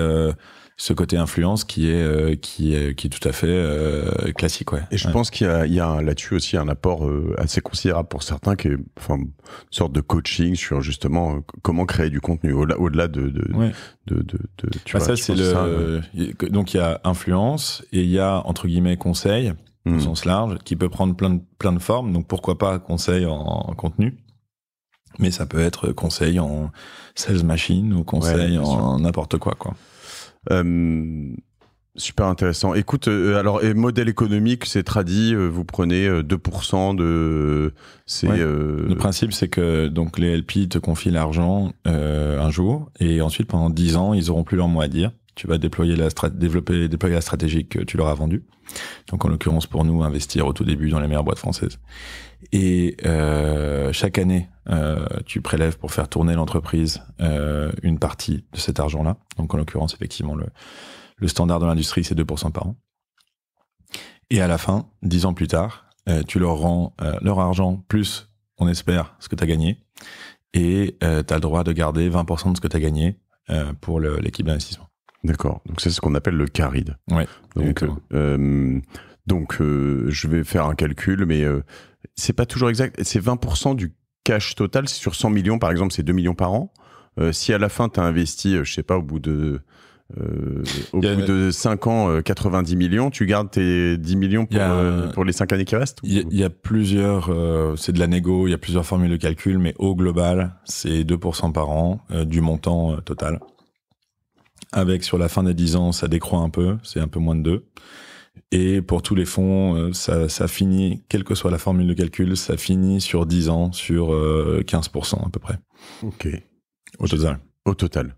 ce côté influence qui est euh, qui est qui est tout à fait euh, classique ouais. Et je pense qu'il y a, là-dessus aussi un apport euh, assez considérable pour certains qui est enfin une sorte de coaching sur justement comment créer du contenu au-delà au-delà de de, de, tu bah, vois, c'est donc il y a influence et il y a entre guillemets conseil au mmh. sens large qui peut prendre plein de plein de formes donc pourquoi pas conseil en, en contenu mais ça peut être conseil en sales machine ou conseil en n'importe quoi quoi. Euh, super intéressant. Écoute, euh, alors, et modèle économique, c'est tradit, euh, vous prenez 2% de. C'est, Le principe, c'est que donc, les LP te confient l'argent un jour, et ensuite, pendant 10 ans, ils n'auront plus leur mot à dire. Tu vas déployer la développer, déployer la stratégie que tu leur as vendue. Donc, en l'occurrence, pour nous, investir au tout début dans les meilleures boîtes françaises. Et euh, chaque année, euh, tu prélèves pour faire tourner l'entreprise euh, une partie de cet argent-là. Donc en l'occurrence, effectivement, le, le standard de l'industrie, c'est 2% par an. Et à la fin, 10 ans plus tard, tu leur rends leur argent plus, on espère, ce que tu as gagné. Et tu as le droit de garder 20% de ce que tu as gagné pour l'équipe d'investissement. D'accord. Donc c'est ce qu'on appelle le caride. Ouais, donc, donc je vais faire un calcul, mais c'est pas toujours exact. C'est 20% du cash total. sur 100 millions, par exemple, c'est 2 millions par an. Euh, si à la fin, tu as investi, euh, je sais pas, au bout de. 5 euh, ans, 90 millions, tu gardes tes 10 millions pour, les 5 années qui restent Il y, a plusieurs, c'est de la négo, il y a plusieurs formules de calcul, mais au global, c'est 2% par an du montant total. Avec sur la fin des 10 ans, ça décroît un peu, c'est un peu moins de 2. Et pour tous les fonds, euh, ça, finit, quelle que soit la formule de calcul, ça finit sur 10 ans, sur 15% euh, à peu près. OK. Au total. Au total.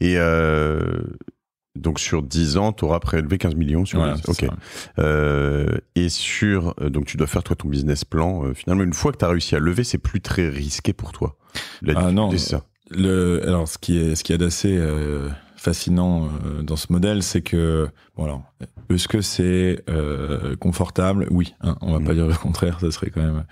Et euh, donc sur 10 ans, tu auras prélevé 15 millions sur voilà, OK. et sur. Donc tu dois faire toi ton business plan. finalement, une fois que tu as réussi à lever, c'est plus très risqué pour toi. ah non. Ça. Le, alors ce qui est, ce qui est assez fascinant euh, dans ce modèle, c'est que, voilà est-ce que c'est euh, confortable Oui, on hein, on va pas mm. dire le contraire, ça serait quand même. Euh,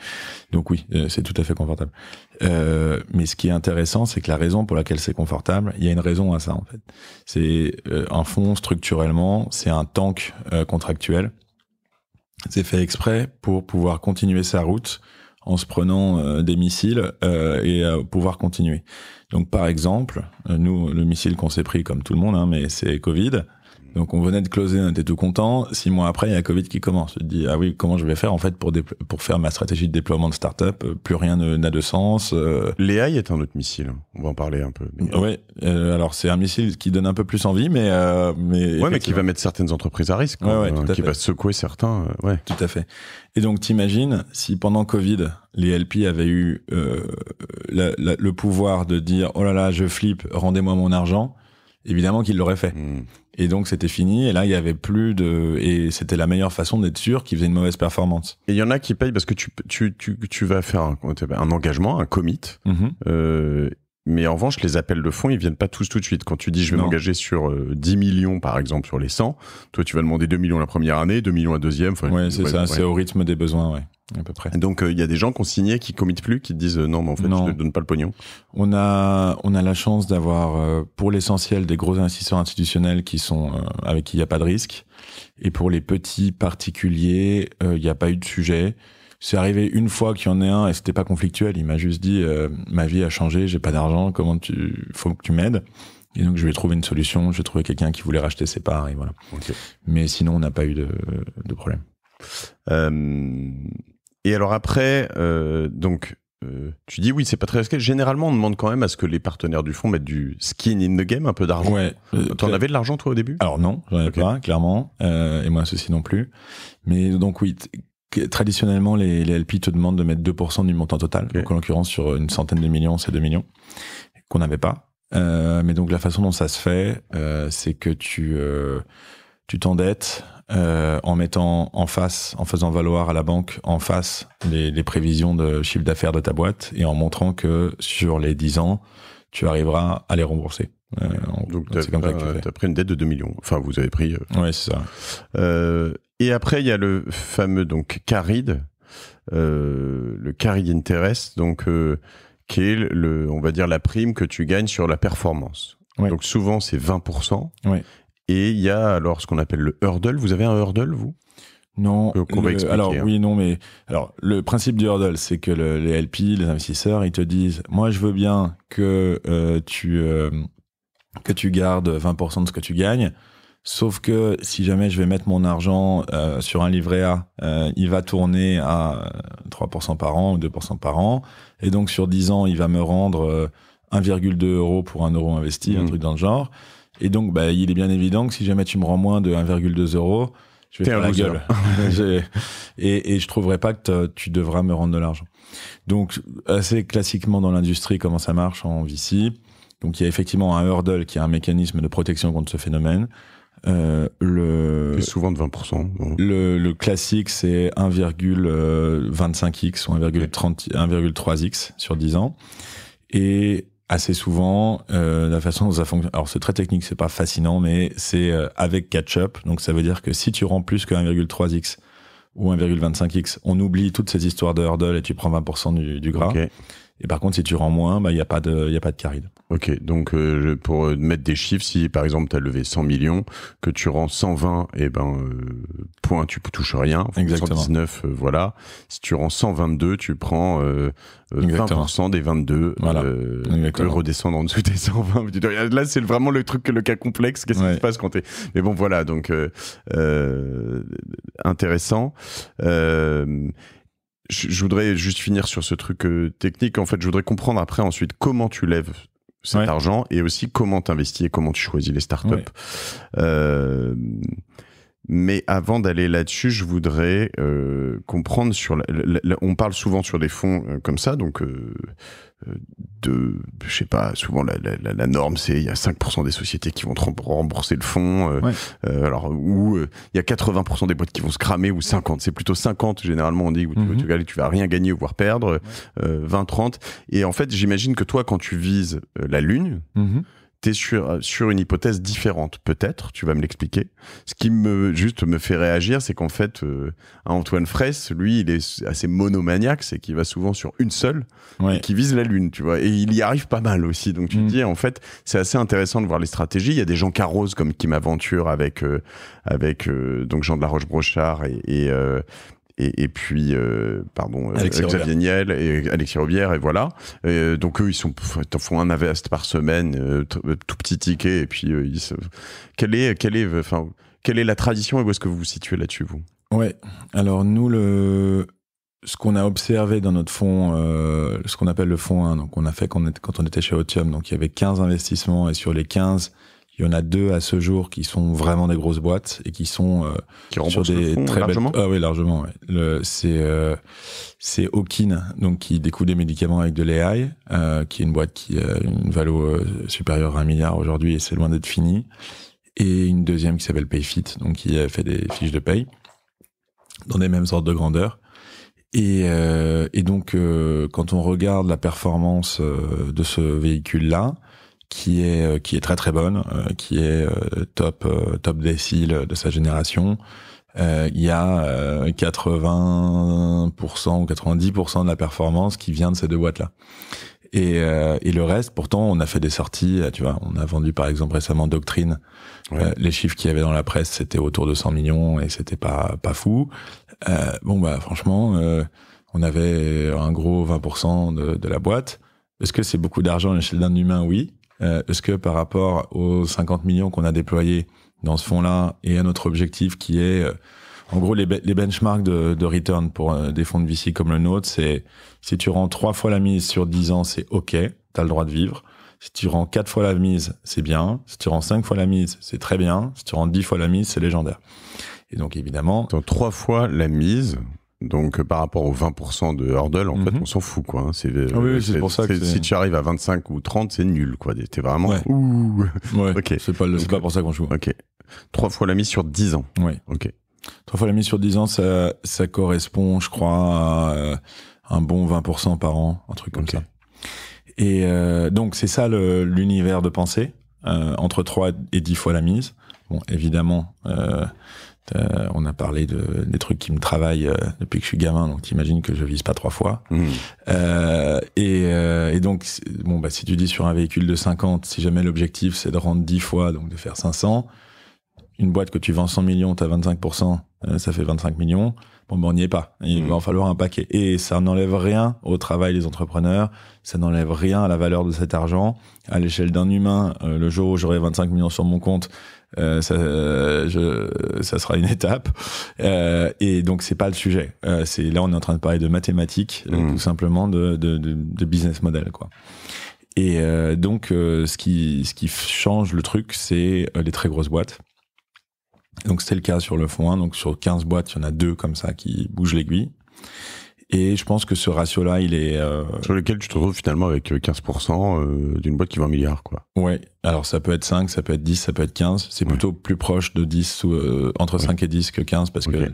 donc oui, c'est tout à fait confortable. mais ce qui est intéressant, c'est que la raison pour laquelle c'est confortable, il y a une raison à ça en fait. C'est un fonds structurellement, c'est un tank contractuel. C'est fait exprès pour pouvoir continuer sa route en se prenant euh, des missiles euh, et pouvoir continuer. Donc par exemple, euh, nous, le missile qu'on s'est pris comme tout le monde, hein, mais c'est Covid, donc on venait de closer, on était tout content. Six mois après, il y a Covid qui commence. Je te dis ah oui, comment je vais faire en fait pour faire ma stratégie de déploiement de startup euh, Plus rien n'a de sens. Euh... est un autre missile. On va en parler un peu. Euh, oui. Euh, alors c'est un missile qui donne un peu plus envie, mais mais qui va mettre certaines entreprises à risque, Oui, ouais, tout qui va secouer certains. ouais. Tout à fait. Et donc t'imagines si pendant Covid les LP avaient eu le pouvoir de dire oh là là je flippe, rendez-moi mon argent évidemment qu'il l'aurait fait. Hmm. Et donc c'était fini, et là il y avait plus de... Et c'était la meilleure façon d'être sûr qu'il faisait une mauvaise performance. Et il y en a qui payent parce que tu, vas faire un, engagement, un commit. Mhm. Euh, mais en revanche, les appels de fonds, ils viennent pas tous tout de suite. Quand tu dis je vais m'engager sur 10 euh, millions, par exemple, sur les 100, toi tu vas demander 2 millions la première année, 2 millions la deuxième. Oui, c'est ça, c'est au rythme des besoins, ouais. À peu près. Donc euh, il y a des gens qui ont signé, qui committent plus, qui disent euh, non, mais en fait, je ne donne pas le pognon. On a, on a la chance d'avoir, euh, pour l'essentiel, des gros investisseurs institutionnels qui sont avec qui il n'y a pas de risque. Et pour les petits particuliers, il n'y a pas eu de sujet. C'est arrivé une fois qu'il y en ait un et c'était pas conflictuel. Il m'a juste dit ma vie a changé, j'ai pas d'argent, comment tu, faut que tu m'aides. Et donc je vais trouver une solution. Je vais trouver quelqu'un qui voulait racheter ses parts et voilà. Mais sinon on n'a pas eu de, de problème. Euh... Et alors après, euh, donc, euh, tu dis oui, c'est pas très risqué. Généralement, on demande quand même à ce que les partenaires du fonds mettent du skin in the game, un peu d'argent. Ouais. Euh, T'en avais de l'argent toi au début Alors non, j'en avais pas, clairement, et moi ceci non plus. Mais donc oui. Traditionnellement, les, les, LP te demandent de mettre 2% du montant total. Donc, en l'occurrence, sur une centaine de millions, c'est 2 millions qu'on n'avait pas. mais donc, la façon dont ça se fait, c'est que tu tu t'endettes euh, en mettant en face, en faisant valoir à la banque en face les, prévisions de chiffre d'affaires de ta boîte et en montrant que sur les 10 ans, tu arriveras à les rembourser. Euh, c'est donc, tu as, tu as, pris une dette de 2 millions. Enfin, vous avez pris. Euh, c'est ça. et après, il y a le fameux donc CARID, le CARID Interest, donc, qui est, le, on va dire, la prime que tu gagnes sur la performance. Donc, souvent, c'est 20%. Ouais. Et il y a alors ce qu'on appelle le hurdle. Vous avez un hurdle, vous non. alors hein. oui, non, mais alors le principe du hurdle, c'est que les LP, les investisseurs, ils te disent, moi, je veux bien que euh, tu euh, que tu gardes 20% de ce que tu gagnes. Sauf que si jamais je vais mettre mon argent euh, sur un livret A, il va tourner à 3% par an ou 2% par an. Et donc sur 10 ans, il va me rendre 1,2 euros pour un euro investi, un mmh. truc dans le genre. Et donc, bah, il est bien évident que si jamais tu me rends moins de 1,2 euros, je vais faire la gueule. *laughs* et, et je trouverai pas que tu devras me rendre de l'argent. Donc, assez classiquement dans l'industrie, comment ça marche en VC. Donc, il y a effectivement un hurdle qui est un mécanisme de protection contre ce phénomène. Euh, le c'est souvent de 20%. Le, le, classique, c'est 1,25x euh, ou 1,3x sur 10 ans. Et assez souvent euh, la façon dont ça fonctionne. Alors c'est très technique, c'est pas fascinant, mais c'est euh, avec catch-up. Donc ça veut dire que si tu rends plus que 1,3x ou 1,25x, on oublie toutes ces histoires de hurdle et tu prends 20% du, du gras. Et par contre, si tu rends moins, bah, il n'y a, pas de, y a pas de caride. Ok, donc euh, pour euh, mettre des chiffres, si par exemple tu as levé 100 millions, que tu rends 120, et eh ben euh, point, tu touches rien. Exactement. 119, voilà. Si tu rends 122, tu prends 20% des 22 voilà. redescendre en dessous des 120. Là, c'est vraiment le truc, le cas complexe. Qu'est-ce qui se passe quand es… Mais bon, voilà, donc intéressant je voudrais juste finir sur ce truc euh, technique. En fait, je voudrais comprendre après ensuite comment tu lèves cet argent et aussi comment tu et comment tu choisis les startups. Euh, mais avant d'aller là-dessus, je voudrais euh, comprendre sur. on parle souvent sur des fonds comme ça, donc de, je sais pas, souvent la, norme c'est il y a 5% des sociétés qui vont rembourser le fonds, euh, euh, alors ou euh, il y a 80% des boîtes qui vont se cramer ou 50, c'est plutôt 50 généralement on dit mhm. tu, vas rien gagner voire perdre, 20-30 et en fait j'imagine que toi quand tu vises la lune mhm. T'es sur, euh, sur une hypothèse différente, peut-être, tu vas me l'expliquer. Ce qui me juste me fait réagir, c'est qu'en fait, euh, Antoine Fraisse, lui, il est assez monomaniaque, c'est qu'il va souvent sur une seule, et qui vise la Lune, tu vois. Et il y arrive pas mal aussi. Donc tu te mm. dis, en fait, c'est assez intéressant de voir les stratégies. Il y a des gens carroses comme Kim Aventure avec, euh, avec donc Jean de la Roche-Brochard et, et et, puis, euh, pardon, euh, Xavier Niel et Alexis Robière, et voilà. Euh, donc eux, ils sont, font un invest par semaine, tout petit ticket, et puis quelle, est, est, enfin, quelle est la tradition et où est-ce que vous vous situez là-dessus, vous Ouais, alors nous, le, ce qu'on a observé dans notre fonds, ce qu'on appelle le fonds 1, donc on a fait quand on, était, chez Otium, donc il y avait 15 investissements et sur les 15, il y en a deux à ce jour qui sont vraiment des grosses boîtes et qui sont euh, qui sur des très largement. Ah oui, largement. C'est euh, c'est Okin, donc qui découle des médicaments avec de l'AI, euh, qui est une boîte qui a une valeur euh, supérieure à un milliard aujourd'hui et c'est loin d'être fini. Et une deuxième qui s'appelle Payfit, donc qui a fait des fiches de paye dans les mêmes ordres de grandeur. Et, et donc, quand on regarde la performance de ce véhicule-là, qui est euh, qui est très très bonne, euh, qui est euh, top top décile de sa génération. Il y a 80% ou 90% de la performance qui vient de ces deux boîtes là. Et, et, le reste, pourtant, on a fait des sorties. Tu vois, on a vendu par exemple récemment Doctrine. les chiffres qu'il y avait dans la presse, c'était autour de 100 millions et c'était pas pas fou. Euh, bon bah franchement, on avait un gros 20% de, de la boîte. Est-ce que c'est beaucoup d'argent à l'échelle d'un humain Oui. Euh, est-ce que par rapport aux 50 millions qu'on a déployés dans ce fonds-là et à notre objectif qui est, euh, en gros, les, benchmarks de, return pour euh, des fonds de VC comme le nôtre, c'est si tu rends trois fois la mise sur 10 ans, c'est OK, tu as le droit de vivre. Si tu rends quatre fois la mise, c'est bien. Si tu rends cinq fois la mise, c'est très bien. Si tu rends dix fois la mise, c'est légendaire. Et donc évidemment, trois fois la mise, donc euh, par rapport aux 20% de hurdle, en fait, mhm. on s'en fout quoi. Hein. Ah euh, c'est pour ça que si tu arrives à 25 ou 30, c'est nul quoi. T'es vraiment ouais. *laughs* C'est pas, pour ça qu'on joue. Ok. Trois fois la mise sur 10 ans. Oui. Ok. Trois fois la mise sur 10 ans, ça, correspond, je crois, à euh, un bon 20% par an, un truc comme ça. Et donc c'est ça l'univers de pensée entre 3 et 10 fois la mise. Bon, évidemment. Euh, euh, on a parlé des trucs qui me travaillent euh, depuis que je suis gamin, donc t'imagines que je vise pas trois fois. Mmh. Euh, et, donc, bon, bah, si tu dis sur un véhicule de 50, si jamais l'objectif c'est de rendre 10 fois, donc de faire 500, une boîte que tu vends 100 millions, tu as 25%, ça fait 25 millions. Bon, ben, on n'y est pas. Il mm. va en falloir un paquet. Et ça n'enlève rien au travail des entrepreneurs. Ça n'enlève rien à la valeur de cet argent. À l'échelle d'un humain, euh, le jour où j'aurai 25 millions sur mon compte, euh, ça, euh, je, ça sera une *laughs* étape. et donc, c'est pas le sujet. c'est là, on est en train de parler de mathématiques, mm. tout simplement, de, de, de, de, business model, quoi. Et donc, ce qui, ce qui change le truc, c'est les très grosses boîtes donc c'est le cas sur le fond 1. Donc sur 15 boîtes, il y en a deux comme ça qui bougent l'aiguille. Et je pense que ce ratio-là, il est... Euh, sur lequel tu te retrouves finalement avec 15% euh, euh, d'une boîte qui vend un milliard, quoi. Ouais. Alors ça peut être 5, ça peut être 10, ça peut être 15. C'est plutôt plus proche de 10, entre 5 et 10 que 15, parce qu'il que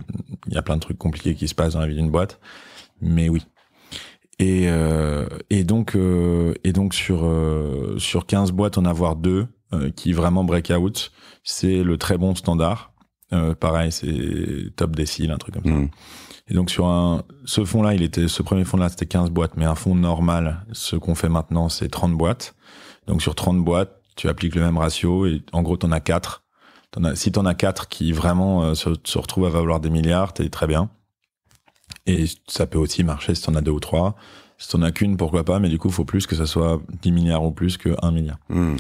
il y a plein de trucs compliqués qui se passent dans la vie d'une boîte. Mais oui. Et, et donc, et donc sur, sur 15 boîtes, en avoir deux qui vraiment break out, c'est le très bon standard. Euh, pareil, c'est top décile, un truc comme ça. Mm. Et donc sur un, ce fonds-là, il était, ce premier fonds-là, c'était 15 boîtes, mais un fonds normal, ce qu'on fait maintenant, c'est 30 boîtes. Donc sur 30 boîtes, tu appliques le même ratio et en gros, t'en as quatre. En as, si t'en as 4 qui vraiment euh, se, retrouvent à valoir des milliards, t'es très bien. Et ça peut aussi marcher si t'en as deux ou trois. Si t'en as qu'une, pourquoi pas, mais du coup, faut plus que ça soit 10 milliards ou plus que 1 milliard. Mm.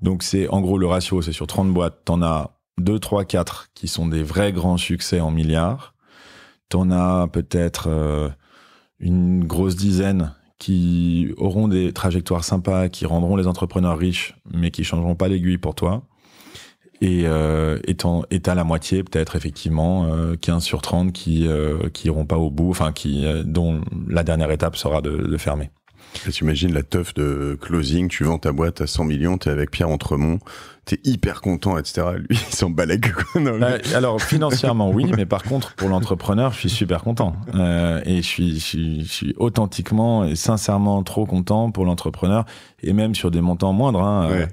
Donc c'est, en gros, le ratio, c'est sur 30 boîtes, t'en as 2, 3, 4 qui sont des vrais grands succès en milliards. T'en as peut-être euh, une grosse dizaine qui auront des trajectoires sympas, qui rendront les entrepreneurs riches, mais qui changeront pas l'aiguille pour toi. Et euh, t'as la moitié, peut-être effectivement, 15 euh, sur 30 qui, euh, qui iront pas au bout, enfin, qui, dont la dernière étape sera de fermer. T'imagines la teuf de closing, tu vends ta boîte à 100 millions, t'es avec Pierre Entremont, t'es hyper content, etc. Lui, il s'en balègue. Euh, alors, financièrement, oui, mais par contre, pour l'entrepreneur, je suis super content. Euh, et je suis, je, suis, authentiquement et sincèrement trop content pour l'entrepreneur, et même sur des montants moindres. Hein. euh,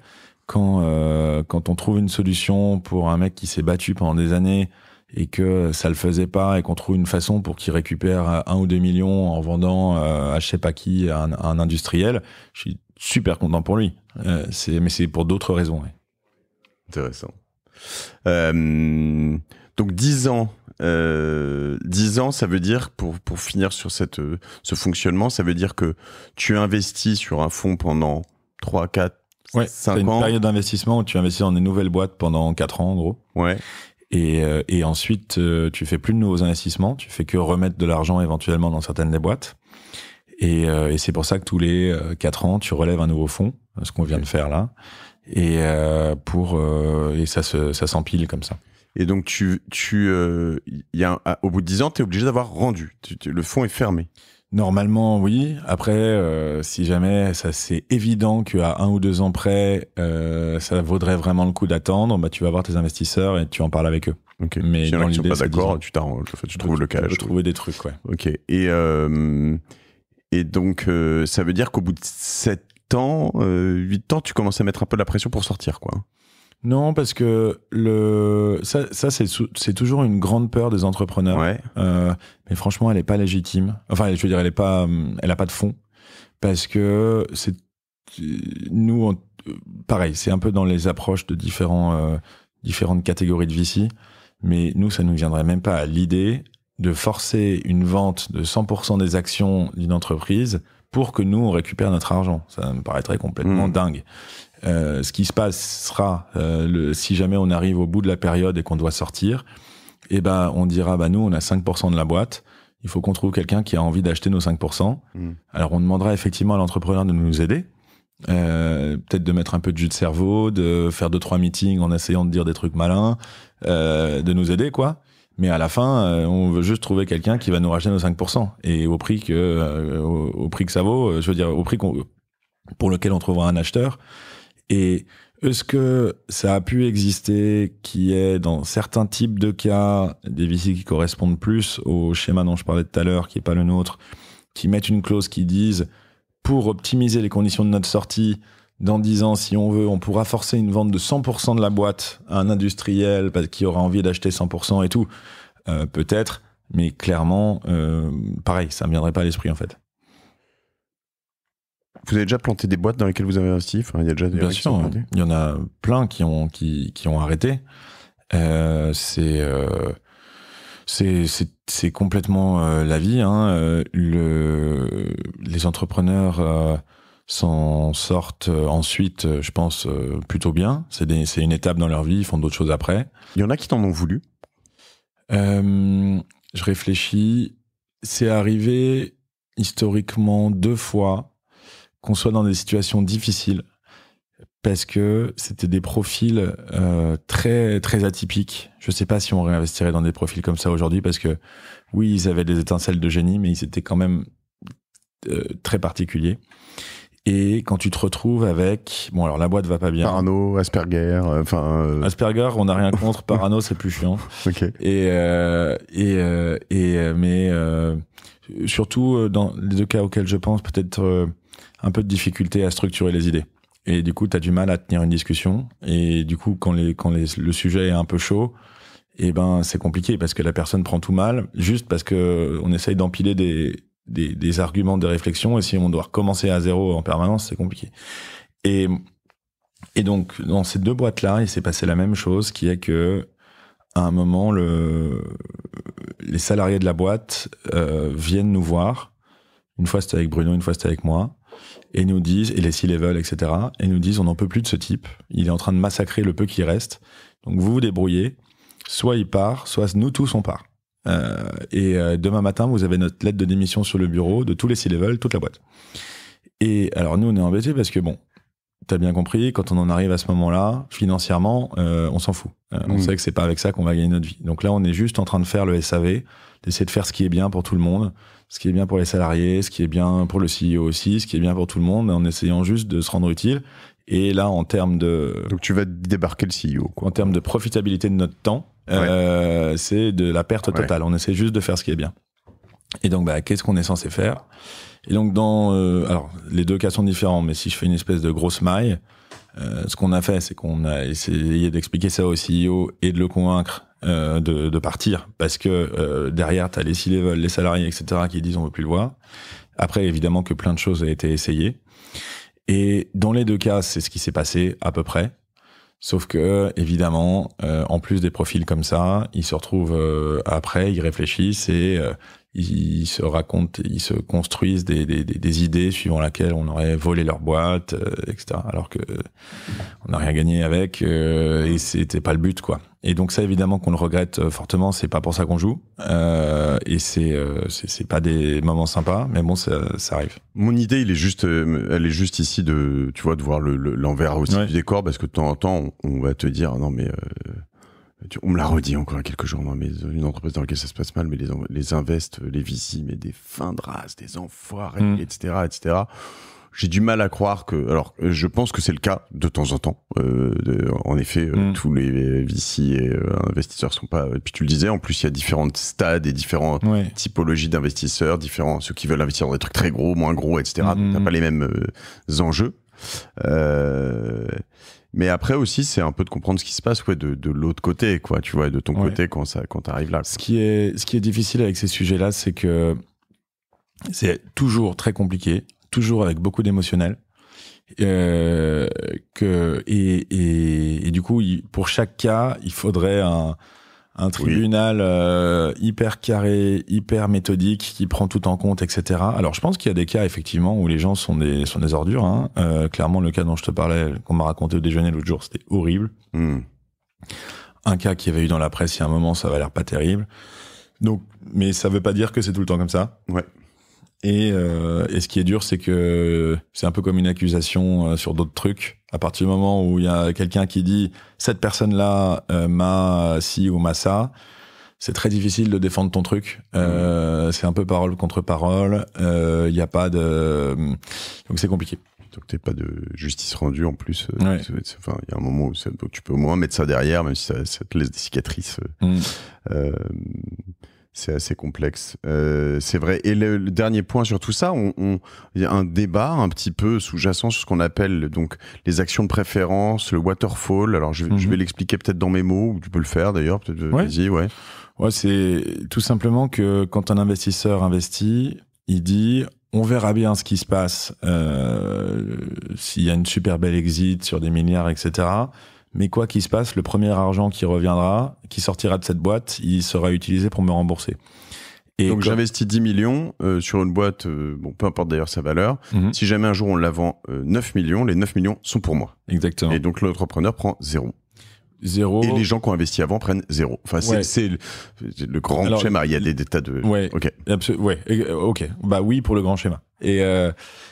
quand, euh, quand on trouve une solution pour un mec qui s'est battu pendant des années, et que ça le faisait pas et qu'on trouve une façon pour qu'il récupère euh, un ou deux millions en vendant euh, à je sais pas qui à un, industriel, je suis super content pour lui. Euh, c'est, mais c'est pour d'autres raisons. Intéressant. donc 10 ans, 10 ans, ça veut dire pour pour finir sur cette ce fonctionnement, ça veut dire que tu investis sur un fonds pendant 3 4 Ouais, c'est une période d'investissement où tu investis dans des nouvelles boîtes pendant 4 ans en gros. Ouais. Euh, et, ensuite, euh, tu fais plus de nouveaux investissements, tu fais que remettre de l'argent éventuellement dans certaines des boîtes. Et, euh, c'est pour ça que tous les 4 ans, tu relèves un nouveau fonds, ce qu'on vient de faire là. Et, pour, et ça s'empile comme ça. Et donc, tu, tu, y a, au bout de 10 ans, tu es obligé d'avoir rendu. le fonds est fermé. Normalement, oui. Après, euh, si jamais ça c'est évident qu'à un ou deux ans près, euh, ça vaudrait vraiment le coup d'attendre, bah, tu vas voir tes investisseurs et tu en parles avec eux. Mais si ne sont pas d'accord, tu tu trouves le cash. Tu peux trouver des trucs, ouais. Ok. Et, euh, et donc, ça veut dire qu'au bout de 7 ans, 8 ans, tu commences à mettre un peu de la pression pour sortir, quoi. Non, parce que le ça, c'est toujours une grande peur des entrepreneurs. Euh, mais franchement, elle n'est pas légitime. Enfin, je veux dire, elle est pas, euh, elle a pas de fond parce que c'est nous, pareil, c'est un peu dans les approches de différents euh, différentes catégories de VC. Mais nous, ça nous viendrait même pas à l'idée de forcer une vente de 100% des actions d'une entreprise pour que nous on récupère notre argent. Ça me paraîtrait complètement hmm. dingue. Euh, ce qui se passera sera euh, si jamais on arrive au bout de la période et qu'on doit sortir, eh ben on dira bah nous on a 5% de la boîte, il faut qu'on trouve quelqu'un qui a envie d'acheter nos 5%. Hmm. Alors on demandera effectivement à l'entrepreneur de nous aider. Euh, peut-être de mettre un peu de jus de cerveau, de faire deux trois meetings en essayant de dire des trucs malins, de nous aider quoi. Mais à la fin, on veut juste trouver quelqu'un qui va nous racheter nos 5% et au prix que au, prix que ça vaut, je veux dire au prix qu'on, pour lequel on trouvera un acheteur. Et est-ce que ça a pu exister qui est dans certains types de cas des visites qui correspondent plus au schéma dont je parlais tout à l'heure, qui n'est pas le nôtre, qui mettent une clause qui dise pour optimiser les conditions de notre sortie, dans 10 ans, si on veut, on pourra forcer une vente de 100% de la boîte à un industriel qui aura envie d'acheter 100% et tout. Euh, peut-être, mais clairement, euh, pareil, ça ne viendrait pas à l'esprit en fait. Vous avez déjà planté des boîtes dans lesquelles vous avez investi Il y a déjà Bien sûr, il y en a plein qui ont, qui, ont arrêté. Euh, euh, c'est c'est complètement euh, la vie. Hein. les entrepreneurs s'en sortent ensuite, je pense, plutôt bien. C'est une étape dans leur vie, ils font d'autres choses après. Il y en a qui t'en ont voulu Je réfléchis. C'est arrivé historiquement deux fois qu'on soit dans des situations difficiles parce que c'était des profils euh, très très atypiques. Je ne sais pas si on réinvestirait dans des profils comme ça aujourd'hui parce que oui, ils avaient des étincelles de génie, mais ils étaient quand même euh, très particuliers. Et quand tu te retrouves avec bon alors la boîte va pas bien. Parano, Asperger, euh, enfin. Asperger, on n'a rien *laughs* contre. Parano, c'est plus chiant. Et et et mais surtout dans les deux cas auxquels je pense, peut-être un peu de difficulté à structurer les idées. Et du coup, tu as du mal à tenir une discussion. Et du coup, quand, les, quand le sujet est un peu chaud, et eh ben, c'est compliqué parce que la personne prend tout mal, juste parce qu'on on essaye d'empiler des, arguments, des réflexions. Et si on doit recommencer à zéro en permanence, c'est compliqué. Et, donc, dans ces deux boîtes-là, il s'est passé la même chose qui est que, à un moment, le, les salariés de la boîte euh, viennent nous voir. Une fois, c'était avec Bruno, une fois, c'était avec moi et nous disent, et les six levels etc., et nous disent on n'en peut plus de ce type, il est en train de massacrer le peu qui reste, donc vous vous débrouillez, soit il part, soit nous tous on part. Euh, et euh, demain matin, vous avez notre lettre de démission sur le bureau de tous les six levels toute la boîte. Et alors nous, on est embêtés parce que bon, t'as bien compris, quand on en arrive à ce moment-là, financièrement, euh, on s'en fout. on mm. sait que c'est pas avec ça qu'on va gagner notre vie. Donc là, on est juste en train de faire le SAV, d'essayer de faire ce qui est bien pour tout le monde, ce qui est bien pour les salariés, ce qui est bien pour le CEO aussi, ce qui est bien pour tout le monde, en essayant juste de se rendre utile. Et là, en termes de... Donc tu vas débarquer le CEO. En termes de profitabilité de notre temps, euh, c'est de la perte totale. On essaie juste de faire ce qui est bien. Et donc, bah, qu'est-ce qu'on est censé faire Et donc, dans... Euh, alors, les deux cas sont différents, mais si je fais une espèce de grosse maille, euh, ce qu'on a fait, c'est qu'on a essayé d'expliquer ça au CEO et de le convaincre euh, de, partir parce que euh, derrière, tu as les c les salariés, etc., qui disent on veut plus le voir. Après, évidemment que plein de choses a été essayées. Et dans les deux cas, c'est ce qui s'est passé à peu près. Sauf que, évidemment, euh, en plus des profils comme ça, ils se retrouvent après, ils réfléchissent et ils, se racontent, ils se construisent des, des, des, idées suivant laquelle on aurait volé leur boîte, euh, etc. Alors que euh, on n'a rien gagné avec euh, et c'était pas le but, quoi. Et donc ça, évidemment, qu'on le regrette fortement. C'est pas pour ça qu'on joue et c'est c'est pas des moments sympas, mais bon, ça, arrive. Mon idée, il est juste, elle est juste ici de, tu vois, de voir l'envers le, aussi du décor parce que de temps en temps, on, on va te dire non mais on me l'a redit encore il y a quelques jours, dans mais une entreprise dans laquelle ça se passe mal, mais les, les euh, les VC, mais des fins de race, des enfoirés, etc., mm. etc. J'ai du mal à croire que, alors, euh, je pense que c'est le cas de temps en temps. Euh, en effet, mm. tous les VC et investisseurs sont pas. Puis tu le disais, en plus il y a différentes stades et différentes typologies d'investisseurs, différents ceux qui veulent investir dans des trucs très gros, moins gros, etc. Mmh. T'as pas les mêmes enjeux. Euh, mais après aussi, c'est un peu de comprendre ce qui se passe ouais, de, de l'autre côté, quoi, tu vois, de ton côté quand, ça, quand tu arrives là. Ce qui, est, ce qui est difficile avec ces sujets-là, c'est que c'est toujours très compliqué, toujours avec beaucoup d'émotionnel. Euh, que et, et, du coup, pour chaque cas, il faudrait un, un tribunal euh, hyper carré, hyper méthodique, qui prend tout en compte, etc. Alors je pense qu'il y a des cas effectivement où les gens sont des sont des ordures. Hein. Euh, clairement, le cas dont je te parlais, qu'on m'a raconté au déjeuner l'autre jour, c'était horrible. Hmm. Un cas qui avait eu dans la presse il y a un moment, ça va l'air pas terrible. Donc, mais ça veut pas dire que c'est tout le temps comme ça. Ouais. Et, euh, et, ce qui est dur, c'est que c'est un peu comme une accusation euh, sur d'autres trucs. À partir du moment où il y a quelqu'un qui dit cette personne-là euh, m'a ci ou m'a ça, c'est très difficile de défendre ton truc. Mm-hmm. C'est un peu parole contre parole. Il n'y a pas de donc c'est compliqué. Donc t'es pas de justice rendue en plus. Enfin, il y a un moment où tu peux au moins mettre ça derrière, même si ça, te laisse des cicatrices. Mm c'est assez complexe. Euh, c'est vrai. Et le, dernier point sur tout ça, il y a un débat un petit peu sous-jacent sur ce qu'on appelle donc les actions de préférence, le waterfall. Alors je, vais mhm. l'expliquer peut-être dans mes mots, ou tu peux le faire d'ailleurs. Euh, vas-y, ouais. Ouais, c'est tout simplement que quand un investisseur investit, il dit on verra bien ce qui se passe euh, s'il y a une super belle exit sur des milliards, etc. Mais quoi qu'il se passe, le premier argent qui reviendra, qui sortira de cette boîte, il sera utilisé pour me rembourser. Et Donc j'investis 10 millions euh, sur une boîte, euh, bon, peu importe d'ailleurs sa valeur. Mhm. Si jamais un jour on la vend 9 euh, millions, les 9 millions sont pour moi. Exactement. Et donc l'entrepreneur prend zéro. Zéro. Et les gens qui ont investi avant prennent zéro. Enfin, c'est le grand schéma. Il y a des, tas de. Ouais. Ok. Ouais. Ok. Bah oui pour le grand schéma. Et,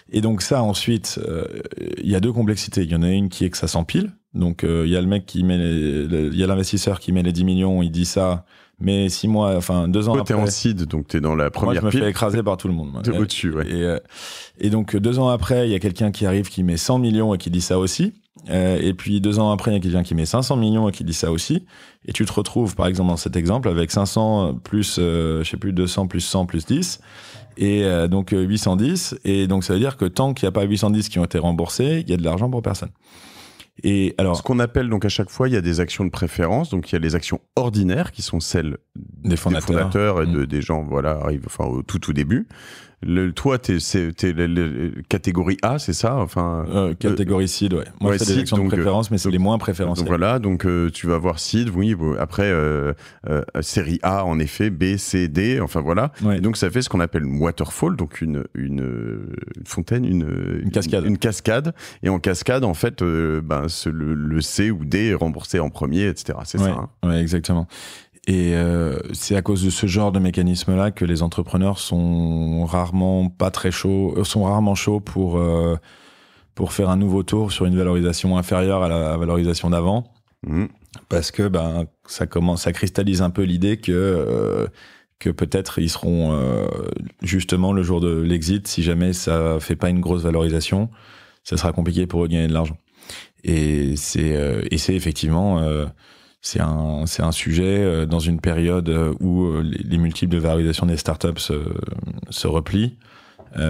et donc ça ensuite, il y a deux complexités. Il y en a une qui est que ça s'empile. Donc euh, il y a le mec qui met, il y a l'investisseur qui met les 10 millions, il dit ça. Mais six mois, enfin deux ans après. t'es en donc t'es dans la première. Moi, je me fais écraser par tout le monde. au *laughs* Et, euh, et, donc deux ans après, il y a quelqu'un qui arrive qui met 100 millions et qui dit ça aussi. Euh, et puis deux ans après, il y a quelqu'un qui met 500 millions et qui dit ça aussi. Et tu te retrouves, par exemple, dans cet exemple, avec 500 plus, je sais plus, 200 plus 100 plus 10 et donc 810. Et donc ça veut dire que tant qu'il n'y a pas 810 qui ont été remboursés, il y a de l'argent pour personne. Et alors, ce qu'on appelle donc à chaque fois, il y a des actions de préférence. Donc il y a les actions ordinaires qui sont celles des fondateurs, et mmh. des gens voilà arrivent enfin au tout tout début. Le, toi, t'es catégorie A, c'est ça enfin, euh, Catégorie CID, ouais. Moi, c'est des de euh, préférence, mais c'est les moins préférences. Donc voilà, donc euh, tu vas voir CID, oui, après, série A, en effet, B, C, D, enfin voilà. Et donc ça fait ce qu'on appelle waterfall, donc une, fontaine, une, cascade. Une, cascade. Et en cascade, en fait, ben, le, C ou D est remboursé en premier, etc. C'est ça. Hein. exactement. Et euh, c'est à cause de ce genre de mécanisme-là que les entrepreneurs sont rarement pas très chauds, euh, sont rarement chauds pour euh, pour faire un nouveau tour sur une valorisation inférieure à la valorisation d'avant, mmh. parce que ben ça commence, ça cristallise un peu l'idée que que peut-être ils seront justement le jour de l'exit, si jamais ça fait pas une grosse valorisation, ça sera compliqué pour eux de gagner de l'argent. Et c'est et c'est effectivement c'est un, sujet euh, dans une période euh, où euh, les, multiples de valorisation des startups se, se replient.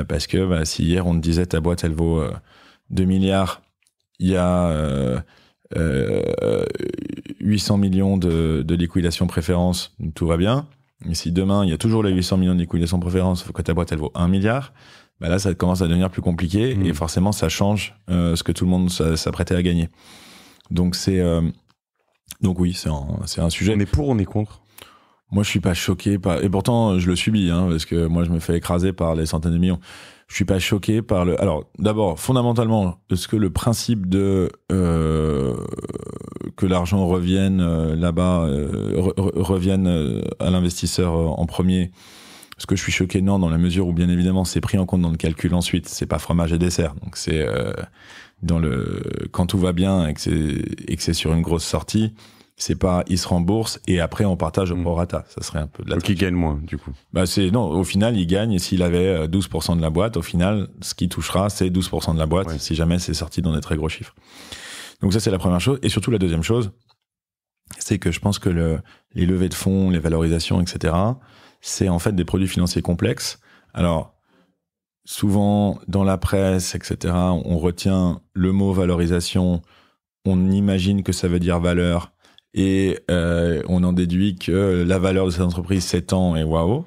parce que bah, si hier on te disait ta boîte elle vaut 2 milliards, il y a 800 millions de, de liquidation préférence, tout va bien. Mais si demain il y a toujours les 800 millions de liquidation préférence, faut que ta boîte elle vaut 1 milliard, bah là ça commence à devenir plus compliqué et mmh. forcément ça change ce que tout le monde s'apprêtait à gagner. Donc c'est donc oui, c'est un, sujet. On est pour, on est contre Moi, je suis pas choqué. Et pourtant, je le subis, hein, parce que moi, je me fais écraser par les centaines de millions. Je suis pas choqué par le. Alors, d'abord, fondamentalement, est-ce que le principe de euh, que l'argent revienne euh, là-bas, euh, revienne à l'investisseur en premier, ce que je suis choqué, non, dans la mesure où, bien évidemment, c'est pris en compte dans le calcul ensuite. C'est pas fromage et dessert. Donc, c'est dans le quand tout va bien et que c'est sur une grosse sortie, c'est pas il se rembourse et après on partage au mm. prorata. Ça serait un peu de la. Donc il gagne moins du coup. Bah c'est non, au final gagne et S'il avait 12% euh, de la boîte, au final ce qui touchera c'est 12% de la boîte si jamais c'est sorti dans des très gros chiffres. Donc ça c'est la première chose et surtout la deuxième chose, c'est que je pense que le, les levées de fonds, les valorisations, etc. C'est en fait des produits financiers complexes. Alors souvent dans la presse, etc., on retient le mot valorisation, on imagine que ça veut dire valeur, et euh, on en déduit que la valeur de cette entreprise s'étend et waouh.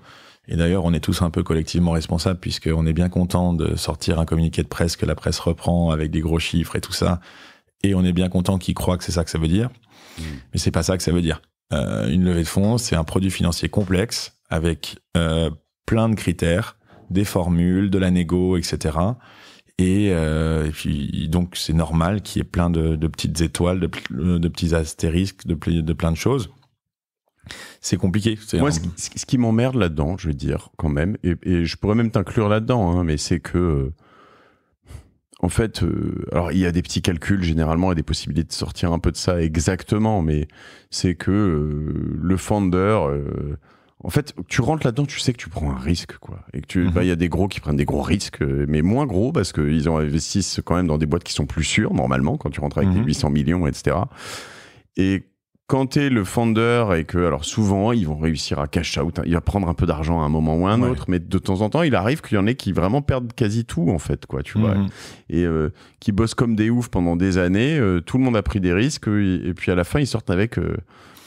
Et d'ailleurs, on est tous un peu collectivement responsables puisqu'on est bien content de sortir un communiqué de presse que la presse reprend avec des gros chiffres et tout ça. Et on est bien content qu'ils croient que c'est ça que ça veut dire. Mm. Mais c'est pas ça que ça veut dire. Euh, une levée de fonds, c'est un produit financier complexe avec euh, plein de critères des formules, de la négo, etc. Euh, et, puis donc c'est normal qu'il y ait plein de, petites étoiles, de, petits astérisques, de, de plein de choses. C'est compliqué. Moi, ce, qui m'emmerde là-dedans, je veux dire quand même, et, je pourrais même t'inclure là-dedans, hein, mais c'est que, euh, en fait, euh, alors il y a des petits calculs généralement et des possibilités de sortir un peu de ça exactement, mais c'est que le founder en fait, tu rentres là-dedans, tu sais que tu prends un risque, quoi. Et que tu, bah, mhm. il y a des gros qui prennent des gros risques, mais moins gros parce qu'ils investissent quand même dans des boîtes qui sont plus sûres, normalement, quand tu rentres avec mhm. des 800 millions, etc. Et quand tu es le founder et que, alors souvent, ils vont réussir à cash out, hein, il va prendre un peu d'argent à un moment ou à un autre, mais de temps en temps, il arrive qu'il y en ait qui vraiment perdent quasi tout, en fait, quoi, tu vois. Mhm. Et euh, qui bossent comme des oufs pendant des années, euh, tout le monde a pris des risques, euh, et, puis à la fin, ils sortent avec.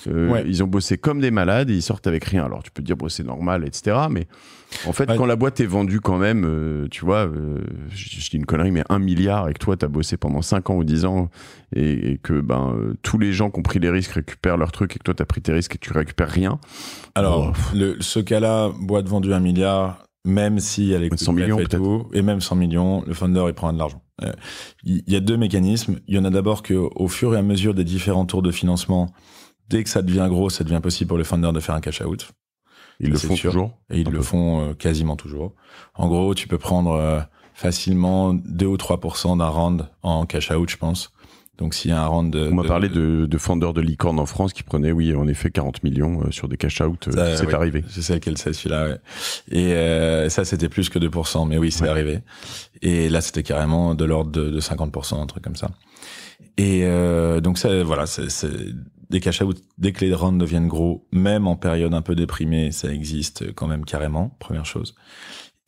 Euh, ils ont bossé comme des malades, et ils sortent avec rien. Alors tu peux dire, bon, c'est normal, etc. Mais en fait, quand la boîte est vendue quand même, euh, tu vois, euh, je, dis une connerie, mais un milliard et que toi, tu as bossé pendant 5 ans ou 10 ans et, que ben, tous les gens qui ont pris les risques récupèrent leurs trucs et que toi, tu as pris tes risques et tu récupères rien. Alors, oh. ce cas-là, boîte vendue un milliard, même si elle est 100 millions, et, même 100 millions, le funder, il prend de l'argent. Il y a deux mécanismes. Il y en a d'abord que, au fur et à mesure des différents tours de financement, dès que ça devient gros, ça devient possible pour le founder de faire un cash out. Ils le font toujours. Et ils le font euh, quasiment toujours. En gros, tu peux prendre euh, facilement 2 ou 3% d'un round en cash out, je pense. Donc s'il y a un round de... On m'a parlé de, de de licorne en France qui prenaient, oui, en effet, 40 millions euh, sur des cash-out. c'est arrivé. Je sais quel c'est celui-là, ouais. Et ça, c'était plus que 2%, mais oui, c'est arrivé. Et là, c'était carrément de l'ordre de, 50%, un truc comme ça. Et donc ça, voilà, c'est des cash dès que les rounds deviennent gros, même en période un peu déprimée, ça existe quand même carrément, première chose.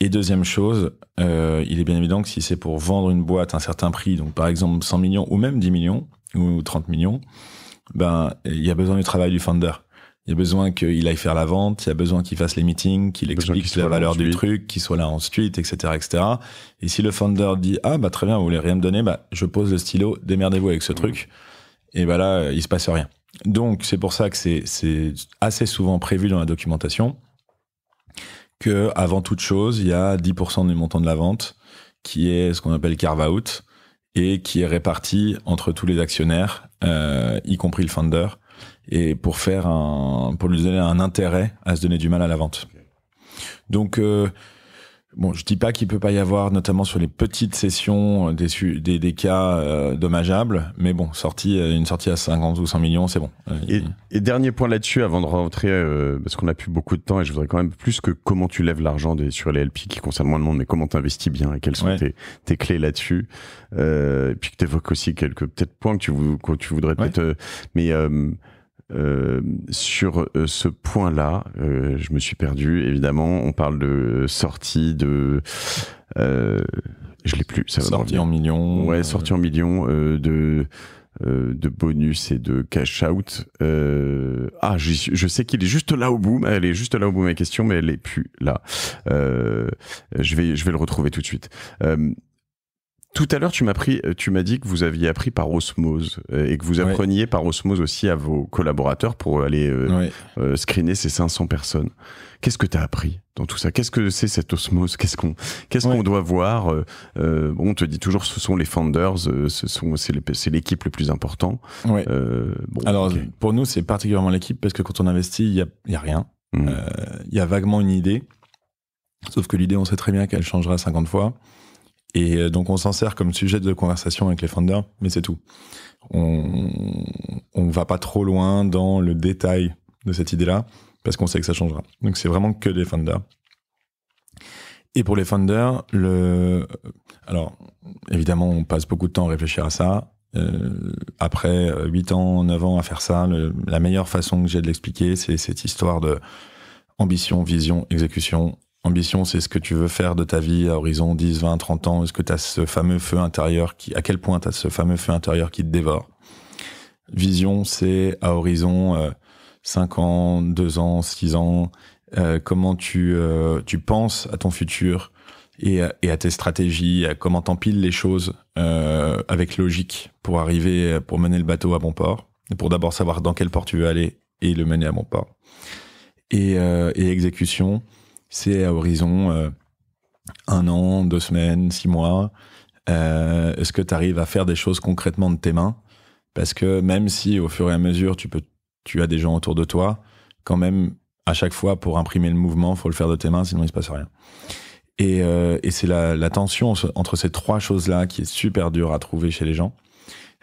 Et deuxième chose, euh, il est bien évident que si c'est pour vendre une boîte à un certain prix, donc par exemple 100 millions ou même 10 millions ou 30 millions, ben il y a besoin du travail du founder. Il y a besoin qu'il aille faire la vente, il y a besoin qu'il fasse les meetings, qu'il explique la valeur du truc, qu'il soit là ensuite, etc., etc. Et si le founder dit ah bah très bien, vous voulez rien me donner, bah je pose le stylo, démerdez-vous avec ce mmh. truc. Et voilà bah, là, il se passe rien. Donc, c'est pour ça que c'est assez souvent prévu dans la documentation que, avant toute chose, il y a 10% du montant de la vente qui est ce qu'on appelle carve-out et qui est réparti entre tous les actionnaires, euh, y compris le founder, et pour faire pour lui donner un intérêt à se donner du mal à la vente. Donc, euh, Bon, je dis pas qu'il peut pas y avoir, notamment sur les petites sessions, euh, des, des, des cas euh, dommageables, mais bon, sortie, euh, une sortie à 50 ou 100 millions, c'est bon. Et, dernier point là-dessus, avant de rentrer, parce qu'on a plus beaucoup de temps, et je voudrais quand même plus que comment tu lèves l'argent sur les LP qui concernent moins de monde, mais comment tu investis bien et quelles sont tes, tes, clés là-dessus. Euh, et puis que tu évoques aussi quelques peut-être points que tu, tu voudrais peut-être... mais euh, sur euh, ce point-là, euh, je me suis perdu, évidemment. On parle de sortie de. Euh, je l'ai plus, ça va Sortie en millions. Ouais, euh. sortie en millions de. de bonus et de cash out. ah, je sais qu'il est juste là au bout. Elle est juste là au bout ma question, mais elle est plus là. je vais, je vais le retrouver tout de suite. Tout à l'heure, euh, tu m'as dit que vous aviez appris par osmose euh, et que vous appreniez par osmose aussi à vos collaborateurs pour aller euh, screener ces 500 personnes. Qu'est-ce que tu as appris dans tout ça Qu'est-ce que c'est cette osmose Qu'est-ce qu'on qu'est-ce qu'on doit voir On te dit toujours ce sont les founders, ce sont c'est l'équipe le plus important. Alors pour nous, c'est particulièrement l'équipe parce que quand on investit, il y a, rien. Mmh. Il y a vaguement une idée, sauf que l'idée, on sait très bien qu'elle changera 50 fois. Et euh, donc on s'en sert comme sujet de conversation avec les funders, mais c'est tout. On ne va pas trop loin dans le détail de cette idée-là, parce qu'on sait que ça changera. Donc c'est vraiment que les funders. Et pour les funders, le... alors évidemment on passe beaucoup de temps à réfléchir à ça. Euh, après 8 euh, ans, 9 ans à faire ça, la meilleure façon que j'ai de l'expliquer, c'est cette histoire de ambition, vision, exécution Ambition, c'est ce que tu veux faire de ta vie à horizon 10, 20, 30 ans. Est-ce que tu as ce fameux feu intérieur qui, à quel point tu as ce fameux feu intérieur qui te dévore? Vision, c'est à horizon 5 euh, ans, 2 ans, 6 ans. Euh, comment euh, tu, penses à ton futur et à, tes stratégies, comment t'empiles les choses avec logique pour arriver, pour mener le bateau à bon port, et pour d'abord savoir dans quel port tu veux aller et le mener à bon port. et exécution, c'est à horizon euh, un an, deux semaines, six mois. Euh, est-ce que tu arrives à faire des choses concrètement de tes mains Parce que même si au fur et à mesure tu, peux, tu as des gens autour de toi, quand même, à chaque fois, pour imprimer le mouvement, faut le faire de tes mains, sinon il se passe rien. Et, euh, c'est la, tension entre ces trois choses-là qui est super dure à trouver chez les gens.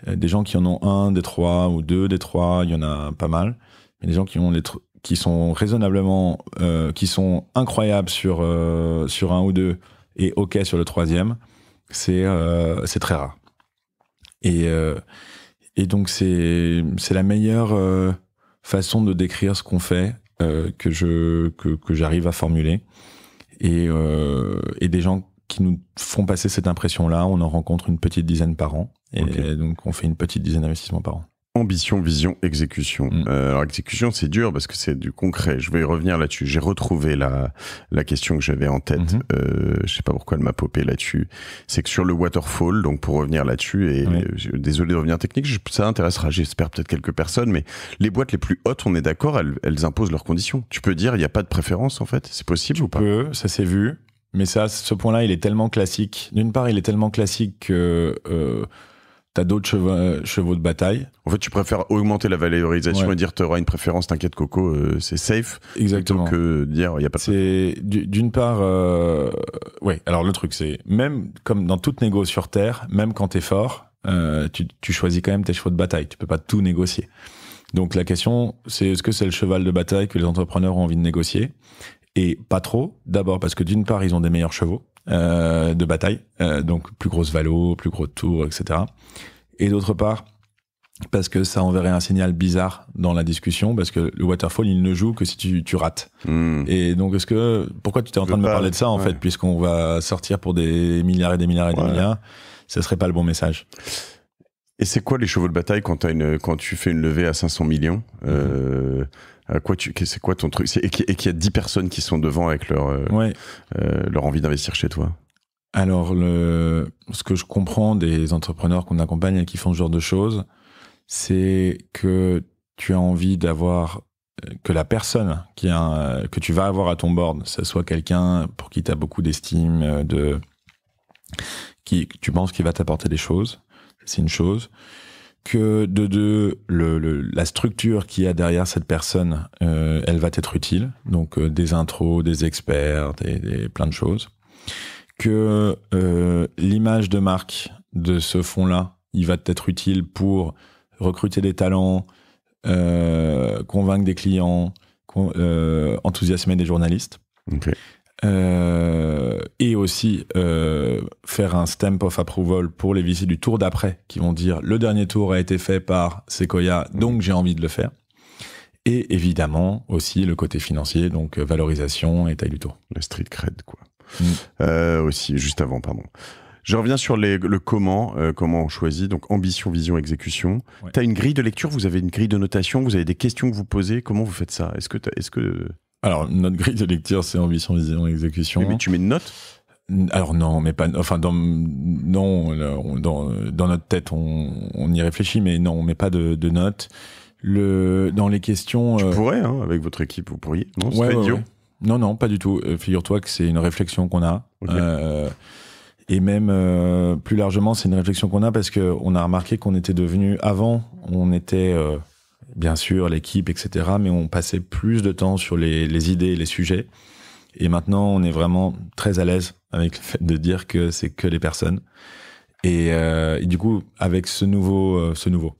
Des gens qui en ont un, des trois ou deux, des trois, il y en a pas mal. Mais des gens qui ont les, qui sont raisonnablement, euh, qui sont incroyables sur, euh, sur un ou deux et OK sur le troisième, c'est euh, très rare. Et, euh, et donc, c'est la meilleure façon de décrire ce qu'on fait que j'arrive que, que à formuler. Et, et des gens qui nous font passer cette impression-là, on en rencontre une petite dizaine par an. Et donc, on fait une petite dizaine d'investissements par an. Ambition, vision, exécution. Mm. Euh, alors exécution, c'est dur parce que c'est du concret. Je vais y revenir là-dessus. J'ai retrouvé la, la question que j'avais en tête. Mm-hmm. Euh, je sais pas pourquoi elle m'a popé là-dessus. C'est que sur le waterfall, donc pour revenir là-dessus, et désolé de revenir technique, ça intéressera, j'espère, peut-être quelques personnes, mais les boîtes les plus hautes, on est d'accord, elles, elles, imposent leurs conditions. Tu peux dire, il n'y a pas de préférence en fait, c'est possible ou pas peux, ça s'est vu, mais ça, ce point-là, il est tellement classique. D'une part, il est tellement classique que euh, T'as d'autres euh, chevaux, de bataille. En fait, tu préfères augmenter la valorisation et dire tu auras une préférence, t'inquiète Coco, euh, c'est safe. Exactement. que euh, dire il y a pas de C'est d'une part, oui, Alors le truc, c'est même comme dans toute négo sur terre, même quand t'es fort, tu, tu, choisis quand même tes chevaux de bataille. Tu peux pas tout négocier. Donc la question, c'est est-ce que c'est le cheval de bataille que les entrepreneurs ont envie de négocier et pas trop. D'abord parce que d'une part, ils ont des meilleurs chevaux. Euh, de bataille, euh, donc plus grosse valo, plus gros tour, etc. Et d'autre part, parce que ça enverrait un signal bizarre dans la discussion, parce que le waterfall, il ne joue que si tu, tu rates. Hmm. Et donc, ce que pourquoi tu t'es en train de me parler de ça en fait, puisqu'on va sortir pour des milliards et des milliards et des milliards, ça serait pas le bon message. Et c'est quoi les chevaux de bataille quand, tu fais une levée à 500 millions euh, mm-hmm. Euh, quoi tu, c'est quoi ton truc et, qu'il y a 10 personnes qui sont devant avec leur, euh, euh, leur envie d'investir chez toi alors, ce que je comprends des entrepreneurs qu'on accompagne et qui font ce genre de choses, c'est que tu as envie d'avoir que la personne qui que tu vas avoir à ton board, ça soit quelqu'un pour qui tu as beaucoup d'estime, de qui tu penses qu'il va t'apporter des choses, c'est une chose que de deux, la structure qui y a derrière cette personne, euh, elle va être utile. Donc euh, des intros, des experts, des, plein de choses. Que euh, l'image de marque de ce fonds-là, il va être utile pour recruter des talents, convaincre des clients, enthousiasmer des journalistes. Ok. Euh, et aussi euh, faire un stamp of approval pour les visites du tour d'après qui vont dire le dernier tour a été fait par Sequoia, donc j'ai envie de le faire. Et évidemment aussi le côté financier, donc euh, valorisation et taille du tour. Le street cred, quoi. Mm. Euh, aussi, juste avant, pardon. Je reviens sur les, le comment, euh, comment on choisit, donc ambition, vision, exécution. Tu as une grille de lecture, vous avez une grille de notation, vous avez des questions que vous posez, comment vous faites ça Est-ce que, est-ce que alors, notre grille de lecture, c'est ambition, vision, exécution. Mais, tu mets une note alors non, mais pas. Enfin, dans, non, dans, dans, notre tête, on, on, y réfléchit, mais non, on met pas de, de notes. Le, dans les questions. Tu euh, pourrais, hein, avec votre équipe, vous pourriez. Non, ouais, idiot. Non, non, pas du tout. Euh, figure-toi que c'est une réflexion qu'on a. Euh, et même plus largement, c'est une réflexion qu'on a parce que on a remarqué qu'on était devenu, avant, on était bien sûr, l'équipe, etc. Mais on passait plus de temps sur les, idées idées, les sujets. Et maintenant, on est vraiment très à l'aise avec le fait de dire que c'est que les personnes. Et, euh, du coup, avec ce nouveau, euh, ce nouveau,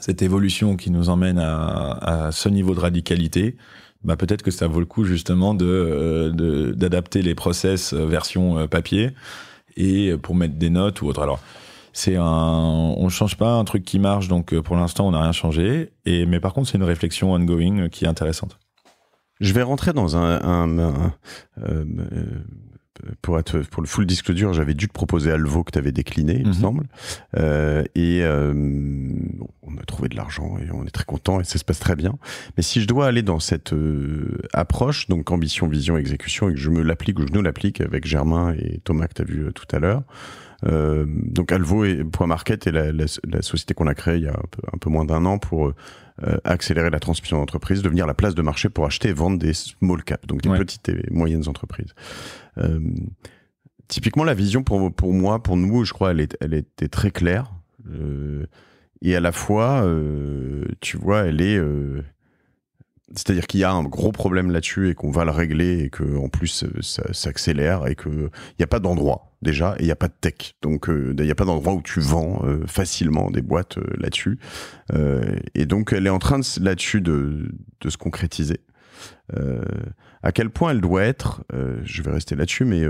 cette évolution qui nous emmène à, ce niveau de radicalité, bah peut-être que ça vaut le coup justement de euh, d'adapter les process version papier et pour mettre des notes ou autre. Alors, c'est un, on change pas un truc qui marche, donc euh, pour l'instant on n'a rien changé. Et mais par contre c'est une réflexion ongoing euh, qui est intéressante. Je vais rentrer dans un, euh, pour être pour le full disque dur, j'avais dû te proposer Alvo que tu avais décliné, il me mhm. semble. et on a trouvé de l'argent et on est très content et ça se passe très bien. Mais si je dois aller dans cette approche, donc ambition, vision, exécution, et que je me l'applique ou je nous l'applique avec Germain et Thomas que tu as vu tout à l'heure, euh, donc Alvo et Point Market est la, société qu'on a créée il y a un peu, moins d'un an pour euh, accélérer la transmission d'entreprise, devenir la place de marché pour acheter et vendre des small cap, donc des petites et moyennes entreprises. Euh, typiquement, la vision pour, pour moi, pour nous, je crois, elle, est, elle était très claire. et à la fois, tu vois, elle est c'est-à-dire qu'il y a un gros problème là-dessus et qu'on va le régler et qu'en plus euh, ça s'accélère et qu'il n'y a pas d'endroit déjà et il n'y a pas de tech. Donc euh, il n'y a pas d'endroit où tu vends euh, facilement des boîtes là-dessus. et donc elle est en train là-dessus de, se concrétiser. à quel point elle doit être, je vais rester là-dessus, mais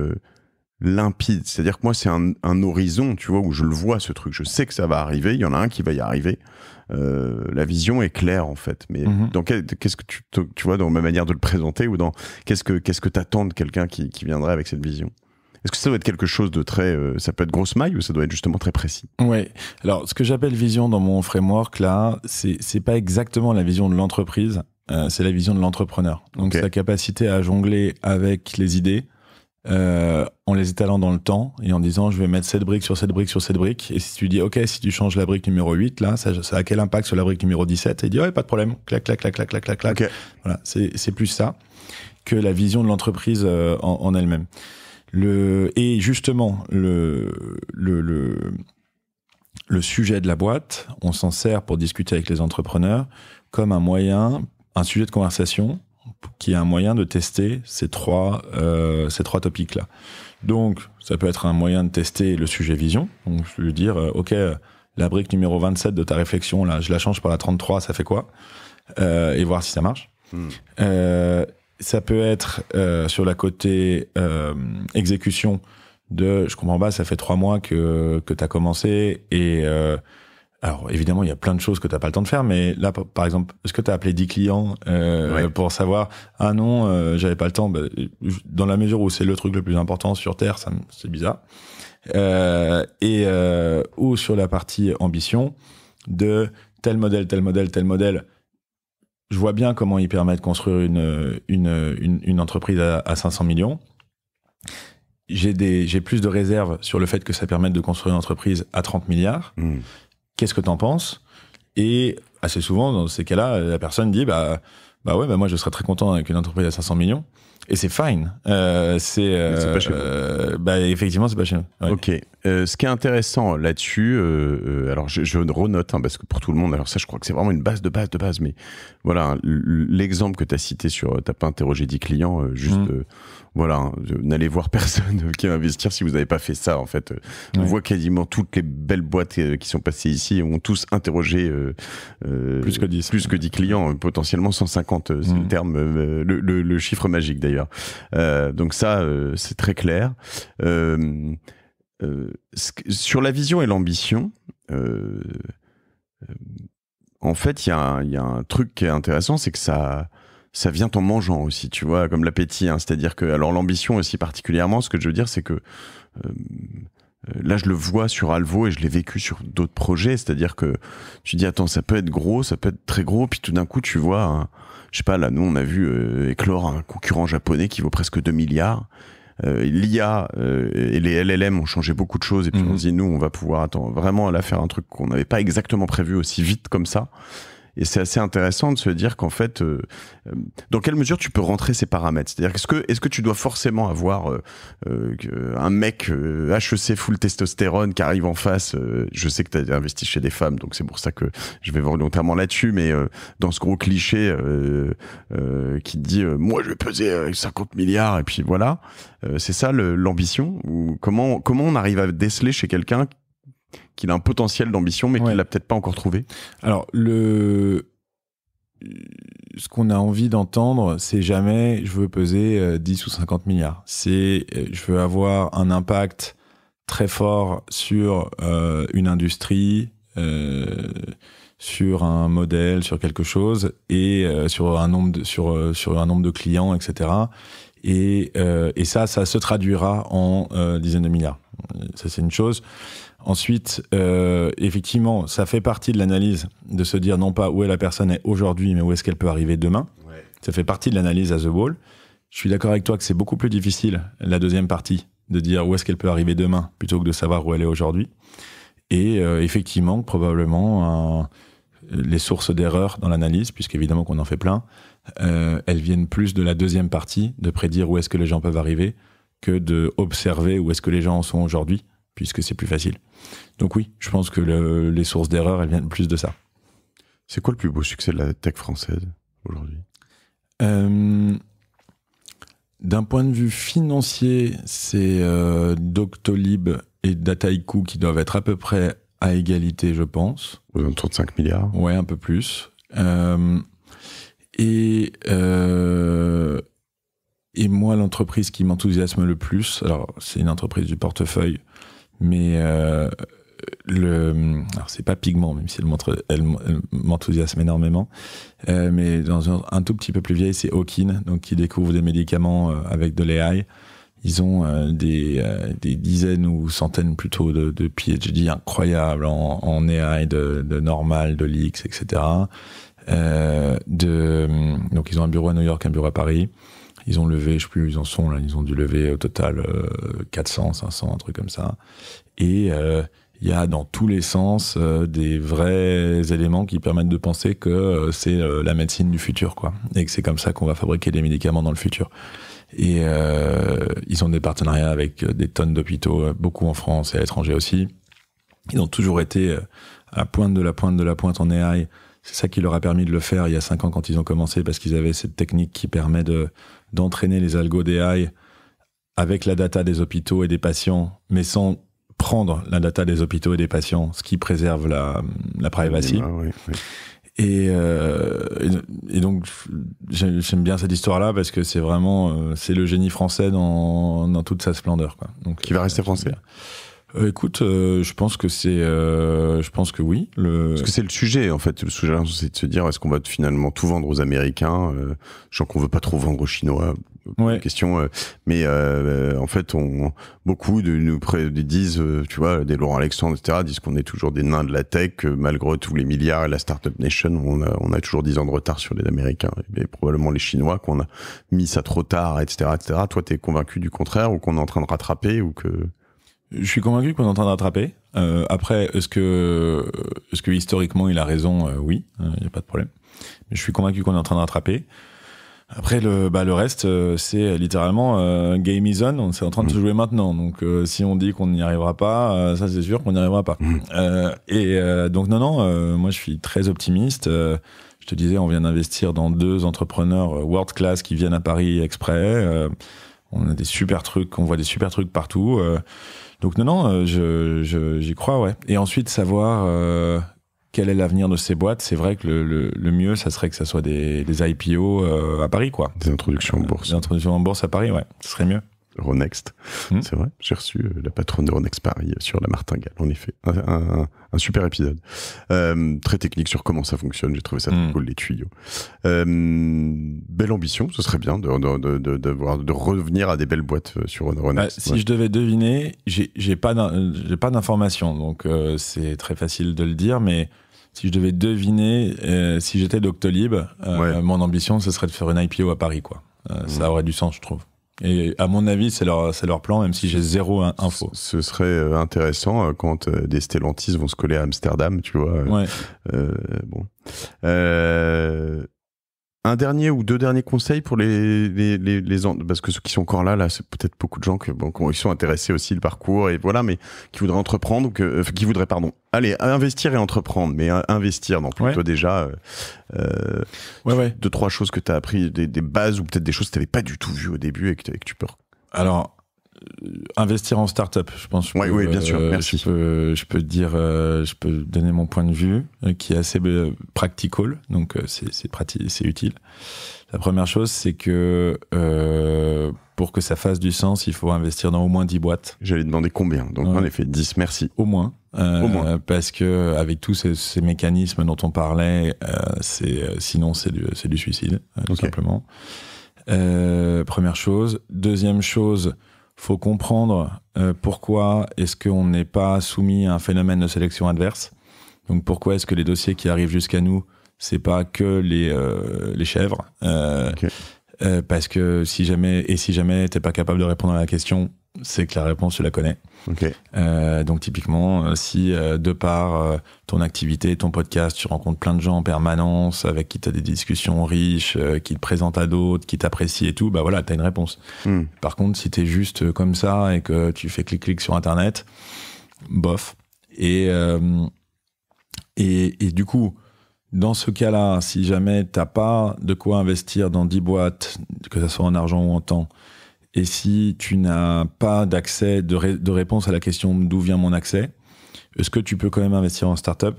limpide. C'est-à-dire que moi, c'est un, un, horizon, tu vois, où je le vois, ce truc. Je sais que ça va arriver. Il y en a un qui va y arriver. Euh, la vision est claire en fait. Mais mhm. dans qu'est-ce que tu, tu, vois dans ma manière de le présenter ou dans qu'est-ce que qu'est-ce que t'attends de quelqu'un qui, qui viendrait avec cette vision est-ce que ça doit être quelque chose de très, euh, ça peut être grosse maille ou ça doit être justement très précis Oui. Alors, ce que j'appelle vision dans mon framework là, c'est pas exactement la vision de l'entreprise, euh, c'est la vision de l'entrepreneur. Donc, sa capacité à jongler avec les idées, euh, en les étalant dans le temps et en disant je vais mettre cette brique sur cette brique sur cette brique. Et si tu dis ok, si tu changes la brique numéro 8, là, ça, a quel impact sur la brique numéro 17 Et il dit ouais, pas de problème, clac, clac, clac, clac, clac, clac, clac. Voilà, c'est plus ça que la vision de l'entreprise euh, en, elle-même. Le, et justement, le, le, le sujet de la boîte, on s'en sert pour discuter avec les entrepreneurs comme un moyen, un sujet de conversation qui est un moyen de tester ces trois, euh, ces trois topics-là. Donc, ça peut être un moyen de tester le sujet vision. Donc, je lui dire, euh, OK, euh, la brique numéro 27 de ta réflexion, là, je la change par la 33, ça fait quoi Et voir si ça marche. Hmm. ça peut être sur la côté exécution de je comprends pas, ça fait trois mois que, que tu as commencé et alors évidemment, il y a plein de choses que tu n'as pas le temps de faire, mais là, par exemple, est-ce que tu as appelé 10 clients euh, pour savoir ah non, euh, j'avais pas le temps. Bah, dans la mesure où c'est le truc le plus important sur Terre, ça c'est bizarre. Euh, et ou sur la partie ambition de tel modèle, tel modèle, tel modèle. Je vois bien comment il permet de construire une une, une, entreprise à, 500 millions j'ai plus de réserves sur le fait que ça permette de construire une entreprise à 30 milliards. Mmh. Qu'est-ce que t'en penses Et assez souvent, dans ces cas-là, la personne dit, bah, bah ouais, bah moi je serais très content avec une entreprise à 500 millions. Et c'est fine. Euh, c'est pas euh, euh, bah, effectivement, c'est pas cher Ok. ce qui est intéressant là-dessus, alors je, je renote, hein, parce que pour tout le monde, alors ça, je crois que c'est vraiment une base de base de base, mais voilà, hein, l'exemple que tu as cité sur t'as pas interrogé 10 clients, juste, mmh. voilà, hein, n'allez voir *laughs* personne qui va investir si vous n'avez pas fait ça, en fait. On voit quasiment toutes les belles boîtes qui sont passées ici ont tous interrogé plus que 10. Plus que 10 clients, potentiellement 150, c'est mmh. le terme, le, le chiffre magique d'ailleurs. Euh, donc ça, euh, c'est très clair. Euh, sur la vision et l'ambition, en fait, il y, a un truc qui est intéressant, c'est que ça, ça vient en mangeant aussi, tu vois, comme l'appétit. Hein. C'est-à-dire que, alors l'ambition aussi particulièrement, ce que je veux dire, c'est que là, je le vois sur Alvo et je l'ai vécu sur d'autres projets. C'est-à-dire que tu dis, attends, ça peut être gros, ça peut être très gros, puis tout d'un coup, tu vois je sais pas, là, nous, on a vu euh, éclore un concurrent japonais qui vaut presque 2 milliards. Euh, l'IA euh, et les LLM ont changé beaucoup de choses et puis mhm. on dit nous on va pouvoir attendre vraiment là faire un truc qu'on n'avait pas exactement prévu aussi vite comme ça et c'est assez intéressant de se dire qu'en fait, euh, euh, dans quelle mesure tu peux rentrer ces paramètres C'est-à-dire, est-ce que, est-ce que tu dois forcément avoir euh, un mec HEC full testostérone qui arrive en face Je sais que tu as investi chez des femmes, donc c'est pour ça que je vais volontairement là-dessus, mais dans ce gros cliché qui te dit Moi, je vais peser 50 milliards », et puis voilà. c'est ça l'ambition Ou comment, comment on arrive à déceler chez quelqu'un qu'il a un potentiel d'ambition, mais qu'il l'a peut-être pas encore trouvé Alors, le... ce qu'on a envie d'entendre, c'est jamais je veux peser 10 euh, ou 50 milliards. C'est euh, je veux avoir un impact très fort sur euh, une industrie, sur un modèle, sur quelque chose et sur un nombre de, sur un nombre de clients, etc. Et, et ça, ça se traduira en dizaines de milliards. Ça, c'est une chose. Ensuite, euh, effectivement, ça fait partie de l'analyse de se dire non pas où est la personne aujourd'hui, mais où est-ce qu'elle peut arriver demain. Ça fait partie de l'analyse à The Wall. Je suis d'accord avec toi que c'est beaucoup plus difficile, la deuxième partie, de dire où est-ce qu'elle peut arriver demain, plutôt que de savoir où elle est aujourd'hui. Et euh, effectivement, probablement, les sources d'erreur dans l'analyse, puisqu'évidemment qu'on en fait plein, euh, elles viennent plus de la deuxième partie, de prédire où est-ce que les gens peuvent arriver, que de observer où est-ce que les gens en sont aujourd'hui, puisque c'est plus facile. Donc oui, je pense que les sources d'erreurs elles viennent plus de ça. C'est quoi le plus beau succès de la tech française aujourd'hui euh, D'un point de vue financier, c'est euh, Doctolib et Dataiku qui doivent être à peu près à égalité, je pense. Aux milliards Ouais, un peu plus. Euh, et, et moi, l'entreprise qui m'enthousiasme le plus, alors c'est une entreprise du portefeuille mais euh, le, c'est pas pigment, même si elle, montre, elle, m'enthousiasme énormément, euh, mais dans un, tout petit peu plus vieille, c'est Hawking, donc qui découvre des médicaments euh, avec de l'AI. Ils ont des, des, dizaines ou centaines plutôt de, de PhD incroyables en, en AI de, de normal, de leaks, etc. de, donc ils ont un bureau à New York, un bureau à Paris. Ils ont levé, je sais plus où ils en sont là, ils ont dû lever au total 400, euh, 500, un truc comme ça. Et euh, il y a dans tous les sens euh, des vrais éléments qui permettent de penser que c'est la médecine du futur, quoi. Et que c'est comme ça qu'on va fabriquer des médicaments dans le futur. Et ils ont des partenariats avec des tonnes d'hôpitaux, beaucoup en France et à l'étranger aussi. Ils ont toujours été à la pointe de la pointe de la pointe en AI. C'est ça qui leur a permis de le faire il y a cinq ans quand ils ont commencé parce qu'ils avaient cette technique qui permet de d'entraîner les algos d'AI avec la data des hôpitaux et des patients, mais sans prendre la data des hôpitaux et des patients, ce qui préserve la, la privacy. Ah, euh, et, et, donc j'aime bien cette histoire-là parce que c'est vraiment euh, c'est le génie français dans, dans, toute sa splendeur. Quoi. Donc, qui va rester euh, français. Euh, écoute, euh, je pense que c'est, euh, je pense que oui. Le... Parce que c'est le sujet en fait. Le sujet, c'est de se dire est-ce qu'on va finalement tout vendre aux Américains, genre qu'on veut pas trop vendre aux Chinois. Question, mais en fait, on beaucoup de nous disent, tu vois, des Laurent Alexandre, etc., disent qu'on est toujours des nains de la tech, malgré tous les milliards et la startup nation, on a, toujours 10 ans de retard sur les Américains et probablement les Chinois qu'on a mis ça trop tard, etc., etc. Toi, t'es convaincu du contraire ou qu'on est en train de rattraper ou que je suis convaincu qu'on est en train d'attraper. rattraper. Euh, après, est-ce que, est-ce que historiquement il a raison euh, Oui, il hein, n'y a pas de problème. Mais je suis convaincu qu'on est en train d'attraper. Après, le, bah, le reste, euh, c'est littéralement game is on, c'est en train de se mm. jouer maintenant. Donc, si on dit qu'on n'y arrivera pas, ça c'est sûr qu'on n'y arrivera pas. Mm. et donc, non, non, moi je suis très optimiste. je te disais, on vient d'investir dans deux entrepreneurs world class qui viennent à Paris exprès. on a des super trucs, on voit des super trucs partout donc non, non, euh, j'y crois, ouais. Et ensuite, savoir euh, quel est l'avenir de ces boîtes. C'est vrai que le, le, mieux, ça serait que ça soit des, IPO euh, à Paris, quoi. Des introductions en bourse. Des introductions en bourse à Paris, ouais. Ce serait mieux. Ronext. Hmm. C'est vrai, j'ai reçu euh, la patronne de Ronext Paris euh, sur la martingale, en effet. Un, super épisode. Euh, très technique sur comment ça fonctionne, j'ai trouvé ça hmm. cool, les tuyaux. belle ambition, ce serait bien de, de, revenir à des belles boîtes sur Ronext. Bah, si je devais deviner, j'ai pas d'informations, donc c'est très facile de le dire, mais si je devais deviner, si j'étais Doctolib, mon ambition, ce serait de faire une IPO à Paris, quoi. Ça hmm. aurait du sens, je trouve. Et à mon avis, c'est leur, leur plan, même si j'ai zéro info. Ce serait euh, intéressant euh, quand euh, des Stellantis vont se coller à Amsterdam, tu vois. Euh, bon. Euh, un dernier ou deux derniers conseils pour les, les, les, parce que ceux qui sont encore là, là, c'est peut-être beaucoup de gens que, bon, qui sont intéressés aussi le parcours et voilà, mais qui voudraient entreprendre ou euh, qui voudraient, pardon, allez, investir et entreprendre, mais euh, investir. Donc, plutôt déjà, euh, euh deux, trois choses que tu as appris, des, bases ou peut-être des choses que tu n'avais pas du tout vues au début et que, et que tu peux alors, euh, investir en start-up, je pense. oui, oui, bien sûr, euh, merci. Je peux, dire, euh, je peux donner mon point de vue qui est assez practical, donc c'est pratique, c'est utile. La première chose, c'est que pour que ça fasse du sens, il faut investir dans au moins 10 boîtes. J'allais demander combien, donc en effet 10, merci. Au moins. au moins. Parce que avec tous ces, mécanismes dont on parlait, c'est sinon c'est du, suicide, tout simplement. première chose. Deuxième chose, faut comprendre euh, pourquoi est-ce qu'on n'est pas soumis à un phénomène de sélection adverse. Donc pourquoi est-ce que les dossiers qui arrivent jusqu'à nous, c'est pas que les, euh, chèvres. Euh, parce que si jamais et si jamais t'es pas capable de répondre à la question, c'est que la réponse, tu la connais. Euh, donc typiquement, euh, si euh, de par ton activité, ton podcast, tu rencontres plein de gens en permanence, avec qui tu as des discussions riches, qui te présentent à d'autres, qui t'apprécient et tout, bah voilà, tu as une réponse. Hmm. Par contre, si tu es juste comme ça et que tu fais clic-clic sur Internet, bof. Et, du coup, dans ce cas-là, si jamais tu pas de quoi investir dans 10 boîtes, que ce soit en argent ou en temps, et si tu n'as pas d'accès, de, réponse à la question d'où vient mon accès, est-ce que tu peux quand même investir en startup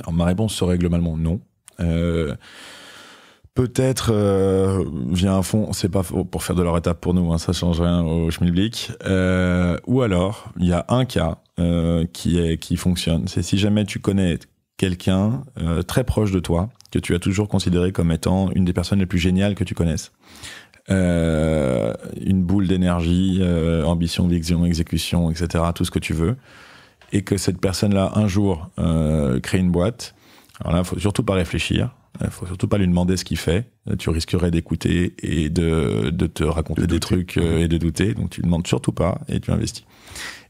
Alors ma réponse serait globalement non. Euh, peut-être euh, via un fonds, c'est pas pour faire de leur étape pour nous, hein, ça change rien au schmilblick. Euh, ou alors, il y a un cas qui, est, qui fonctionne, c'est si jamais tu connais quelqu'un très proche de toi, que tu as toujours considéré comme étant une des personnes les plus géniales que tu connaisses euh, une boule d'énergie, euh, ambition, vision, exécution, etc., tout ce que tu veux, et que cette personne-là, un jour, euh, crée une boîte, alors là, faut surtout pas réfléchir, euh, faut surtout pas lui demander ce qu'il fait, tu risquerais d'écouter et de, de, te raconter des trucs et de douter, donc tu demandes surtout pas et tu investis.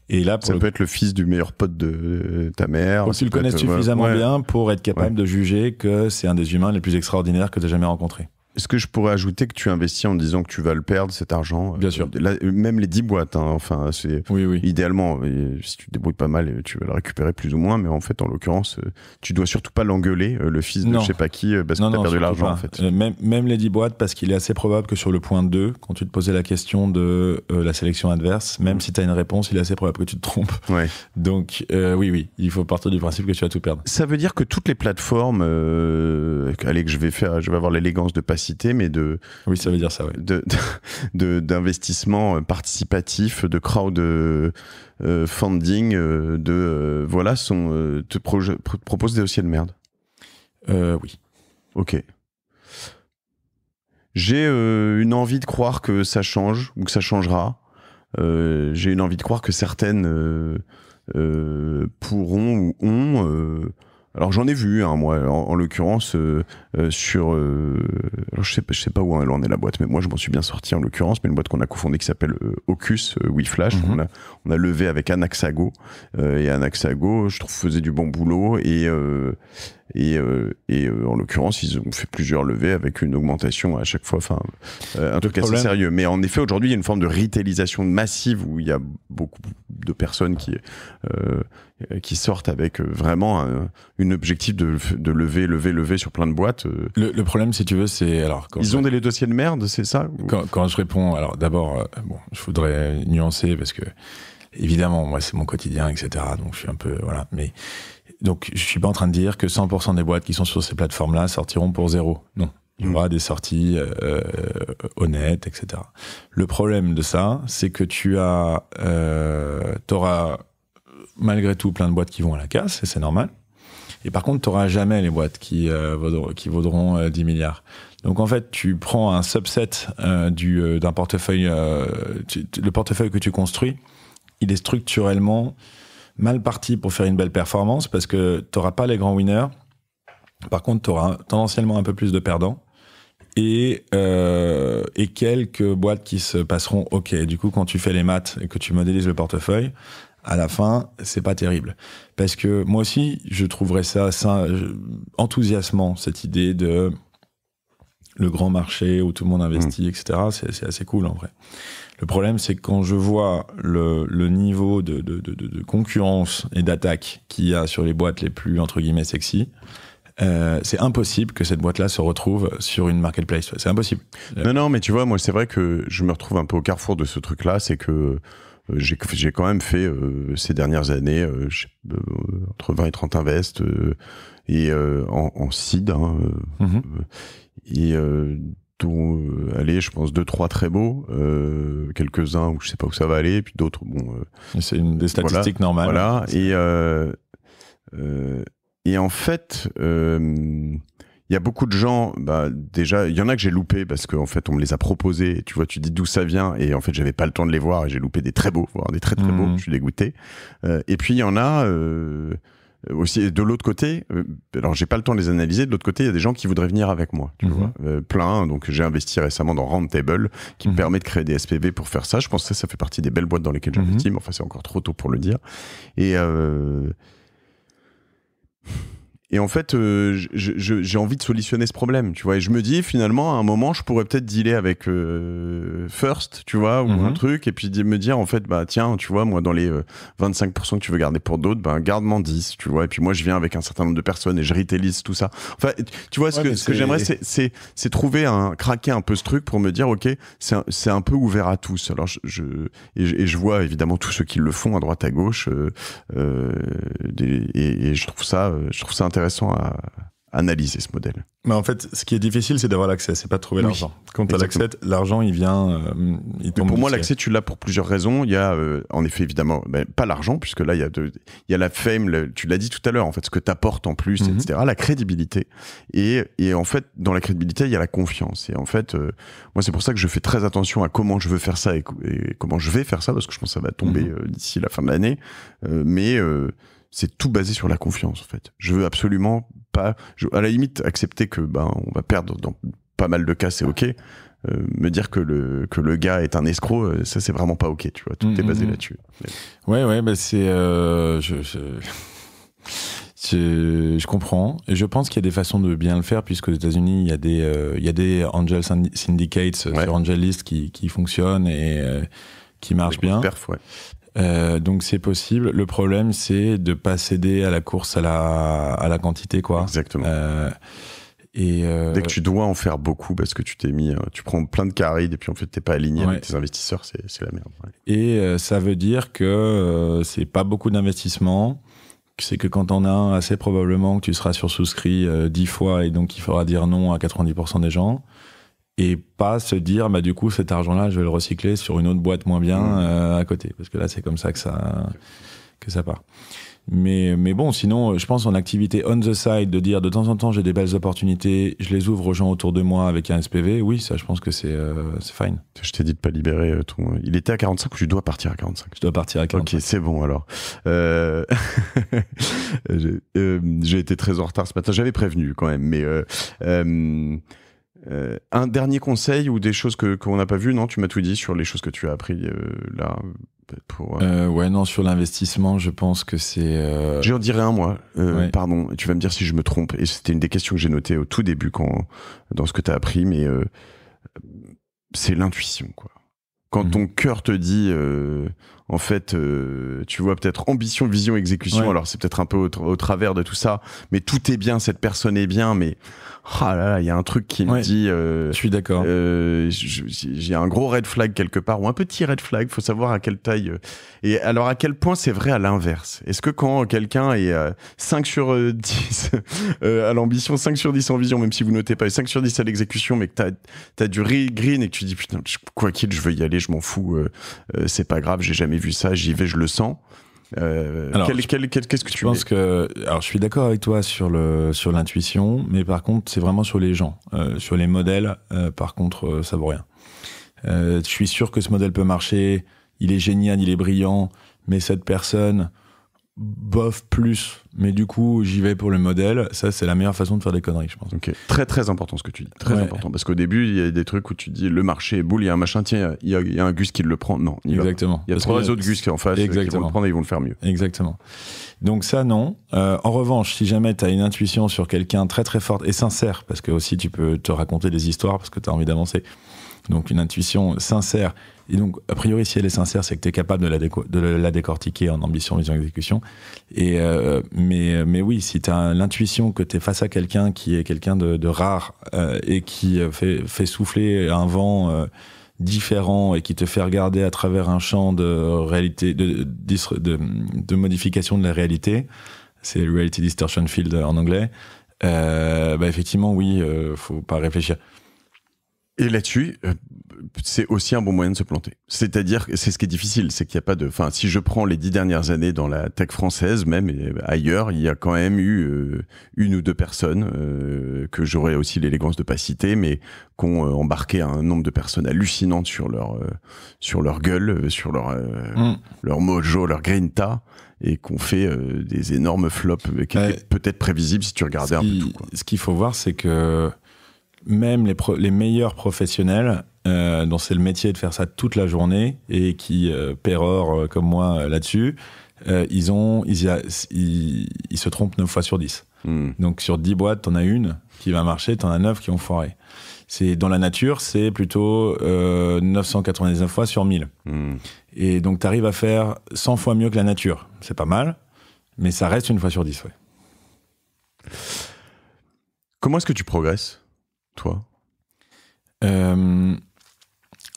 Et là, ça peut être le fils du meilleur pote de ta mère. Ou tu le connais suffisamment bien pour être capable de juger que c'est un des humains les plus extraordinaires que tu as jamais rencontré. Est-ce que je pourrais ajouter que tu investis en disant que tu vas le perdre, cet argent euh, Bien sûr. Euh, même les 10 boîtes, hein, enfin, c'est idéalement, euh, si tu te débrouilles pas mal, tu vas le récupérer plus ou moins, mais en fait, en l'occurrence, tu dois surtout pas l'engueuler, le fils de je sais pas qui, parce que tu as perdu l'argent, en fait. Même, même, les 10 boîtes, parce qu'il est assez probable que sur le point 2, quand tu te posais la question de la sélection adverse, même mm. si tu as une réponse, il est assez probable que tu te trompes. Donc, oui, oui, il faut partir du principe que tu vas tout perdre. Ça veut dire que toutes les plateformes, allez, que je vais faire, je vais avoir l'élégance de passer mais de. Oui, ça veut dire ça, ouais. D'investissement de, participatif, de crowd euh, euh, funding, euh, de. voilà, son, te, propose des dossiers de merde. oui. Ok. J'ai une envie de croire que ça change ou que ça changera. J'ai une envie de croire que certaines pourront ou ont alors j'en ai vu, hein, moi, en, l'occurrence, euh, euh, sur... Euh, je sais, pas, je sais pas où en hein, est la boîte, mais moi je m'en suis bien sorti en l'occurrence, mais une boîte qu'on a cofondée qui s'appelle Ocus, WeFlash, mhm. on, a, on a levé avec Anaxago, et Anaxago, je trouve, faisait du bon boulot, et et, euh, euh, en l'occurrence, ils ont fait plusieurs levées avec une augmentation à chaque fois. Enfin, euh, un truc assez sérieux. Mais en effet, aujourd'hui, il y a une forme de retailisation massive où il y a beaucoup de personnes qui qui sortent avec vraiment un, une objectif de, lever, lever, lever sur plein de boîtes. Le, problème, si tu veux, c'est alors ils ont des dossiers de merde, c'est ça quand, quand, je réponds, alors d'abord, bon, je voudrais nuancer parce que évidemment, moi, c'est mon quotidien, etc. Donc je suis un peu voilà, mais donc, je suis pas en train de dire que 100% des boîtes qui sont sur ces plateformes-là sortiront pour zéro. Non. Il y mm. aura des sorties euh, euh honnêtes, etc. Le problème de ça, c'est que tu as, euh, auras malgré tout plein de boîtes qui vont à la casse, et c'est normal. Et par contre, tu n'auras jamais les boîtes qui, euh, vaudront, qui vaudront 10 euh, milliards. Donc en fait, tu prends un subset d'un portefeuille, le portefeuille que tu construis, il est structurellement mal parti pour faire une belle performance parce que tu n'auras pas les grands winners. Par contre, tu auras tendanciellement un peu plus de perdants. Et, euh, et, quelques boîtes qui se passeront OK. Du coup, quand tu fais les maths et que tu modélises le portefeuille, à la fin, c'est pas terrible. Parce que moi aussi, je trouverais ça, enthousiasmant, cette idée de le grand marché où tout le monde investit, mmh. etc. C'est assez cool en vrai. Le problème, c'est que quand je vois le, niveau de, concurrence et d'attaque qu'il y a sur les boîtes les plus, entre guillemets, sexy, euh, c'est impossible que cette boîte-là se retrouve sur une marketplace. C'est impossible. Non, non, mais tu vois, moi, c'est vrai que je me retrouve un peu au carrefour de ce truc-là. C'est que euh, j'ai quand même fait euh, ces dernières années entre 20 et 30 invests et en, en seed. Hein, mm-hmm. Et tout euh, allez, je pense deux trois très beaux, euh, quelques uns où je sais pas où ça va aller, puis d'autres bon. Euh, c'est une des statistiques normales. Voilà. Hein, et euh, euh, et en fait, il y a beaucoup de gens. Bah, déjà, il y en a que j'ai loupé parce qu'en en fait on me les a proposés. tu vois, tu dis d'où ça vient, et en fait j'avais pas le temps de les voir et j'ai loupé des très beaux, voire des très très beaux. Mmh. Je suis dégoûté. et puis il y en a euh, aussi de l'autre côté euh, alors j'ai pas le temps de les analyser de l'autre côté il y a des gens qui voudraient venir avec moi tu mhm. vois euh, plein donc j'ai investi récemment dans Roundtable qui me mhm. permet de créer des SPV pour faire ça je pense que ça, fait partie des belles boîtes dans lesquelles mhm. j'investis enfin c'est encore trop tôt pour le dire et et en fait, euh, j'ai envie de solutionner ce problème, tu vois. Et je me dis, finalement, à un moment, je pourrais peut-être dealer avec euh, First, tu vois, ou un mhm. truc, et puis me dire, en fait, bah tiens, tu vois, moi, dans les 25% euh, que tu veux garder pour d'autres, bah, garde-moi 10, tu vois. Et puis moi, je viens avec un certain nombre de personnes et je retailise tout ça. Enfin, tu vois, ce que, ce que j'aimerais, c'est trouver un, craquer un peu ce truc pour me dire, OK, c'est un, un, peu ouvert à tous. Alors, je, et, je, vois évidemment tous ceux qui le font à droite, à gauche, et, je trouve ça, je trouve ça intéressant intéressant à analyser ce modèle. Mais en fait, ce qui est difficile, c'est d'avoir l'accès, c'est pas de trouver l'argent. Quand tu as l'accès, l'argent, il vient, euh, pour moi, l'accès, tu l'as pour plusieurs raisons. Il y a, euh, en effet, évidemment, ben, pas l'argent, puisque là, il y, a il y a la fame, tu l'as dit tout à l'heure, en fait, ce que tu apportes en plus, mhm. etc., la crédibilité. Et, et, en fait, dans la crédibilité, il y a la confiance. Et en fait, euh, moi, c'est pour ça que je fais très attention à comment je veux faire ça et, comment je vais faire ça, parce que je pense que ça va tomber mhm. d'ici la fin de l'année. mais c'est tout basé sur la confiance en fait. Je veux absolument pas, à la limite, accepter que ben on va perdre dans pas mal de cas, c'est ok. Euh, me dire que le que le gars est un escroc, euh, ça c'est vraiment pas ok, tu vois. Tout mm, est basé mm, mm. là-dessus. Ouais, ouais, bah, c'est, euh, je, je... je, comprends. Et je pense qu'il y a des façons de bien le faire, puisque aux États-Unis, il y a des, euh, il y a des angel syndicates ouais. qui, qui fonctionnent et qui marchent bien. Perf, euh, donc c'est possible. Le problème, c'est de pas céder à la course à la, à la quantité, quoi. Exactement. Euh, et euh, Dès que tu dois en faire beaucoup parce que tu t'es mis, tu prends plein de carides et puis en fait t'es pas aligné avec tes investisseurs, c'est la merde. Et ça veut dire que c'est pas beaucoup d'investissement. C'est que quand on a assez probablement que tu seras sursouscrit 10 fois et donc il faudra dire non à 90% des gens et pas se dire bah du coup cet argent-là je vais le recycler sur une autre boîte moins bien mmh. euh, à côté parce que là c'est comme ça que ça que ça part. Mais mais bon sinon je pense en activité on the side de dire de temps en temps j'ai des belles opportunités je les ouvre aux gens autour de moi avec un SPV oui ça je pense que c'est euh, c'est fine. Je t'ai dit de pas libérer euh, ton... Il était à 45 ou je dois partir à 45. Je dois partir à 45. Ok c'est bon alors. *laughs* j'ai été très en retard ce matin j'avais prévenu quand même mais euh, un dernier conseil ou des choses que qu'on n'a pas vues, non Tu m'as tout dit sur les choses que tu as appris euh, là. Euh ouais, non, sur l'investissement, je pense que c'est. J'en dirai un moi. Pardon, tu vas me dire si je me trompe. Et c'était une des questions que j'ai notées au tout début quand dans ce que tu as appris, mais c'est l'intuition quoi. Quand mmh. ton cœur te dit en fait, euh, tu vois peut-être ambition, vision, exécution. Alors c'est peut-être un peu au, travers de tout ça, mais tout est bien, cette personne est bien, mais ah là il y a un truc qui me dit. Euh, je suis d'accord. Euh, j'ai un gros red flag quelque part ou un petit red flag. Faut savoir à quelle taille. Et alors à quel point c'est vrai à l'inverse. Est-ce que quand quelqu'un est 5 sur 10 à *laughs* l'ambition, 5 sur 10 en vision, même si vous notez pas, 5 sur 10 à l'exécution, mais que t'as as du green et que tu dis putain quoi qu'il, je veux y aller, je m'en fous, c'est pas grave, j'ai jamais vu ça, j'y vais, je le sens. Euh, qu'est-ce que tu penses que alors je suis d'accord avec toi sur le sur l'intuition, mais par contre c'est vraiment sur les gens, euh, sur les modèles. Euh, par contre, ça vaut rien. je suis sûr que ce modèle peut marcher. Il est génial, il est brillant, mais cette personne bof plus, mais du coup j'y vais pour le modèle. Ça c'est la meilleure façon de faire des conneries, je pense. Ok, Très très important ce que tu dis, très important parce qu'au début il y a des trucs où tu dis le marché est boule, il y a un machin, tiens il y, a, un Gus qui le prend, non. Il Exactement. Il y a trois autres Gus qui en face Exactement. Euh, qui vont le prendre et ils vont le faire mieux. Exactement. Donc ça non. Euh, en revanche, si jamais tu as une intuition sur quelqu'un très très forte et sincère, parce que aussi tu peux te raconter des histoires parce que tu as envie d'avancer. Donc une intuition sincère et donc, a priori, si elle est sincère, c'est que tu es capable de la, de la décortiquer en ambition, vision, exécution. Et, euh, mais, mais oui, si tu as l'intuition que tu es face à quelqu'un qui est quelqu'un de, rare euh, et qui euh, fait, fait, souffler un vent différent et qui te fait regarder à travers un champ de réalité, de, de, modification de la réalité, c'est le Reality Distortion Field en anglais, bah effectivement, oui, faut pas réfléchir. Et là-dessus, c'est aussi un bon moyen de se planter. C'est-à-dire, c'est ce qui est difficile, c'est qu'il n'y a pas de. Enfin, si je prends les dix dernières années dans la tech française, même ailleurs, il y a quand même eu euh, une ou deux personnes euh, que j'aurais aussi l'élégance de pas citer, mais qui ont euh, embarqué un nombre de personnes hallucinantes sur leur sur leur gueule, sur leur mm. leur mojo, leur grinta et qu'on fait des énormes flops qui étaient peut-être prévisibles si tu regardais un peu tout. Ce qu'il faut voir, c'est que même les meilleurs professionnels euh, dont c'est le métier de faire ça toute la journée et qui euh, pérorent euh, comme moi là-dessus, ils, ont, ils, se trompent 9 fois sur 10. Hmm. Donc sur 10 boîtes, t'en as une qui va marcher, t'en as 9 qui ont foiré. C'est dans la nature, c'est plutôt 999 fois sur 1000. Hmm. Et donc t'arrives à faire 100 fois mieux que la nature. C'est pas mal, mais ça reste une fois sur 10, ouais. Comment est-ce que tu progresses, toi euh,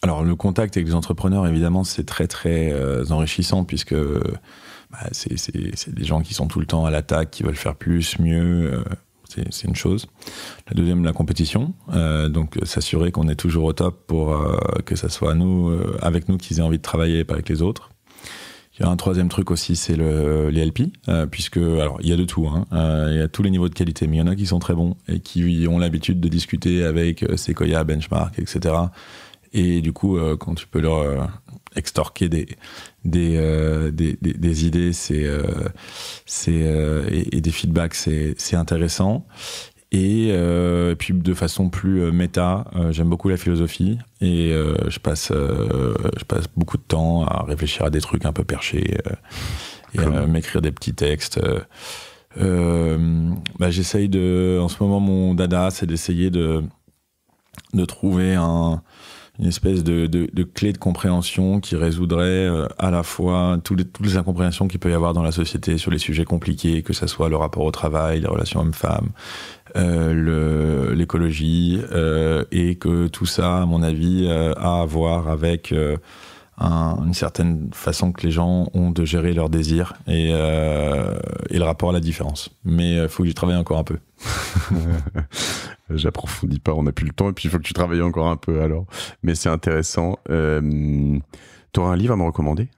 alors le contact avec les entrepreneurs, évidemment, c'est très très euh, enrichissant puisque bah, c'est des gens qui sont tout le temps à l'attaque, qui veulent faire plus, mieux. Euh, c'est une chose. La deuxième, la compétition. Euh, donc s'assurer qu'on est toujours au top pour que ça soit nous, avec nous qu'ils aient envie de travailler, et pas avec les autres. Il y a un troisième truc aussi, c'est le, les LP, puisque alors il y a de tout, hein, il y a tous les niveaux de qualité, mais il y en a qui sont très bons et qui ont l'habitude de discuter avec Sequoia, Benchmark, etc. Et du coup, euh, quand tu peux leur euh, extorquer euh, des, des, des, idées c'est et, des feedbacks, c'est intéressant. Et, puis de façon plus méta, j'aime beaucoup la philosophie et je, passe, je passe beaucoup de temps à réfléchir à des trucs un peu perchés et à m'écrire des petits textes. Bah, j'essaye de, en ce moment, mon dada, c'est d'essayer de, de trouver un, une espèce de, clé de compréhension qui résoudrait euh, à la fois toutes les, incompréhensions qu'il peut y avoir dans la société sur les sujets compliqués, que ce soit le rapport au travail, les relations hommes-femmes, euh, l'écologie, euh, et que tout ça, à mon avis, a à voir avec une certaine façon que les gens ont de gérer leurs désirs et, et le rapport à la différence. Mais il faut que j'y travaille encore un peu. *laughs* J'approfondis pas, on n'a plus le temps, et puis il faut que tu travailles encore un peu alors. Mais c'est intéressant. Euh, tu auras un livre à me recommander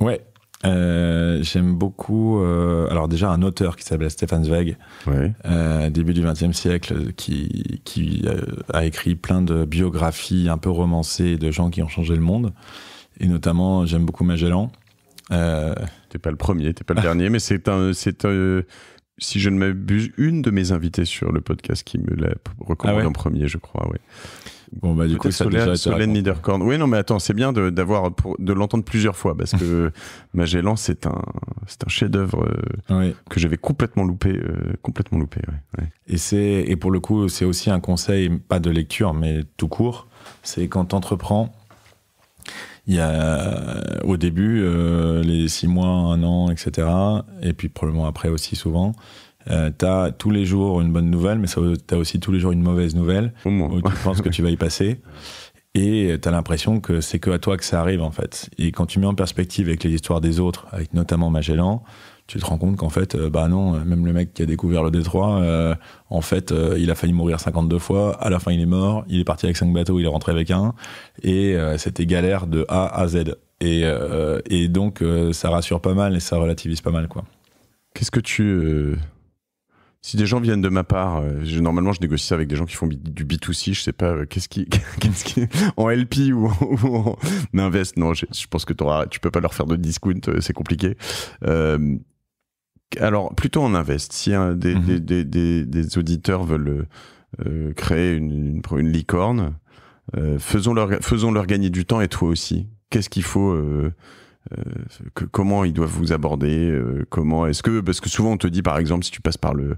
Ouais, euh, j'aime beaucoup. Euh, alors déjà un auteur qui s'appelle Stefan Zweig, euh, début du XXe siècle, qui, qui a écrit plein de biographies un peu romancées de gens qui ont changé le monde. Et notamment, j'aime beaucoup Magellan. T'es pas le premier, t'es pas le *laughs* dernier, mais c'est un, c'est si je ne m'abuse, une de mes invitées sur le podcast qui me l'a recommandé ah en premier, je crois. Bon, bah, du coup, Solène, Solène Niederkorn. Oui, non, mais attends, c'est bien d'avoir de, l'entendre plusieurs fois parce que *laughs* Magellan, c'est un, c'est un chef-d'œuvre euh, que j'avais complètement loupé, euh, complètement loupé. Et c'est, et pour le coup, c'est aussi un conseil, pas de lecture, mais tout court. C'est quand t'entreprends, il y a au début euh, les six mois, un an, etc. Et puis probablement après aussi souvent. tu euh, t'as tous les jours une bonne nouvelle, mais t'as aussi tous les jours une mauvaise nouvelle où tu penses que tu vas y passer. Et t'as l'impression que c'est que à toi que ça arrive en fait. Et quand tu mets en perspective avec les histoires des autres, avec notamment Magellan, tu te rends compte qu'en fait, euh, bah non, euh, même le mec qui a découvert le Détroit, euh, en fait, il a failli mourir 52 fois, à la fin il est mort, il est parti avec 5 bateaux, il est rentré avec un, et c'était galère de A à Z. Et, et donc, ça rassure pas mal et ça relativise pas mal, quoi. Qu'est-ce que tu... Si des gens viennent de ma part, normalement je négocie ça avec des gens qui font du B2C, je sais pas, qu'est-ce qui, *laughs* qui, en LP ou, en invest, non, je, pense que tu tu peux pas leur faire de discount, c'est compliqué. Euh, alors, plutôt on investe, Si mhm. des, auditeurs veulent euh, créer une, licorne, euh, faisons-leur gagner du temps et toi aussi. Qu'est-ce qu'il faut euh, Comment ils doivent vous aborder Comment est-ce que Parce que souvent, on te dit, par exemple, si tu passes par le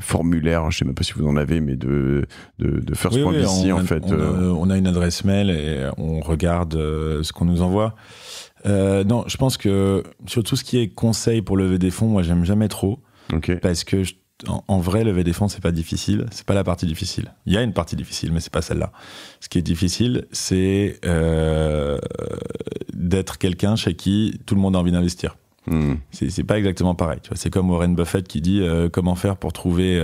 formulaire, je sais même pas si vous en avez, mais de, de, First en fait. on a, une adresse mail et on regarde ce qu'on nous envoie. Euh, non, je pense que sur tout ce qui est conseil pour lever des fonds, moi, j'aime jamais trop. Parce que en, vrai, lever des fonds, c'est pas difficile. C'est pas la partie difficile. Il y a une partie difficile, mais c'est pas celle-là. Ce qui est difficile, c'est euh, d'être quelqu'un chez qui tout le monde a envie d'investir. Hmm. C'est pas exactement pareil. C'est comme Warren Buffett qui dit euh, comment faire pour trouver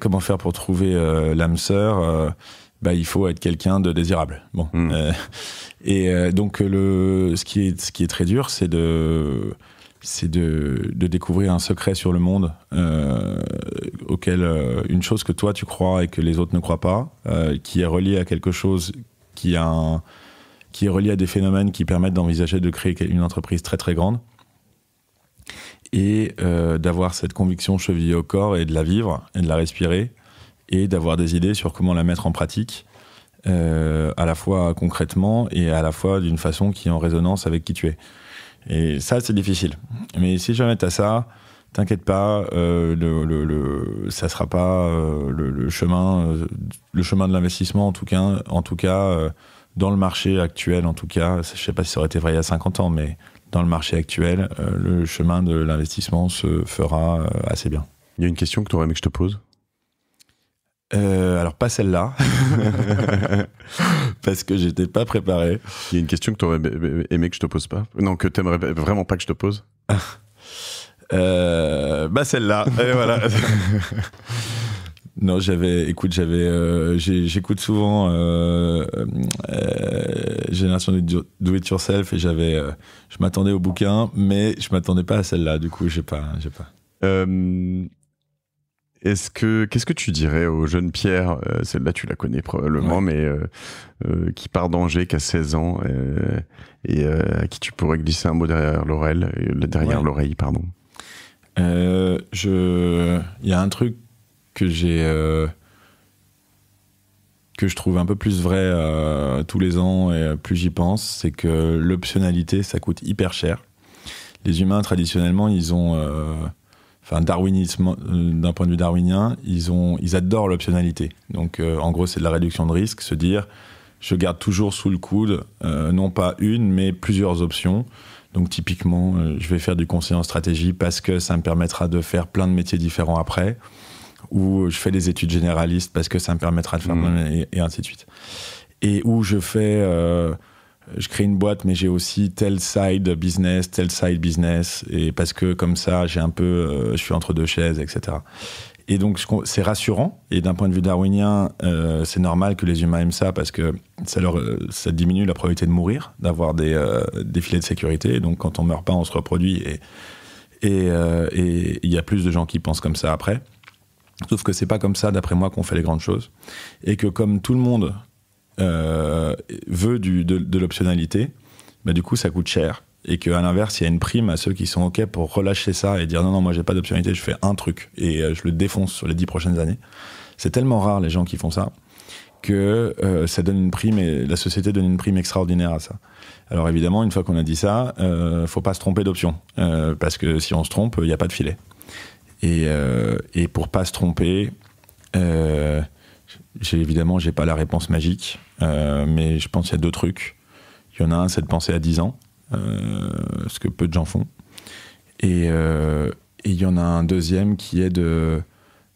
comment faire pour trouver l'âme sœur bah, il faut être quelqu'un de désirable. Bon. Hmm. Euh, et euh, donc, le, ce, qui est, ce qui est très dur, c'est de, c'est de, de, découvrir un secret sur le monde euh, auquel une chose que toi tu crois et que les autres ne croient pas, qui est reliée à quelque chose qui, a qui est relié à des phénomènes qui permettent d'envisager de créer une entreprise très très grande et d'avoir cette conviction chevillée au corps et de la vivre et de la respirer et d'avoir des idées sur comment la mettre en pratique, euh, à la fois concrètement et à la fois d'une façon qui est en résonance avec qui tu es. Et ça, c'est difficile. Mais si jamais tu as ça, t'inquiète pas, euh, le, ça sera pas euh, le, chemin, euh, le chemin de l'investissement en tout cas, en tout cas dans le marché actuel en tout cas, je sais pas si ça aurait été vrai il y a 50 ans, mais dans le marché actuel, le chemin de l'investissement se fera assez bien. Il y a une question que tu aurais aimé que je te pose euh, alors pas celle-là, *laughs* parce que j'étais pas préparé. Il y a une question que tu aurais aimé que je te pose pas, non que tu aimerais vraiment pas que je te pose. Ah. Euh, bah celle-là, voilà. *laughs* non, j'avais, écoute, j'avais, euh, j'écoute souvent Génération Do It Yourself et j'avais, je m'attendais au bouquin, mais je m'attendais pas à celle-là, du coup j'ai pas, j'ai pas. Est-ce que qu'est-ce que tu dirais au jeune Pierre, euh, celle-là tu la connais probablement, mais euh, euh, qui part d'Angers, qu'à 16 ans et à qui tu pourrais glisser un mot derrière l'oreille, derrière l'oreille, pardon. je, il y a un truc que j'ai que je trouve un peu plus vrai tous les ans et plus j'y pense, c'est que l'optionnalité ça coûte hyper cher. Les humains traditionnellement ils ont enfin darwinisme euh, d'un point de vue darwinien, ils ont ils adorent l'optionnalité. Donc euh, en gros, c'est de la réduction de risque, se dire je garde toujours sous le coude euh, non pas une mais plusieurs options. Donc typiquement, je vais faire du conseil en stratégie parce que ça me permettra de faire plein de métiers différents après ou je fais des études généralistes parce que ça me permettra de faire mmh. et, ainsi de suite. Et où je fais je crée une boîte, mais j'ai aussi tel side business, tel side business, et parce que comme ça, j'ai un peu, euh, je suis entre deux chaises, etc. Et donc, c'est rassurant. Et d'un point de vue darwinien, euh, c'est normal que les humains aiment ça parce que ça, leur, euh, ça diminue la probabilité de mourir, d'avoir des, des, filets de sécurité. donc, quand on meurt pas, on se reproduit et et il y a plus de gens qui pensent comme ça après. Sauf que c'est pas comme ça, d'après moi, qu'on fait les grandes choses. Et que comme tout le monde euh, veut de, l'optionnalité, bah, du coup, ça coûte cher. Et qu'à l'inverse, il y a une prime à ceux qui sont OK pour relâcher ça et dire non, non, moi, j'ai pas d'optionnalité, je fais un truc et euh, je le défonce sur les dix prochaines années. C'est tellement rare les gens qui font ça que euh, ça donne une prime et la société donne une prime extraordinaire à ça. Alors évidemment, une fois qu'on a dit ça, faut pas se tromper d'option parce que si on se trompe, il n'y a pas de filet. Et, et pour pas se tromper, j'ai évidemment j'ai pas la réponse magique. Euh, mais je pense qu'il y a deux trucs. Il y en a un, c'est de penser à 10 ans, euh, ce que peu de gens font. Euh, et il y en a un deuxième qui est de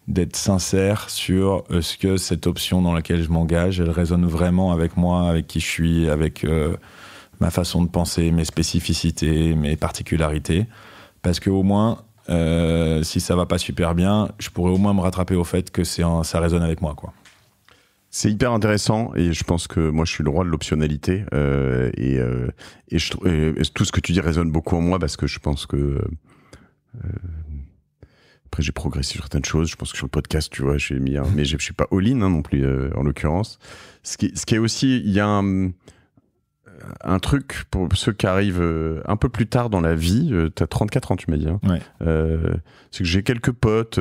d'être sincère sur ce que cette option dans laquelle je m'engage, elle résonne vraiment avec moi, avec qui je suis, avec ma façon de penser, mes spécificités, mes particularités. Parce que au moins, si ça va pas super bien, je pourrais au moins me rattraper au fait que c'est ça résonne avec moi, quoi. C'est hyper intéressant et je pense que moi je suis le roi de l'optionnalité euh, euh, et, tout ce que tu dis résonne beaucoup en moi parce que je pense que euh, après j'ai progressé sur certaines choses. Je pense que sur le podcast, tu vois, j'ai mis un, mais je suis pas all-in hein, non plus en l'occurrence. Ce qui, ce qui est aussi, il y a un, truc pour ceux qui arrivent un peu plus tard dans la vie. tu as 34 ans, tu m'as dit. Hein. c'est que j'ai quelques potes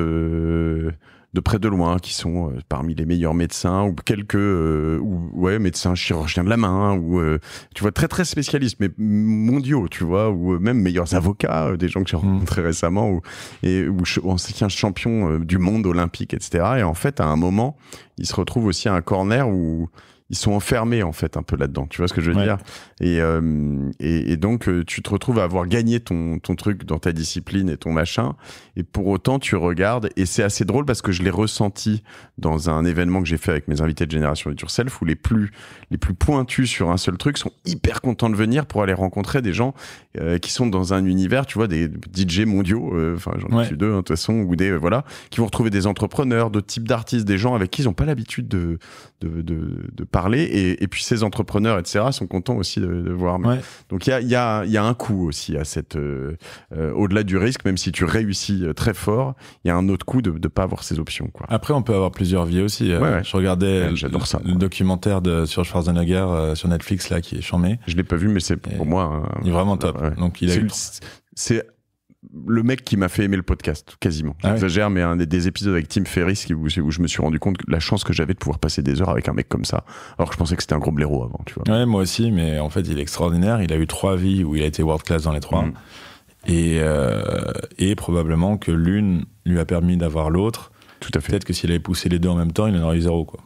de près de loin, qui sont euh, parmi les meilleurs médecins ou quelques euh, ou, ouais médecins chirurgiens de la main ou euh, tu vois très très spécialistes mais mondiaux tu vois ou même meilleurs avocats des gens que j'ai mm. rencontrés récemment ou et ou anciens champion du monde olympique etc et en fait à un moment il se retrouve aussi à un corner où ils sont enfermés en fait un peu là-dedans. Tu vois ce que je veux dire euh, et, et, donc euh, tu te retrouves à avoir gagné ton, truc dans ta discipline et ton machin, et pour autant tu regardes et c'est assez drôle parce que je l'ai ressenti dans un événement que j'ai fait avec mes invités de génération du Self où les plus les plus pointus sur un seul truc sont hyper contents de venir pour aller rencontrer des gens euh, qui sont dans un univers, tu vois, des DJ mondiaux, euh, enfin j'en ai vu deux hein, de toute façon, ou des euh, voilà, qui vont retrouver des entrepreneurs, d'autres types d'artistes, des gens avec qui ils n'ont pas l'habitude de de, de, de, parler, et, et, puis ces entrepreneurs, etc., sont contents aussi de, de voir. Donc il y a, y, a, y a un coût aussi à cette, au-delà du risque, même si tu réussis très fort, il y a un autre coût de ne pas avoir ces options. Quoi. Après, on peut avoir plusieurs vies aussi. je regardais j'adore le documentaire de, sur Schwarzenegger sur Netflix là qui est chamé. Je l'ai pas vu, mais c'est pour moi. Hein, il est vraiment top. Donc il a C'est le mec qui m'a fait aimer le podcast, quasiment. Ah J'exagère, mais un des, épisodes avec Tim Ferriss où, où, je me suis rendu compte de la chance que j'avais de pouvoir passer des heures avec un mec comme ça. Alors que je pensais que c'était un gros blaireau avant, tu vois. moi aussi, mais en fait, il est extraordinaire. Il a eu trois vies où il a été world class dans les trois. Mm. Et, euh, et probablement que l'une lui a permis d'avoir l'autre. Tout à fait. Peut-être que s'il avait poussé les deux en même temps, il en aurait eu zéro, quoi.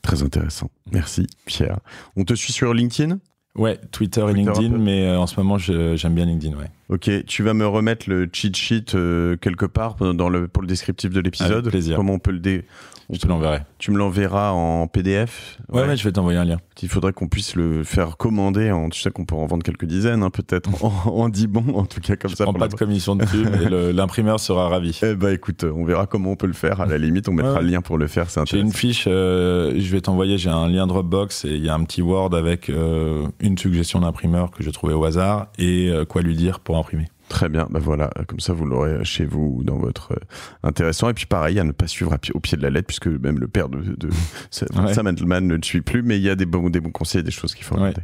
Très intéressant. Merci, Pierre. On te suit sur LinkedIn Ouais, Twitter, et LinkedIn, mais euh, en ce moment, j'aime bien LinkedIn, ouais. Ok, tu vas me remettre le cheat sheet euh, quelque part euh, dans le, pour le descriptif de l'épisode. plaisir. Comment on peut le dé... On je te l'enverrai. Tu me l'enverras en PDF ouais. je vais t'envoyer un lien. Il faudrait qu'on puisse le faire commander. En... Tu sais qu'on peut en vendre quelques dizaines, hein, peut-être *laughs* en, en 10 bons, en tout cas comme ça. je ça. Prends pas de commission dessus, *laughs* mais l'imprimeur sera ravi. Eh bah écoute, on verra comment on peut le faire. À la limite, on mettra le lien pour le faire. c'est J'ai une fiche, euh, je vais t'envoyer, j'ai un lien Dropbox et il y a un petit Word avec une suggestion d'imprimeur que je trouvais au hasard et quoi lui dire pour Très bien, Ben voilà, comme ça vous l'aurez chez vous dans votre euh, intéressant. Et puis pareil, à ne pas suivre au pied de la lettre, puisque même le père de, de, *laughs* Sam ne le suit plus, mais il y a des bons, des bons conseils, des choses qu'il faut regarder.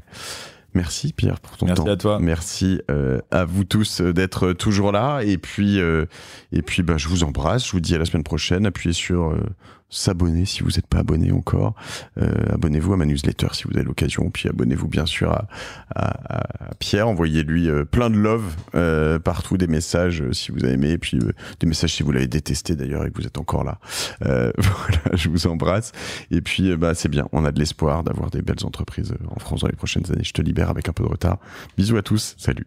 Merci Pierre pour ton temps. Merci à toi. Merci euh, à vous tous euh, d'être toujours là. Et puis, et puis bah, je vous embrasse, je vous dis à la semaine prochaine. Appuyez sur s'abonner si vous n'êtes pas abonné encore. Euh, abonnez-vous à ma newsletter si vous avez l'occasion. Puis abonnez-vous bien sûr à, Pierre. Envoyez-lui euh, plein de love euh, partout, des messages si vous avez aimé, puis des messages si vous l'avez détesté d'ailleurs et que vous êtes encore là. *laughs* voilà, je vous embrasse. Et puis bah, c'est bien, on a de l'espoir d'avoir des belles entreprises en France dans les prochaines années. Je te libère avec un peu de retard. Bisous à tous, salut.